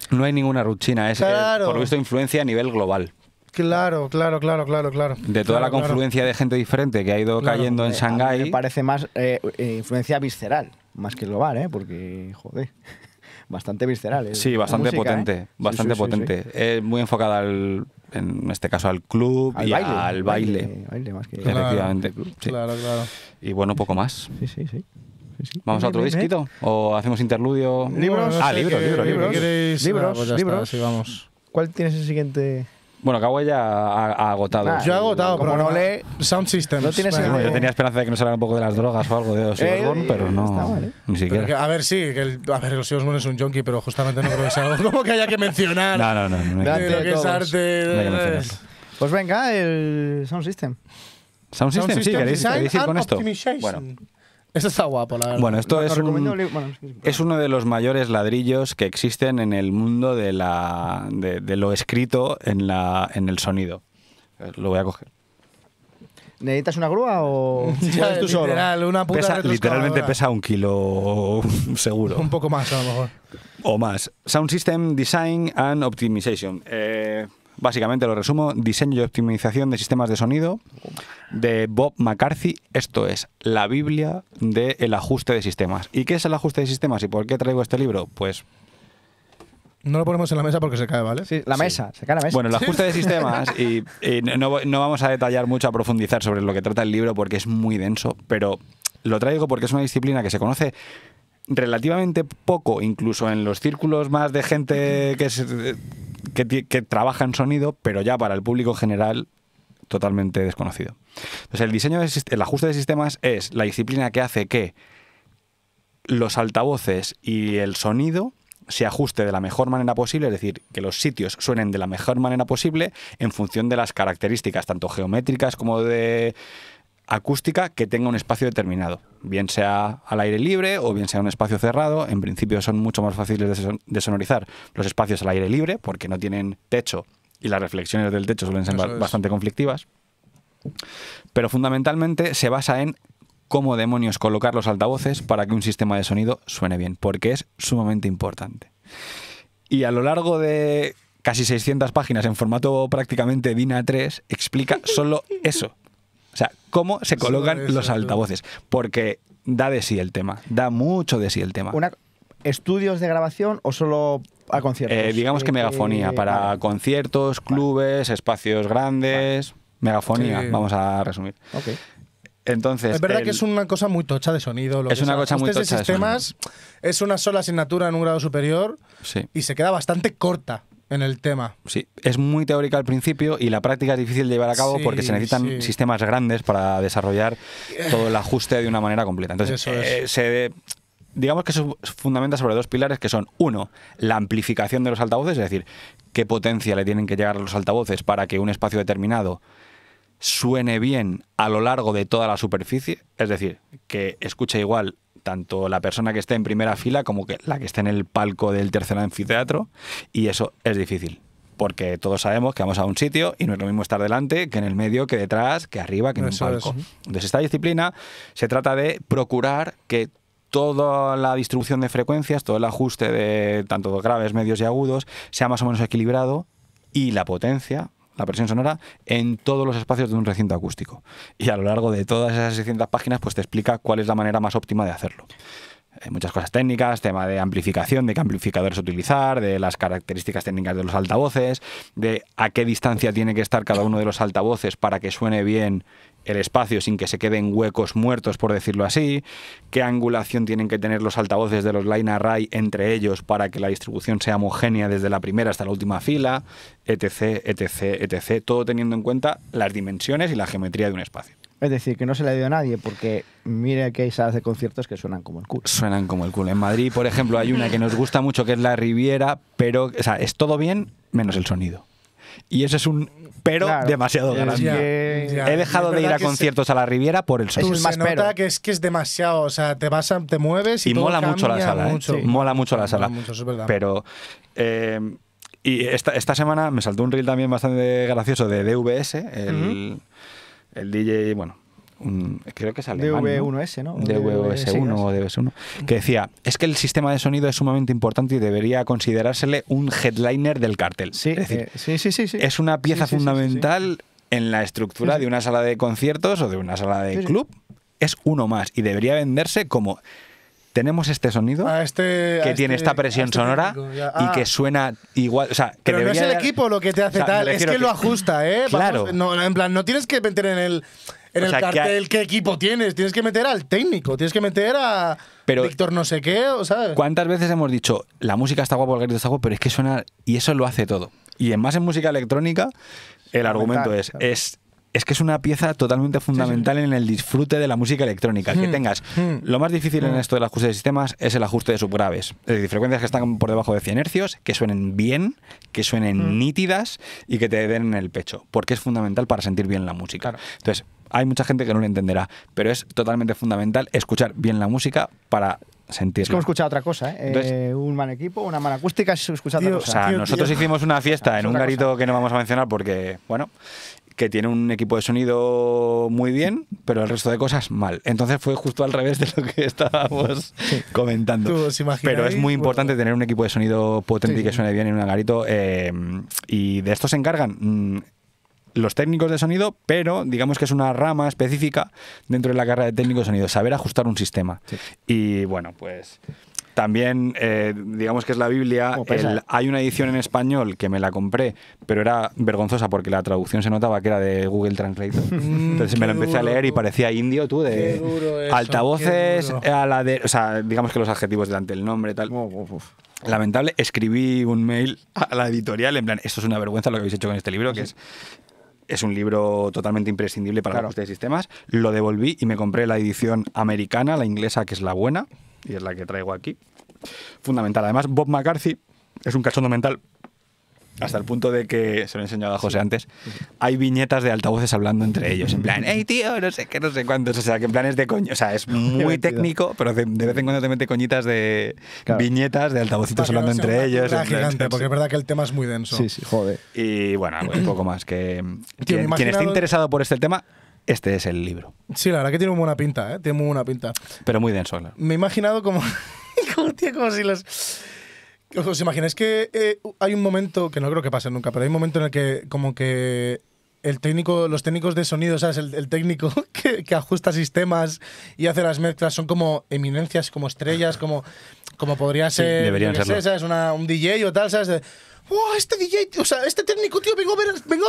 No hay ninguna root china, es eh, claro. por lo visto influencia a nivel global. Claro, claro, claro, claro, claro. De toda la confluencia de gente diferente que ha ido cayendo en eh, Shanghái. Me parece más eh, influencia visceral, más que global, ¿eh? Porque, joder bastante visceral. Eh. Sí, bastante potente, bastante potente. Es muy enfocada al, en este caso al club y al baile. baile más que efectivamente, claro, claro. Y bueno, poco más. Sí, sí, sí. ¿Vamos a otro disquito? ¿O hacemos interludio? ¿Libros? Ah, libros, ah, pues libros, libros. ¿Libros? ¿Cuál tienes el siguiente? Bueno, Kawai ya ha, agotado. yo he agotado, pero no le… Sound System. No eh. yo tenía esperanza de que nos hablara un poco de las drogas o algo de eh, Osborne, eh, pero no. ¿eh? Ni siquiera. a ver, sí, que el, a ver, es un junkie, pero justamente no creo que sea algo como que haya que mencionar. no, no, no. no, que es arte. pues venga, el Sound System. Sound System, sí, queréis ir con esto. Bueno. Esto está guapo, la verdad. Bueno, esto es, es, uno de los mayores ladrillos que existen en el mundo de, la, de, lo escrito en, la, en el sonido. Lo voy a coger. ¿Necesitas una grúa o literalmente pesa un kilo seguro. un poco más, a lo mejor. O más. Sound System Design and Optimization. Eh, Básicamente lo resumo, diseño y optimización de sistemas de sonido de Bob McCarthy. Esto es la Biblia del ajuste de sistemas. ¿Y qué es el ajuste de sistemas y por qué traigo este libro? Pues no lo ponemos en la mesa porque se cae, ¿vale? Sí, la mesa, se cae la mesa. Bueno, el ajuste de sistemas, y, no, vamos a detallar mucho, a profundizar sobre lo que trata el libro porque es muy denso, pero lo traigo porque es una disciplina que se conoce relativamente poco, incluso en los círculos más de gente que se que, trabaja en sonido, pero ya para el público general totalmente desconocido. Entonces, el diseño, el ajuste de sistemas es la disciplina que hace que los altavoces y el sonido se ajuste de la mejor manera posible, es decir, que los sitios suenen de la mejor manera posible en función de las características, tanto geométricas como de acústica que tenga un espacio determinado, bien sea al aire libre o bien sea un espacio cerrado. En principio son mucho más fáciles de sonorizar los espacios al aire libre porque no tienen techo y las reflexiones del techo suelen ser bastante conflictivas. Pero fundamentalmente se basa en cómo demonios colocar los altavoces para que un sistema de sonido suene bien, porque es sumamente importante. Y a lo largo de casi 600 páginas en formato prácticamente DIN A3 explica solo eso, o sea, cómo se colocan los altavoces. Porque da de sí el tema, da mucho de sí el tema. Una, ¿Estudios de grabación o solo a conciertos? Eh, digamos que eh, megafonía, para conciertos, clubes, espacios grandes. Megafonía, vamos a resumir. Entonces, es verdad que es una cosa muy tocha de sonido. es una cosa muy este tocha de Es una sola asignatura en un grado superior y se queda bastante corta en el tema. Sí, es muy teórica al principio y la práctica es difícil de llevar a cabo porque se necesitan sistemas grandes para desarrollar todo el ajuste de una manera completa. Entonces, eh, se digamos que se fundamenta sobre dos pilares que son, uno, la amplificación de los altavoces, es decir, qué potencia le tienen que llegar los altavoces para que un espacio determinado suene bien a lo largo de toda la superficie, es decir, que escuche igual tanto la persona que esté en primera fila como que la que esté en el palco del tercer anfiteatro y eso es difícil porque todos sabemos que vamos a un sitio y no es lo mismo estar delante que en el medio, que detrás, que arriba, que en un palco. Entonces, esta disciplina se trata de procurar que toda la distribución de frecuencias, todo el ajuste de tanto graves, medios y agudos sea más o menos equilibrado y la potencia la presión sonora, en todos los espacios de un recinto acústico. Y a lo largo de todas esas 600 páginas, pues te explica cuál es la manera más óptima de hacerlo. Hay eh, muchas cosas técnicas, tema de amplificación, de qué amplificadores utilizar, de las características técnicas de los altavoces, de a qué distancia tiene que estar cada uno de los altavoces para que suene bien el espacio sin que se queden huecos muertos, por decirlo así, qué angulación tienen que tener los altavoces de los line array entre ellos para que la distribución sea homogénea desde la primera hasta la última fila, etc, etc, etc, todo teniendo en cuenta las dimensiones y la geometría de un espacio. Es decir, que no se le dio a nadie, porque mire que hay salas de conciertos que suenan como el culo. Suenan como el culo. En Madrid, por ejemplo, hay una que nos gusta mucho, que es la Riviera, pero es todo bien menos el sonido. Y ese es un pero demasiado grande. He dejado de ir a conciertos a la Riviera por el sol. Es se nota que es que es demasiado, o sea, te vas te mueves y, todo mola, mucho la sala, ¿eh? mola mucho la sala. Pero eh, y esta, esta, semana me saltó un reel también bastante gracioso de DVS, el, el DJ, bueno, creo que es alemán. DV1S, ¿no? s 1 o DVS1, que decía, es que el sistema de sonido es sumamente importante y debería considerársele un headliner del cartel. Sí, es decir, eh, sí, sí, Es una pieza fundamental en la estructura de una sala de conciertos o de una sala de club. Es uno más y debería venderse como tenemos este sonido este, que tiene este esta presión este sonora y que ah. suena igual. Pero no es el equipo lo que te hace tal, es que, lo ajusta, ¿eh? Claro. en plan, no tienes que meter en el, el cartel qué equipo tienes, tienes que meter al técnico, tienes que meter a. Víctor no sé qué, ¿Cuántas veces hemos dicho, la música está guapa, el grito está guapo, pero es que suena, y eso lo hace todo. Y en más en música electrónica, el argumento es es que es una pieza totalmente fundamental en el disfrute de la música electrónica. Que hmm. tengas. Hmm. Lo más difícil en hmm. esto del ajuste de sistemas es el ajuste de subgraves. Es decir, frecuencias que están por debajo de 100 hercios, que suenen bien, que suenen nítidas y que te den en el pecho. Porque es fundamental para sentir bien la música. Entonces, hay mucha gente que no lo entenderá, pero es totalmente fundamental escuchar bien la música para sentirla. Es como escuchar otra cosa, ¿eh? eh un mal equipo, una mala acústica, escuchar otra cosa. O sea, nosotros hicimos una fiesta ah, en un garito que no vamos a mencionar porque, bueno, que tiene un equipo de sonido muy bien, pero el resto de cosas mal. Entonces fue justo al revés de lo que estábamos comentando. Pero es muy importante tener un equipo de sonido potente y que suene bien en un algarito. Eh, y de esto se encargan mm, los técnicos de sonido, pero digamos que es una rama específica dentro de la carrera de técnico de sonido, saber ajustar un sistema. Y bueno, pues también, eh, digamos que es la Biblia, hay una edición en español que me la compré, pero era vergonzosa porque la traducción se notaba que era de Google Translate. Mm, Entonces me lo empecé a leer y parecía indio, tú, de altavoces a la de... O sea, digamos que los adjetivos delante del nombre, tal. lamentable, escribí un mail a la editorial en plan, esto es una vergüenza lo que habéis hecho con este libro, que es, es un libro totalmente imprescindible para los de sistemas. Lo devolví y me compré la edición americana, la inglesa, que es la buena y es la que traigo aquí. Fundamental. Además, Bob McCarthy es un cachondo mental hasta el punto de que, se lo he enseñado a José antes, hay viñetas de altavoces hablando entre ellos, en plan, hey tío, no sé qué, no sé cuántos, o sea, que en plan es de coño, o sea, es muy técnico, pero de, vez en cuando te mete coñitas de viñetas de altavocitos hablando entre ellos. Es gigante, porque es verdad que el tema es muy denso. Sí, sí, joder. Y bueno, un poco más que... quien, quien esté interesado por este tema, este es el libro. Sí, la verdad que tiene muy buena pinta, ¿eh? Tiene muy buena pinta. Pero muy denso, claro. Me he imaginado como. como, tío, como si los. ¿Os imagináis que eh, hay un momento, que no creo que pase nunca, pero hay un momento en el que, como que el técnico, los técnicos de sonido, ¿sabes? El, técnico que, ajusta sistemas y hace las mezclas son como eminencias, como estrellas, como, como podría ser, deberían ser ¿sabes? Una, un DJ o tal, ¿sabes? Oh, este DJ, o sea, este técnico, tío, vengo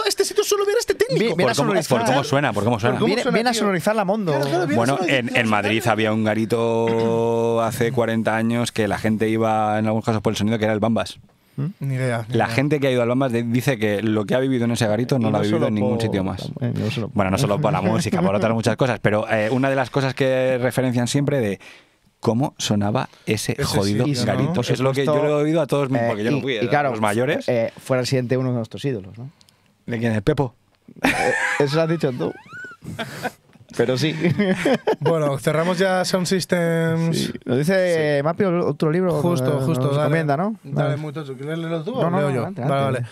a este sitio solo ver a este técnico. cómo suena, por cómo suena. Viene, a sonorizar la mondo. bueno, en, Madrid había un garito hace 40 años que la gente iba, en algunos casos, por el sonido que era el Bambas. Mm, ni idea. la gente que ha ido al Bambas dice que lo que ha vivido en ese garito no, lo ha vivido en ningún sitio más. Eh, bueno, no solo por la música, por otras muchas cosas, pero eh, una de las cosas que referencian siempre de cómo sonaba ese, jodido sí, garito. Es lo que yo le he oído a todos, eh, porque yo no fui, los mayores. Eh, fuera el siguiente uno de nuestros ídolos, ¿no? ¿De quién es? ¿Pepo? Eh, eso lo has dicho tú. Pero sí. bueno, cerramos ya Sound Systems. Nos dice Mapio otro libro. Justo, justo. Nos recomienda, ¿no? Dale, dale mucho. ¿Quieres leerlo tú no, o no, leo no, yo? vale, vale.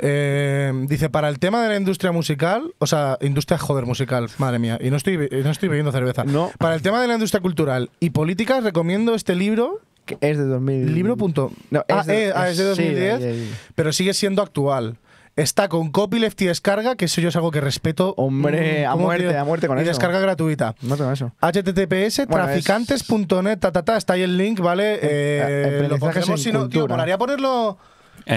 Eh, dice, para el tema de la industria musical, o sea, industria joder musical, madre mía, y no estoy, no estoy bebiendo cerveza. Para el tema de la industria cultural y política, recomiendo este libro que es de 2000. Libro punto. Ah, eh, ah, es, de, 2010, pero sigue siendo actual. Está con copyleft y descarga, que eso yo es algo que respeto. Hombre, mm, a muerte, a muerte con eso. Y descarga gratuita. No tengo eso. HTTPS, traficantes.net, está ahí el link, ¿vale? Eh, lo pondremos, si no, tío, ponerlo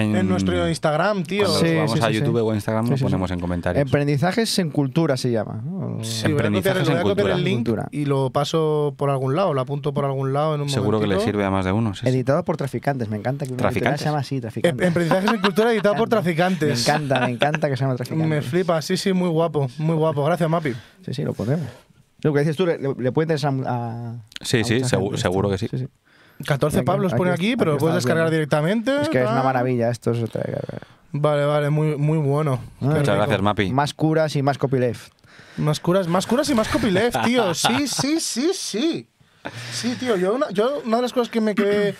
en, nuestro Instagram, tío. si sí, vamos a YouTube o Instagram lo ponemos en comentarios. Emprendizajes en cultura se llama. Emprendizajes voy en cultura. y lo paso por algún lado, lo apunto por algún lado en un Seguro que le sirve a más de uno. Editado por traficantes, me encanta que ¿Traficantes? se llama así, traficantes. Em, emprendizajes en cultura editado por traficantes. Me encanta, me encanta que se llama traficantes. me flipa, sí, sí, muy guapo, muy guapo. Gracias, Mapi. Sí, sí, lo ponemos. Lo que dices tú, le, puedes... puede interesar a. sí, sí, seguro, seguro que sí. sí, sí. 14 Pablos pone aquí, pero lo puedes descargar directamente. Es que es una maravilla, esto es otra... Vale, vale, muy, muy bueno. Ah, muchas gracias, Mapi. Más curas y más copyleft. Más curas, más curas y más copyleft, tío. Sí, sí, sí, sí. Sí, tío, yo una, de las cosas que me quedé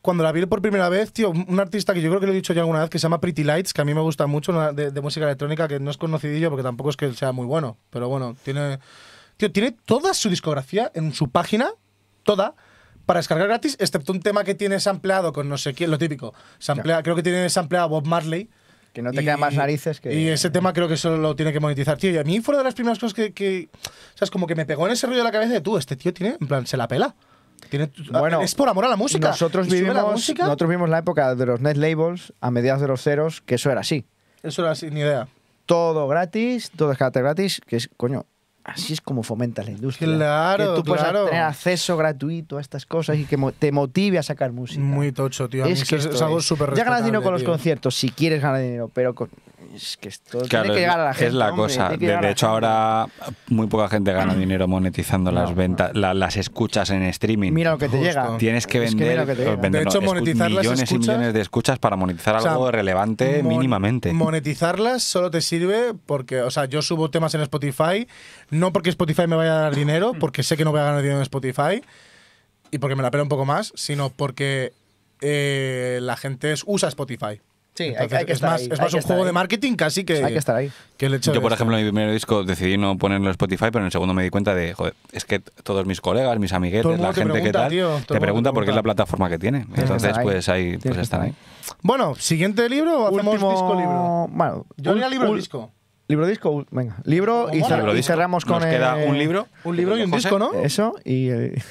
cuando la vi por primera vez, tío, un artista que yo creo que lo he dicho ya alguna vez, que se llama Pretty Lights, que a mí me gusta mucho, de, de música electrónica, que no es conocidillo porque tampoco es que sea muy bueno, pero bueno, tiene, tío, tiene toda su discografía en su página, toda, para descargar gratis, excepto un tema que tiene sampleado con no sé quién, lo típico. Creo que tiene sampleado Bob Marley. Que no te y, más narices que. Y ese tema creo que solo lo tiene que monetizar, tío. Y a mí fue una de las primeras cosas que. o sea, es como que me pegó en ese rollo de la cabeza de tú, este tío tiene. En plan, se la pela. Tiene, ah, bueno, es por amor a la música. Nosotros vivimos, la nosotros vivimos la época de los net labels a mediados de los ceros, que eso era así. Eso era así, ni idea. Todo gratis, todo escate gratis, que es, coño, Así es como fomenta la industria. Claro, que tú claro. tener acceso gratuito a estas cosas y que te motive a sacar música. Muy tocho, tío. es, que es, algo súper Ya ganas dinero con los conciertos, si quieres ganar dinero, pero es que esto tiene que llegar a la gente. Es la cosa. De, hecho, ahora muy poca gente gana dinero monetizando las ventas, las escuchas en streaming. Mira lo que te llega. Tienes que vender, de hecho, monetizar millones y millones de escuchas para monetizar algo relevante mínimamente. Monetizarlas solo te sirve porque, o sea, yo subo temas en Spotify, no porque Spotify me vaya a dar dinero, porque sé que no voy a ganar dinero en Spotify y porque me la pela un poco más, sino porque eh, la gente usa Spotify. Sí, hay, que es más, Es más un juego de marketing casi que, hay que, estar ahí. hecho Yo, por ejemplo, en mi primer disco decidí no ponerlo en Spotify, pero en el segundo me di cuenta de, joder, es que todos mis colegas, mis amiguetes, la gente que tal, te, pregunta por qué es la plataforma que tiene. Entonces, pues ahí pues están ahí. Bueno, siguiente libro, o hacemos disco libro. Bueno, yo haría libro disco. Libro disco, venga. Libro y, cerramos con. Nos queda un libro. Un libro y un disco, ¿no? Eso y el,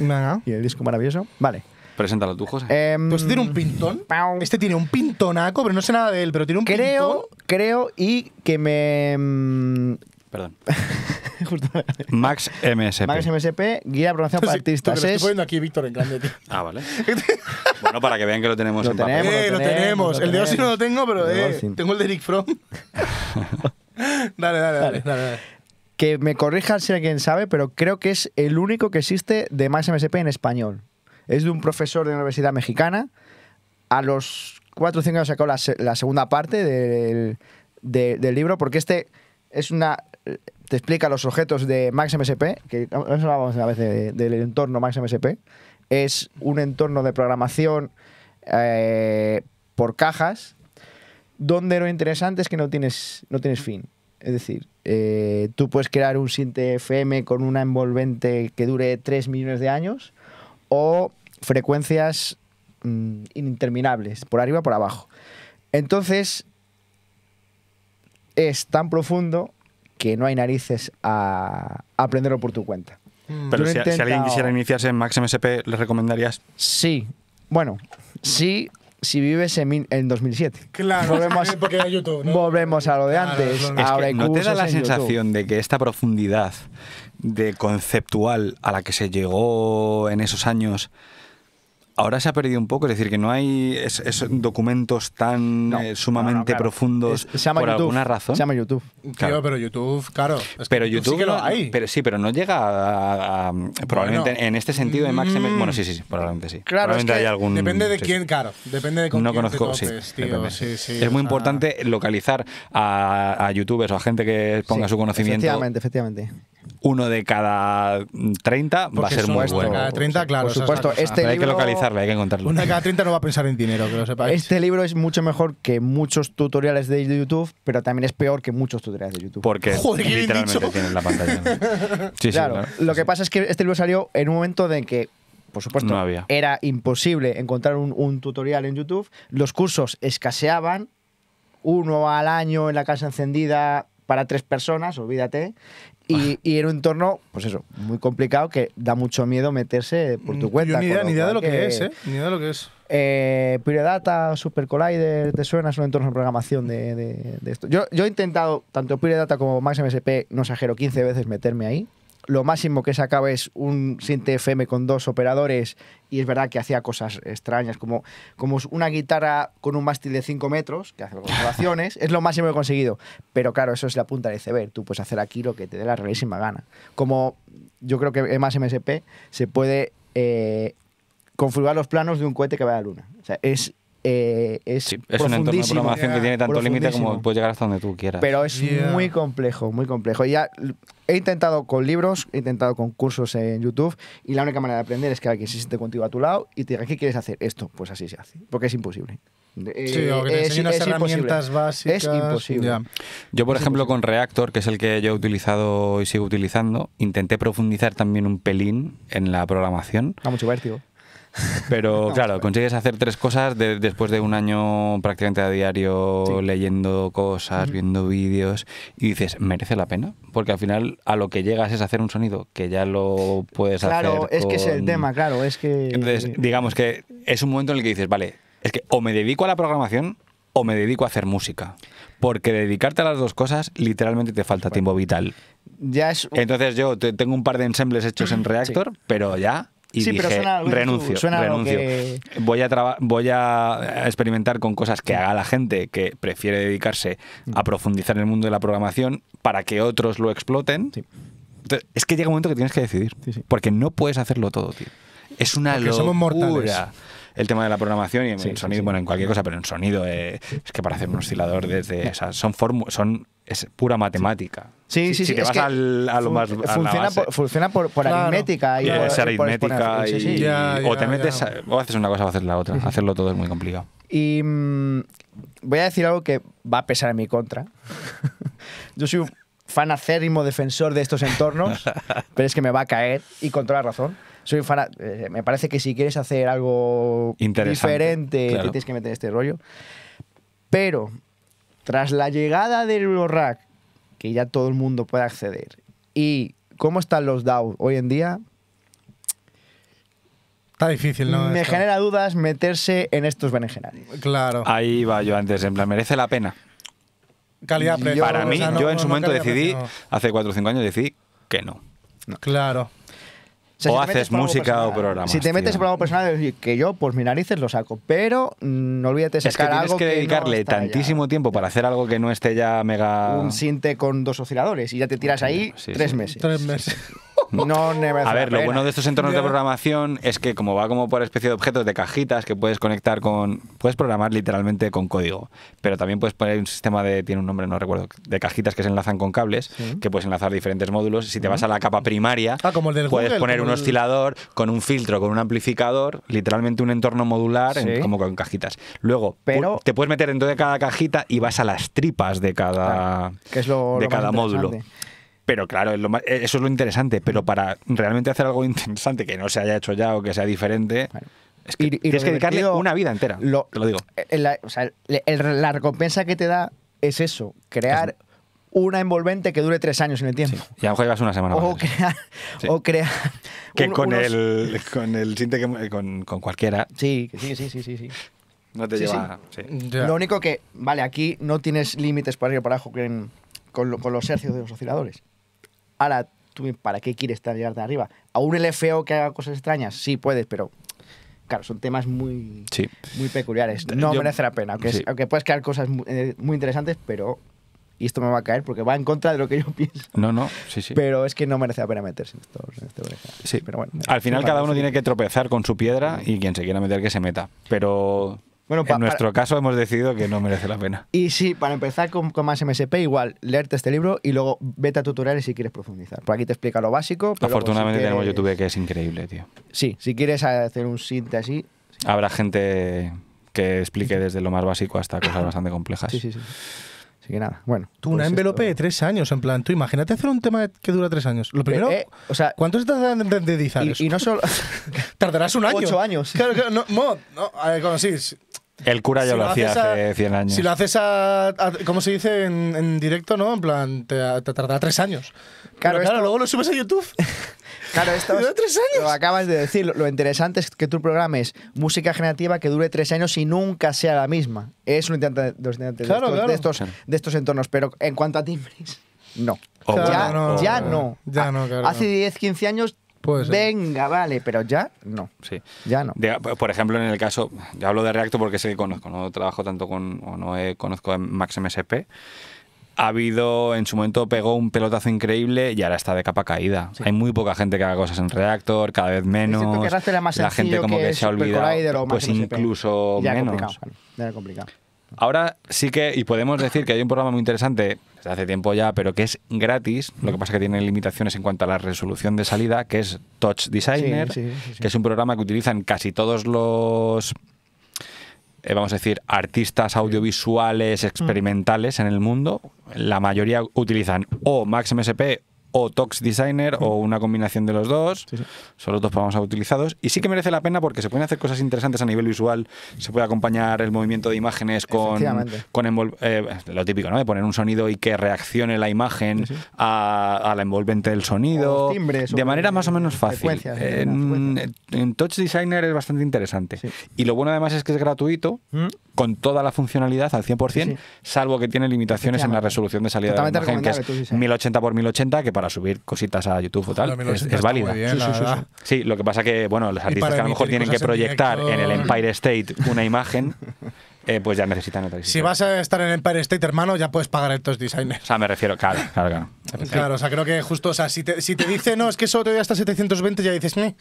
y el disco maravilloso. Vale. Preséntalo tú, José. Em, pues ¿Este Pues tiene un pintón. Este tiene un pintonaco, pero no sé nada de él, pero tiene un creo, pintón. creo creo y que me. Em, Perdón. Max MSP. Max MSP, guía de programación para artistas. lo estoy poniendo aquí, Víctor, en grande, Ah, vale. bueno, para que vean que lo tenemos en papel. tenemos. Eh, lo tenemos, El de Osi no lo tengo, pero eh, tengo el de Nick Fromm. dale, dale, dale, Que me corrijan si alguien sabe, pero creo que es el único que existe de MaxMSP en español. Es de un profesor de la Universidad Mexicana. A los 4 o 5 años sacó la, la segunda parte del, libro, porque este es una te explica los objetos de MaxMSP, que hablábamos una vez del entorno MaxMSP. Es un entorno de programación eh, por cajas donde lo interesante es que no tienes, no tienes fin. Es decir, eh, tú puedes crear un SINT FM con una envolvente que dure 3 millones de años o frecuencias mm, interminables, por arriba, por abajo. Entonces, es tan profundo que no hay narices a aprenderlo por tu cuenta. Mm. Pero si, si, alguien quisiera iniciarse en Max MSP, ¿le recomendarías? Sí, bueno, sí, si vives en, en 2007. Claro, volvemos, a lo de antes. ¿No te da la sensación de que esta profundidad de conceptual a la que se llegó en esos años Ahora se ha perdido un poco, es decir, que no hay documentos tan eh, sumamente profundos por alguna razón. Se llama YouTube. Claro. pero YouTube, claro. pero YouTube, sí que lo hay. Pero sí, pero no llega a, probablemente en este sentido de Max mm. Bueno, sí, sí, probablemente sí. Claro, depende de quién, claro. Depende de con no quién conozco, Es muy importante localizar a, youtubers o a gente que ponga su conocimiento. Efectivamente, efectivamente uno de cada 30 va a ser muy Uno cada 30, claro. Por supuesto, este hay que localizarlo, hay que encontrarlo. Uno de cada 30 no va a pensar en dinero, que lo sepáis. Este libro es mucho mejor que muchos tutoriales de YouTube, pero también es peor que muchos tutoriales de YouTube. Porque literalmente tienen la pantalla. Sí, sí, lo que pasa es que este libro salió en un momento de que por supuesto, había. era imposible encontrar un, un tutorial en YouTube. Los cursos escaseaban, uno al año en la casa encendida para tres personas, olvídate. Y, ah. en un entorno, pues eso, muy complicado que da mucho miedo meterse por tu mm, cuenta. ni idea, ni idea de lo que, es, ¿eh? Ni idea de lo que es. Eh, Data, Super Collider, ¿te suena? un entorno de programación de, esto. Yo, he intentado, tanto Data como MSP no exagero, 15 veces meterme ahí lo máximo que sacaba es un siente FM con dos operadores y es verdad que hacía cosas extrañas, como, como una guitarra con un mástil de 5 metros, que hace grabaciones, es lo máximo que he conseguido. Pero claro, eso es la punta del iceberg, tú puedes hacer aquí lo que te dé la realísima gana. Como yo creo que más MSP se puede eh, configurar los planos de un cohete que va a la luna. O sea, es eh, es, es un entorno de programación que tiene tanto límite como puedes llegar hasta donde tú quieras. Pero es muy complejo, muy complejo. ya He intentado con libros, he intentado con cursos en YouTube y la única manera de aprender es que alguien se siente contigo a tu lado y te diga, ¿qué quieres hacer? Esto, pues así se hace, porque es imposible. Eh, sí, o que te es, herramientas básicas. Es imposible. Yo, por ejemplo, con Reactor, que es el que yo he utilizado y sigo utilizando, intenté profundizar también un pelín en la programación. A mucho vértigo. Pero claro, consigues hacer tres cosas después de un año prácticamente a diario leyendo cosas, viendo vídeos y dices, ¿merece la pena? Porque al final a lo que llegas es hacer un sonido que ya lo puedes hacer. Claro, es que es el tema, claro, es que... Entonces, digamos que es un momento en el que dices, vale, es que o me dedico a la programación o me dedico a hacer música. Porque dedicarte a las dos cosas literalmente te falta tiempo vital. Ya es... Entonces yo tengo un par de ensembles hechos en Reactor, pero ya y sí, pero suena renuncio, Voy, a voy a experimentar con cosas que haga la gente que prefiere dedicarse a profundizar en el mundo de la programación para que otros lo exploten. es que llega un momento que tienes que decidir, porque no puedes hacerlo todo, tío. Es una locura el tema de la programación y en el sonido, bueno, en cualquier cosa, pero en sonido es que para hacer un oscilador desde, son son es pura matemática. Sí, sí, sí. te vas al, a lo más. funciona, por, aritmética. Y, es aritmética. o te metes. o haces una cosa o haces la otra. Hacerlo todo es muy complicado. Y mm, voy a decir algo que va a pesar en mi contra. Yo soy un fan defensor de estos entornos, pero es que me va a caer y con toda la razón. Eh, me parece que si quieres hacer algo diferente, te tienes que meter este rollo. Pero tras la llegada del Eurorack, que ya todo el mundo puede acceder, y cómo están los DAO hoy en día, Está difícil, Me genera dudas meterse en estos berenjenales. Claro. Ahí va yo antes, en plan, merece la pena. Calidad Para mí, yo en su momento decidí, hace 4 o 5 años, decidí que no. Claro o haces música o programas. Si te metes en programa personal, que yo, pues mi narices lo saco, pero mm, no olvides sacar es que tienes que dedicarle tantísimo tiempo para hacer algo que no esté ya mega. Un sinte con dos osciladores y ya te tiras ahí tres meses. Tres meses. No, a ver, lo bueno de estos entornos de programación es que como va como por especie de objetos de cajitas que puedes conectar con, puedes programar literalmente con código, pero también puedes poner un sistema de, tiene un nombre, no recuerdo, de cajitas que se enlazan con cables, que puedes enlazar diferentes módulos. Si te vas a la capa primaria, ah, como puedes poner Mm. oscilador, con un filtro, con un amplificador, literalmente un entorno modular, como con cajitas. Luego, Pero, te puedes meter dentro de cada cajita y vas a las tripas de cada, de cada módulo. Pero claro, eh, eso es lo interesante. Pero mm. para realmente hacer algo interesante que no se haya hecho ya o que sea diferente, es que tienes que dedicarle una vida entera. Lo, te lo digo. Eh, la, recompensa que te da es eso, crear una envolvente que dure tres años en el tiempo. Y a lo mejor llevas una semana. O crear. O crear que con, el, con el cinte con, cualquiera. Sí, sí, sí, sí, sí. No te lleva. Lo único que, vale, aquí no tienes límites para ir para abajo con, con, los hercios de los osciladores. Ahora, para qué quieres llegar de arriba? ¿A un LFO que haga cosas extrañas? Sí, puedes, pero claro, son temas muy, muy peculiares. No merece la pena, aunque, puedes crear cosas eh, muy, interesantes, pero y esto me va a caer porque va en contra de lo que yo pienso. No, no, sí, sí. Pero es que no merece la pena meterse en esto. Este sí, pero bueno. Al final cada uno tiene que tropezar con su piedra y quien se quiera meter que se meta. Pero bueno, en nuestro caso hemos decidido que no merece la pena. Y sí, para empezar con, más MSP, igual leerte este libro y luego vete a tutoriales si quieres profundizar. Por aquí te explica lo básico. Afortunadamente tenemos YouTube que es increíble, tío. Sí, si quieres hacer un síntesis. así Habrá gente que explique desde lo más básico hasta cosas bastante complejas. Sí, sí, sí. Así que nada, bueno. Tú, una pues envelope de tres años, en plan, tú imagínate hacer un tema que dura tres años. Lo eh, primero, eh, o sea, ¿cuánto se tardará en y, no solo... Tardarás un año. Ocho años. Claro, claro, no, no, a ver, El cura ya lo, hacía hace 100 años. Si lo haces a, ¿cómo se dice? En, directo, ¿no? En plan, te, tardará tres años. Claro, claro luego lo subes a YouTube. Claro, esto tres años? lo acabas de decir. Lo, interesante es que tu programa es música generativa que dure tres años y nunca sea la misma. Es un intento de, de, estos, de, estos, entornos. Pero en cuanto a ti no. ya, no, ya no. Hace 10, 15 años Venga, vale, pero ya no. Sí. Ya no. por ejemplo, en el caso, ya hablo de Reacto porque sé que conozco, no trabajo tanto con, no conozco en Max MSP, ha habido, en su momento pegó un pelotazo increíble y ahora está de capa caída. Hay muy poca gente que haga cosas en Reactor, cada vez menos. la gente como que, se ha olvidado. Pues incluso menos. Ahora sí que, y podemos decir que hay un programa muy interesante, desde hace tiempo ya, pero que es gratis, lo que pasa es que tiene limitaciones en cuanto a la resolución de salida, que es Touch Designer, que es un programa que utilizan casi todos los eh, vamos a decir, artistas audiovisuales experimentales en el mundo, la mayoría utilizan o Max MSP o Tox Designer o una combinación de los dos. Son los dos a utilizados. Y sí que merece la pena porque se pueden hacer cosas interesantes a nivel visual. Se puede acompañar el movimiento de imágenes con, con eh, lo típico, ¿no? De poner un sonido y que reaccione la imagen a, la envolvente del sonido. de manera más o menos fácil. En, Touch Designer es bastante interesante. Y lo bueno además es que es gratuito. Mm. con toda la funcionalidad al 100%, salvo que tiene limitaciones en la resolución de salida de la imagen, que es 1080 x 1080, que para para subir cositas a YouTube o tal, es, válida. sí, lo que pasa que, bueno, los artistas que a lo mejor tienen que proyectar en, el Empire State una imagen, eh, pues ya necesitan otra Si vas a estar en el Empire State, hermano, ya puedes pagar estos designers. O sea, me refiero, claro, claro, claro. o sea, creo que justo, o sea, si te, si te dice, no, es que solo te doy hasta 720, ya dices, no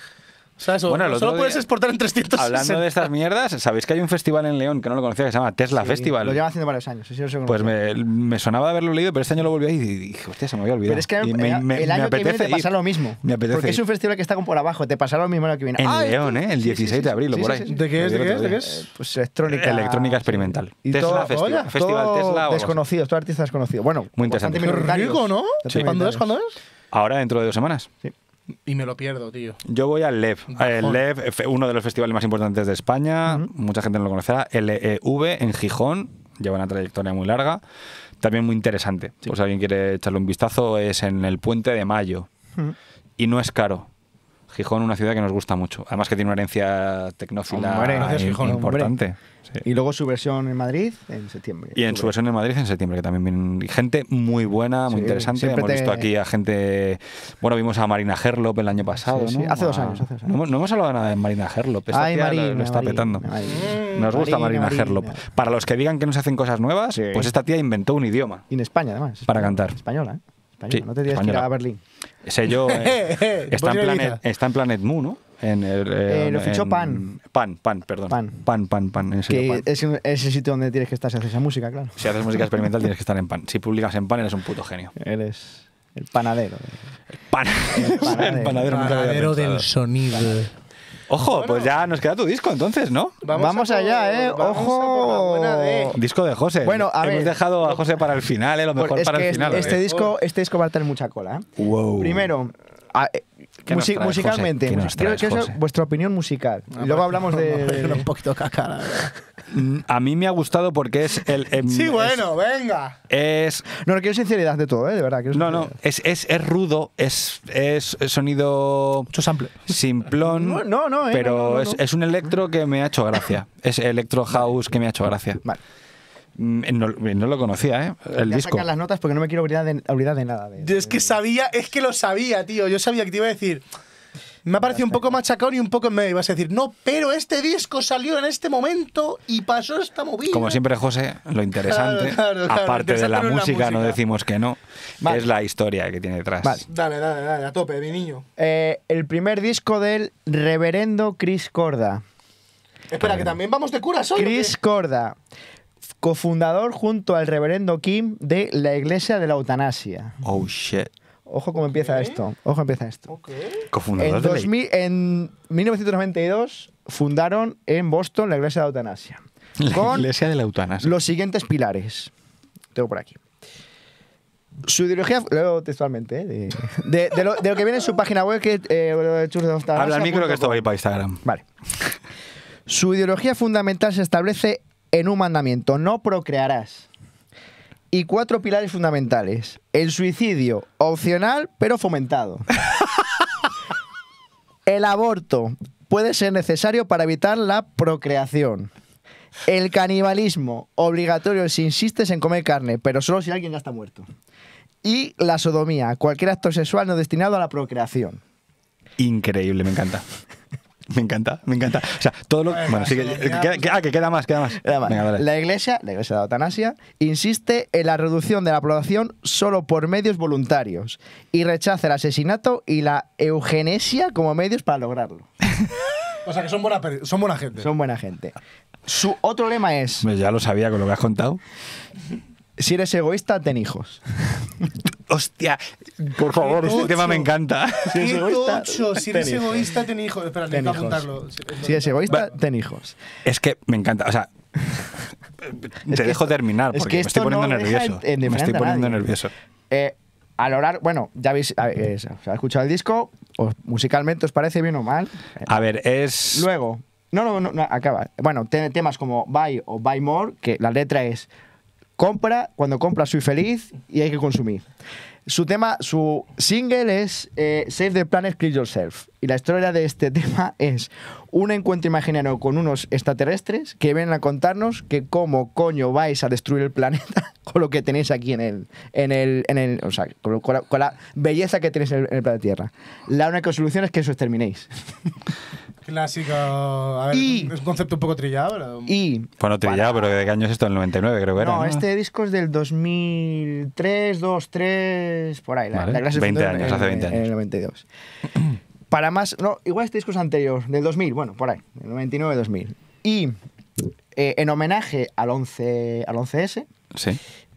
solo puedes exportar en 300. Hablando de estas mierdas, ¿sabéis que hay un festival en León que no lo conocía que se llama Tesla Festival? Lo lleva haciendo varios años. Sí, sí, pues me, sonaba de haberlo leído, pero este año lo volví a y dije, hostia, se me había olvidado. Pero es que el, me, me, año que viene te pasa lo mismo. Porque es un festival que está como por abajo, te pasa lo mismo el año que viene. En León, ¿eh? El 16 de abril, por ahí. ¿De qué es? ¿De qué es? ¿De qué es? Pues electrónica. Electrónica experimental. Tesla Festival. Festival Desconocidos, todo artista desconocido. Bueno, muy interesante. ¿no? ¿Cuándo es? ¿Cuándo es? Ahora dentro de dos semanas. Sí y me lo pierdo, tío. Yo voy al LEV. El LEV, uno de los festivales más importantes de España, mucha gente no lo conocerá, LEV en Gijón, lleva una trayectoria muy larga, también muy interesante. Si alguien quiere echarle un vistazo, es en el Puente de Mayo. Y no es caro. Gijón, una ciudad que nos gusta mucho. Además que tiene una herencia tecnófila importante. Y luego su versión en Madrid en septiembre. Y en su versión en Madrid en septiembre, que también viene gente muy buena, muy interesante. Hemos visto aquí a gente. Bueno, vimos a Marina Gerlop el año pasado. ¿no? Hace, dos ah, años, hace No, hemos hablado nada de Marina Gerlop. Esta lo, está petando. Mm. nos gusta Marina, Herlop. Para los que digan que no se hacen cosas nuevas, pues esta tía inventó un idioma. Y en España, además. Para cantar. Española, ¿eh? Española. no te digas que era a Berlín. Sello. Eh, pues está, en Planet, está Mu, ¿no? En el, eh, eh, lo fichó Pan. Pan, Pan, perdón. Pan, Pan, Pan. pan, en que Es, el sitio donde tienes que estar si haces esa música, claro. Si haces música experimental tienes que estar en Pan. Si publicas en Pan eres un puto genio. Eres el panadero. El, pan... panadero. el panadero del sonido. Ojo, pues ya nos queda tu disco entonces, ¿no? Vamos, allá, ¿eh? Ojo. Disco de José. Bueno, a Hemos dejado a José para el final, ¿eh? Lo pues mejor para el final. Este, ¿eh? disco, este disco va a tener mucha cola. ¿eh? Wow. Primero, eh, musicalmente, traes, es vuestra opinión musical. Ah, luego pues hablamos de, Un poquito caca, a mí me ha gustado porque es el. Em, sí, bueno, venga. Es. No, no quiero sinceridad de todo, ¿eh? De verdad. No, no. Es, es, es, rudo, es, es sonido. Mucho sample. Simplón. No, no, ¿eh? Pero es, es, un electro que me ha hecho gracia. Es electro house que me ha hecho gracia. Vale. Mm, eh, no, lo conocía, ¿eh? El Voy a disco. sacar las notas porque no me quiero olvidar de, nada. Es que sabía, es que lo sabía, tío. Yo sabía que te iba a decir. Me ha parecido un poco machacón y un poco en medio. Vas a decir, no, pero este disco salió en este momento y pasó esta movida. Como siempre, José, lo interesante, aparte de la, música, no decimos que no, es la historia que tiene detrás. Vale. Dale, dale, dale, a tope, mi niño. Eh, el primer disco del reverendo Chris Corda. Espera, que también vamos de curas hoy. Chris Corda, cofundador junto al reverendo Kim de la Iglesia de la Eutanasia. Oh, shit. Ojo cómo empieza esto. Ojo empieza esto. en, 2000, 1992 fundaron en Boston la Iglesia de la Eutanasia. con de la Los siguientes pilares. Tengo por aquí. Su ideología, veo textualmente, ¿eh? de, lo, que viene en su página web, que eh, Habla al micro que esto va a ir para Instagram. Su ideología fundamental se establece en un mandamiento: no procrearás y cuatro pilares fundamentales. El suicidio, opcional pero fomentado. El aborto puede ser necesario para evitar la procreación. El canibalismo, obligatorio si insistes en comer carne, pero solo si alguien ya está muerto. Y la sodomía, cualquier acto sexual no destinado a la procreación. Increíble, me encanta. Me encanta, me encanta. O sea, todo lo. Bueno, que, ah, que queda más, queda más. La iglesia, la iglesia de la eutanasia, insiste en la reducción de la población solo por medios voluntarios y rechaza el asesinato y la eugenesia como medios para lograrlo. o sea, que son buena, son buena gente. Son buena gente. Su otro lema es. ya lo sabía con lo que has contado si eres egoísta, ten hijos. Hostia, por favor, este tema me encanta. Si eres egoísta, si eres ten egoísta, ten hijos. Espera, tengo que apuntarlo. Si eres egoísta, ten hijos. Es que me encanta, o sea, te dejo terminar porque me estoy poniendo nervioso. me estoy poniendo nervioso. Eh, al orar, bueno, ya habéis escuchado el disco, musicalmente os parece bien o mal. A ver, es. Luego, no, no, no, acaba. Bueno, temas como Buy o Buy More, que la letra es compra, cuando compra soy feliz y hay que consumir. Su tema, su single es eh, Save the Planet, Kill Yourself. Y la historia de este tema es un encuentro imaginario con unos extraterrestres que vienen a contarnos que cómo coño vais a destruir el planeta con lo que tenéis aquí en el... En el, en el o sea, con, la, belleza que tenéis en el, planeta Tierra. La única solución es que os exterminéis. Clásico. es un concepto un poco trillado. Y, bueno, trillado, pero ¿de qué año es esto? El 99, creo que era. No, este disco es del 2003, 2003 por ahí. La, 20 años, hace 20 años. En el 92. para más. No, igual este disco es anterior, del 2000, bueno, por ahí. El 99, 2000. Y eh, en homenaje al, 11, al 11S,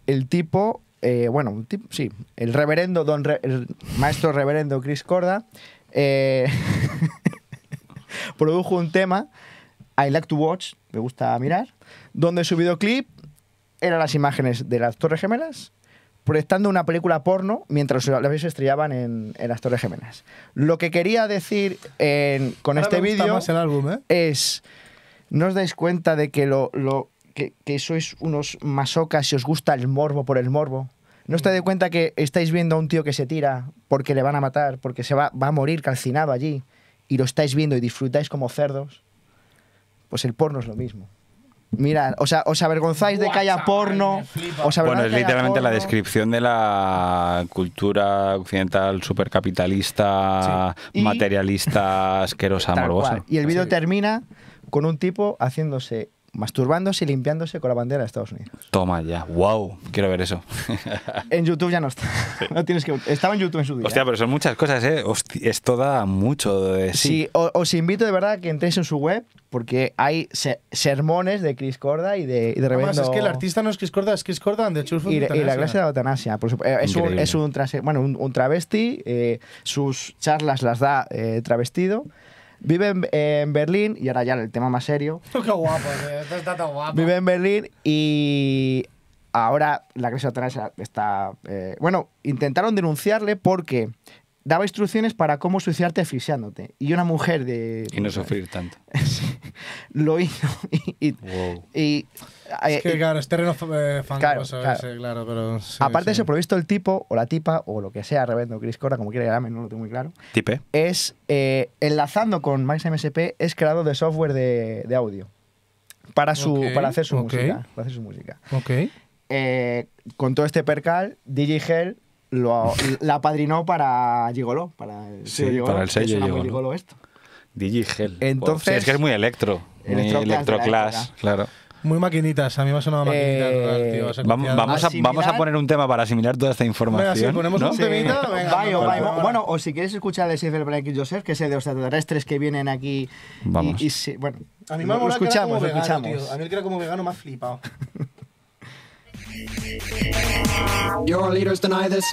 el tipo. Eh, bueno, sí, el reverendo, don el maestro reverendo Chris Corda. Eh, produjo un tema, I Like to Watch, me gusta mirar, donde su videoclip eran las imágenes de las Torres Gemelas proyectando una película porno mientras los se estrellaban en, las Torres Gemelas. Lo que quería decir con este vídeo ¿eh? es, no os dais cuenta de que, lo, que, sois unos masocas y os gusta el morbo por el morbo. ¿No os dais cuenta que estáis viendo a un tío que se tira porque le van a matar, porque se va a morir calcinado allí? y lo estáis viendo y disfrutáis como cerdos, pues el porno es lo mismo. Mirad, o sea, os avergonzáis de que haya porno. bueno, es literalmente la descripción de la cultura occidental supercapitalista, materialista, asquerosa, morbosa. Y el vídeo termina con un tipo haciéndose masturbándose y limpiándose con la bandera de Estados Unidos. Toma ya, wow, quiero ver eso. en YouTube ya no está. No tienes que, estaba en YouTube en su día. Hostia, pero son muchas cosas, ¿eh? esto da mucho de sí. sí os, invito de verdad a que entréis en su web porque hay sermones de Chris Corda y de, y Además, es que el artista no es Chris Corda, es Chris Corda de the y, y, la clase de la eutanasia. Por supuesto. Eh, es, un, es bueno, un, travesti, eh, sus charlas las da eh, travestido Vive en, Berlín, y ahora ya el tema más serio. ¡Qué eh, Vive en Berlín y ahora la crisis Autónoma está... Eh, bueno, intentaron denunciarle porque daba instrucciones para cómo suicidarte asfixiándote. Y una mujer de... Y no sufrir tanto. lo hizo. Y, y es que, claro, es terreno eh, ese, pero. aparte de eso, visto, el tipo, o la tipa, o lo que sea, Rebendo, Chris Cora, como quiera llamarme, no lo tengo muy claro. Tipe. Es, eh, enlazando con Max MSP, es creador de software de, audio. Para, su, para hacer su música. hacer su música. Ok. Eh, con todo este percal, DJ Hell lo, la padrinó para Gigolo, para el, sí, para el sello Gigolo. Gigolo esto. DJ Entonces, es que es muy electro, electroclass, claro. Muy maquinitas, a mí me ha sonado maquinitas. Eh, tío, vamos, vamos, a, vamos, a, poner un tema para asimilar toda esta información. bueno, o si quieres escuchar el Black y Joseph, que es de los extraterrestres que vienen aquí. Vamos. Y, y bueno, a mí me lo, escuchamos, lo escuchamos. Vegano, a mí el creo como vegano más ha flipado. Your leaders deny this.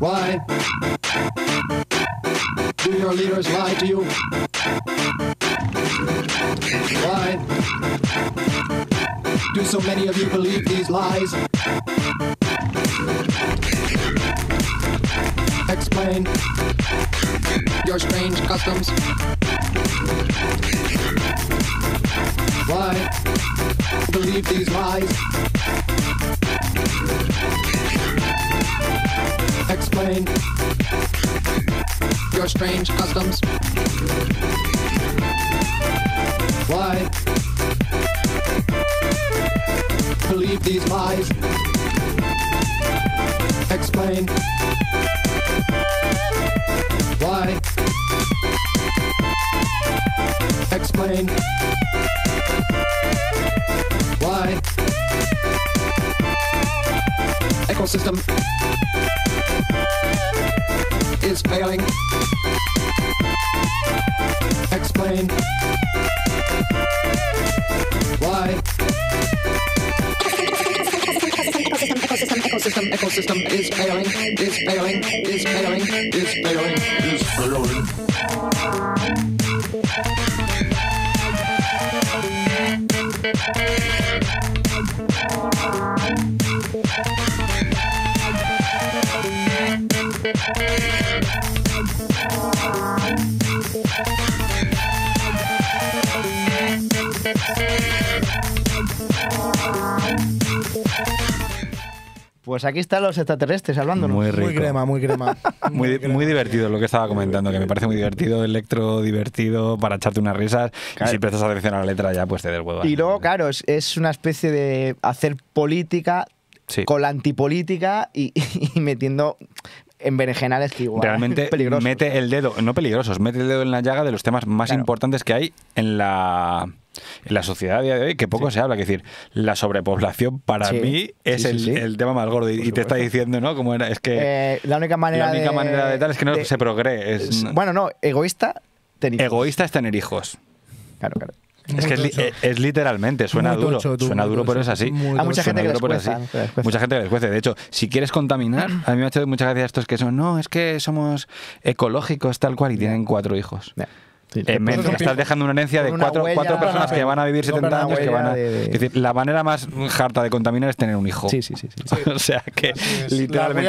Why? Do leaders lie to you? Why do so many of you believe these lies? Explain your strange customs. Why believe these lies? Explain your strange customs. Why? Believe these lies. Explain. Why? Explain. Why? Ecosystem is failing. Explain why. Ecosystem, ecosystem, ecosystem is failing, is failing, is failing, is failing, is failing. Is failing. pues aquí están los extraterrestres hablándonos. Muy, rico. muy crema, muy crema. muy, divertido lo que estaba comentando, que me parece muy divertido, electro divertido, para echarte unas risas. Y si prestas atención a la letra ya, pues te huevo. Y luego, claro, es, una especie de hacer política con la antipolítica y, metiendo en berenjenales que igual. Realmente mete el dedo, no peligrosos, mete el dedo en la llaga de los temas más importantes que hay en la sociedad a día de hoy que poco se habla. Es decir, la sobrepoblación para mí es el, tema más gordo. Y, te está diciendo, ¿no? Como era, es que. Eh, la única manera. única de, manera de tal es que no se progrese bueno, no, egoísta, tener Egoísta es tener hijos. Claro, claro. Es que eh, es, literalmente, suena duro. suena duro, pero es así. mucha gente que les Mucha gente De hecho, si quieres contaminar, a mí me ha hecho muchas gracias estos que son, no, es que somos ecológicos tal cual y tienen cuatro hijos. Eh, estás dejando una herencia de cuatro, cuatro, personas que van a vivir 70 años. Que van a, decir, la manera más harta de contaminar es tener un hijo. Sí, sí, sí. o sea que, literalmente.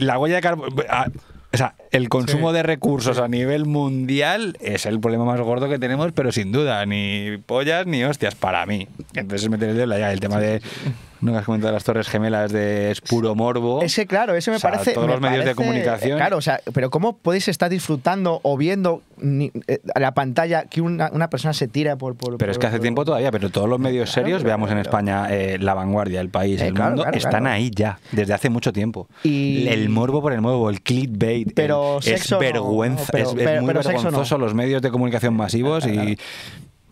la huella de carbono. O sea, el consumo de recursos a nivel mundial es el problema más gordo que tenemos, pero sin duda, ni pollas ni hostias para mí. Entonces meter el dedo el tema de no has comentado las Torres Gemelas de es puro morbo. Ese claro, ese me parece. Todos los medios de comunicación. Claro, o sea, pero ¿cómo podéis estar disfrutando o viendo a eh, la pantalla que una, una, persona se tira por. por pero es que hace tiempo todavía, pero todos los medios serios, veamos en España eh, la vanguardia, el país, eh, el mundo, están ahí ya, desde hace mucho tiempo. Y... El morbo por el morbo, el clickbait. Pero es vergüenza, es, muy vergonzoso los medios de comunicación masivos y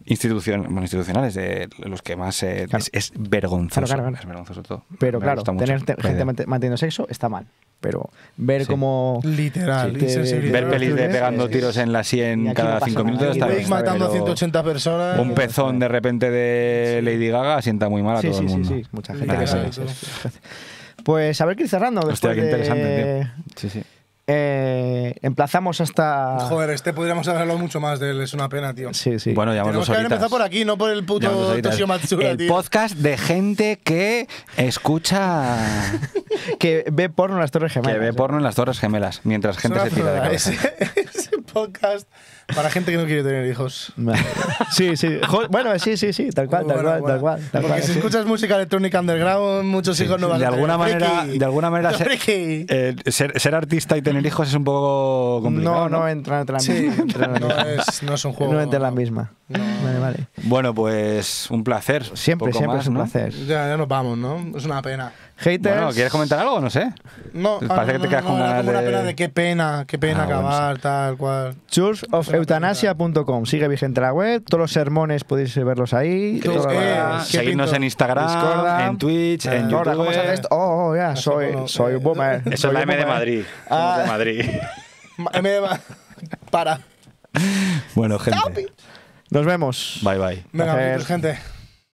instituciones institucionales, de eh, los que más eh, es, vergonzoso. es vergonzoso todo. Pero claro, tener gente manteniendo sexo está mal. Pero ver como. Literal. ver pelis de pegando tiros en la sien cada cinco minutos. Está bien, matando a 180 personas. Un pezón de repente de Lady Gaga sienta muy mal a todo el mundo. Sí, sí, mucha gente. pues a ver qué cerrando. Hostia, qué interesante, Sí, sí. Eh, emplazamos hasta. Joder, este podríamos hablarlo mucho más de él, es una pena, tío. Sí, sí. Bueno, ya Tenemos que haber empezado por aquí, no por el puto Toshio Matsura, El podcast de gente que escucha. que ve porno en las Torres Gemelas. Que ve ¿eh? porno en las Torres Gemelas, mientras gente se tira de cabeza. ese podcast para gente que no quiere tener hijos. Sí, sí. Bueno, sí, sí, sí, tal cual, tal cual, tal cual. Porque si escuchas música electrónica underground, muchos hijos no van a alguna tener. manera, de alguna manera eh, ser, ser, artista y tener hijos es un poco complicado. No, no entra en la misma. no es, no es un juego. No entra en la misma. Vale, vale. Bueno, pues un placer. Siempre, siempre es un placer. Ya, ya nos vamos, ¿no? Es una pena. Haters. Bueno, ¿quieres comentar algo? No sé. No, Parece que ah, te quedas con una, como de... una pena de qué pena, qué pena ah, acabar, tal cual. Churchofeutanasia.com. Sigue vigente la web. Todos los sermones podéis verlos ahí. ¿Qué, que Seguirnos en Instagram, en Twitch, en YouTube. ¿cómo se oh, oh, ya, soy, soy un eh, boomer. Eso es la M de Madrid. Ah. de Madrid. M de Para. Bueno, gente. Nos vemos. Bye, bye. Venga, gente.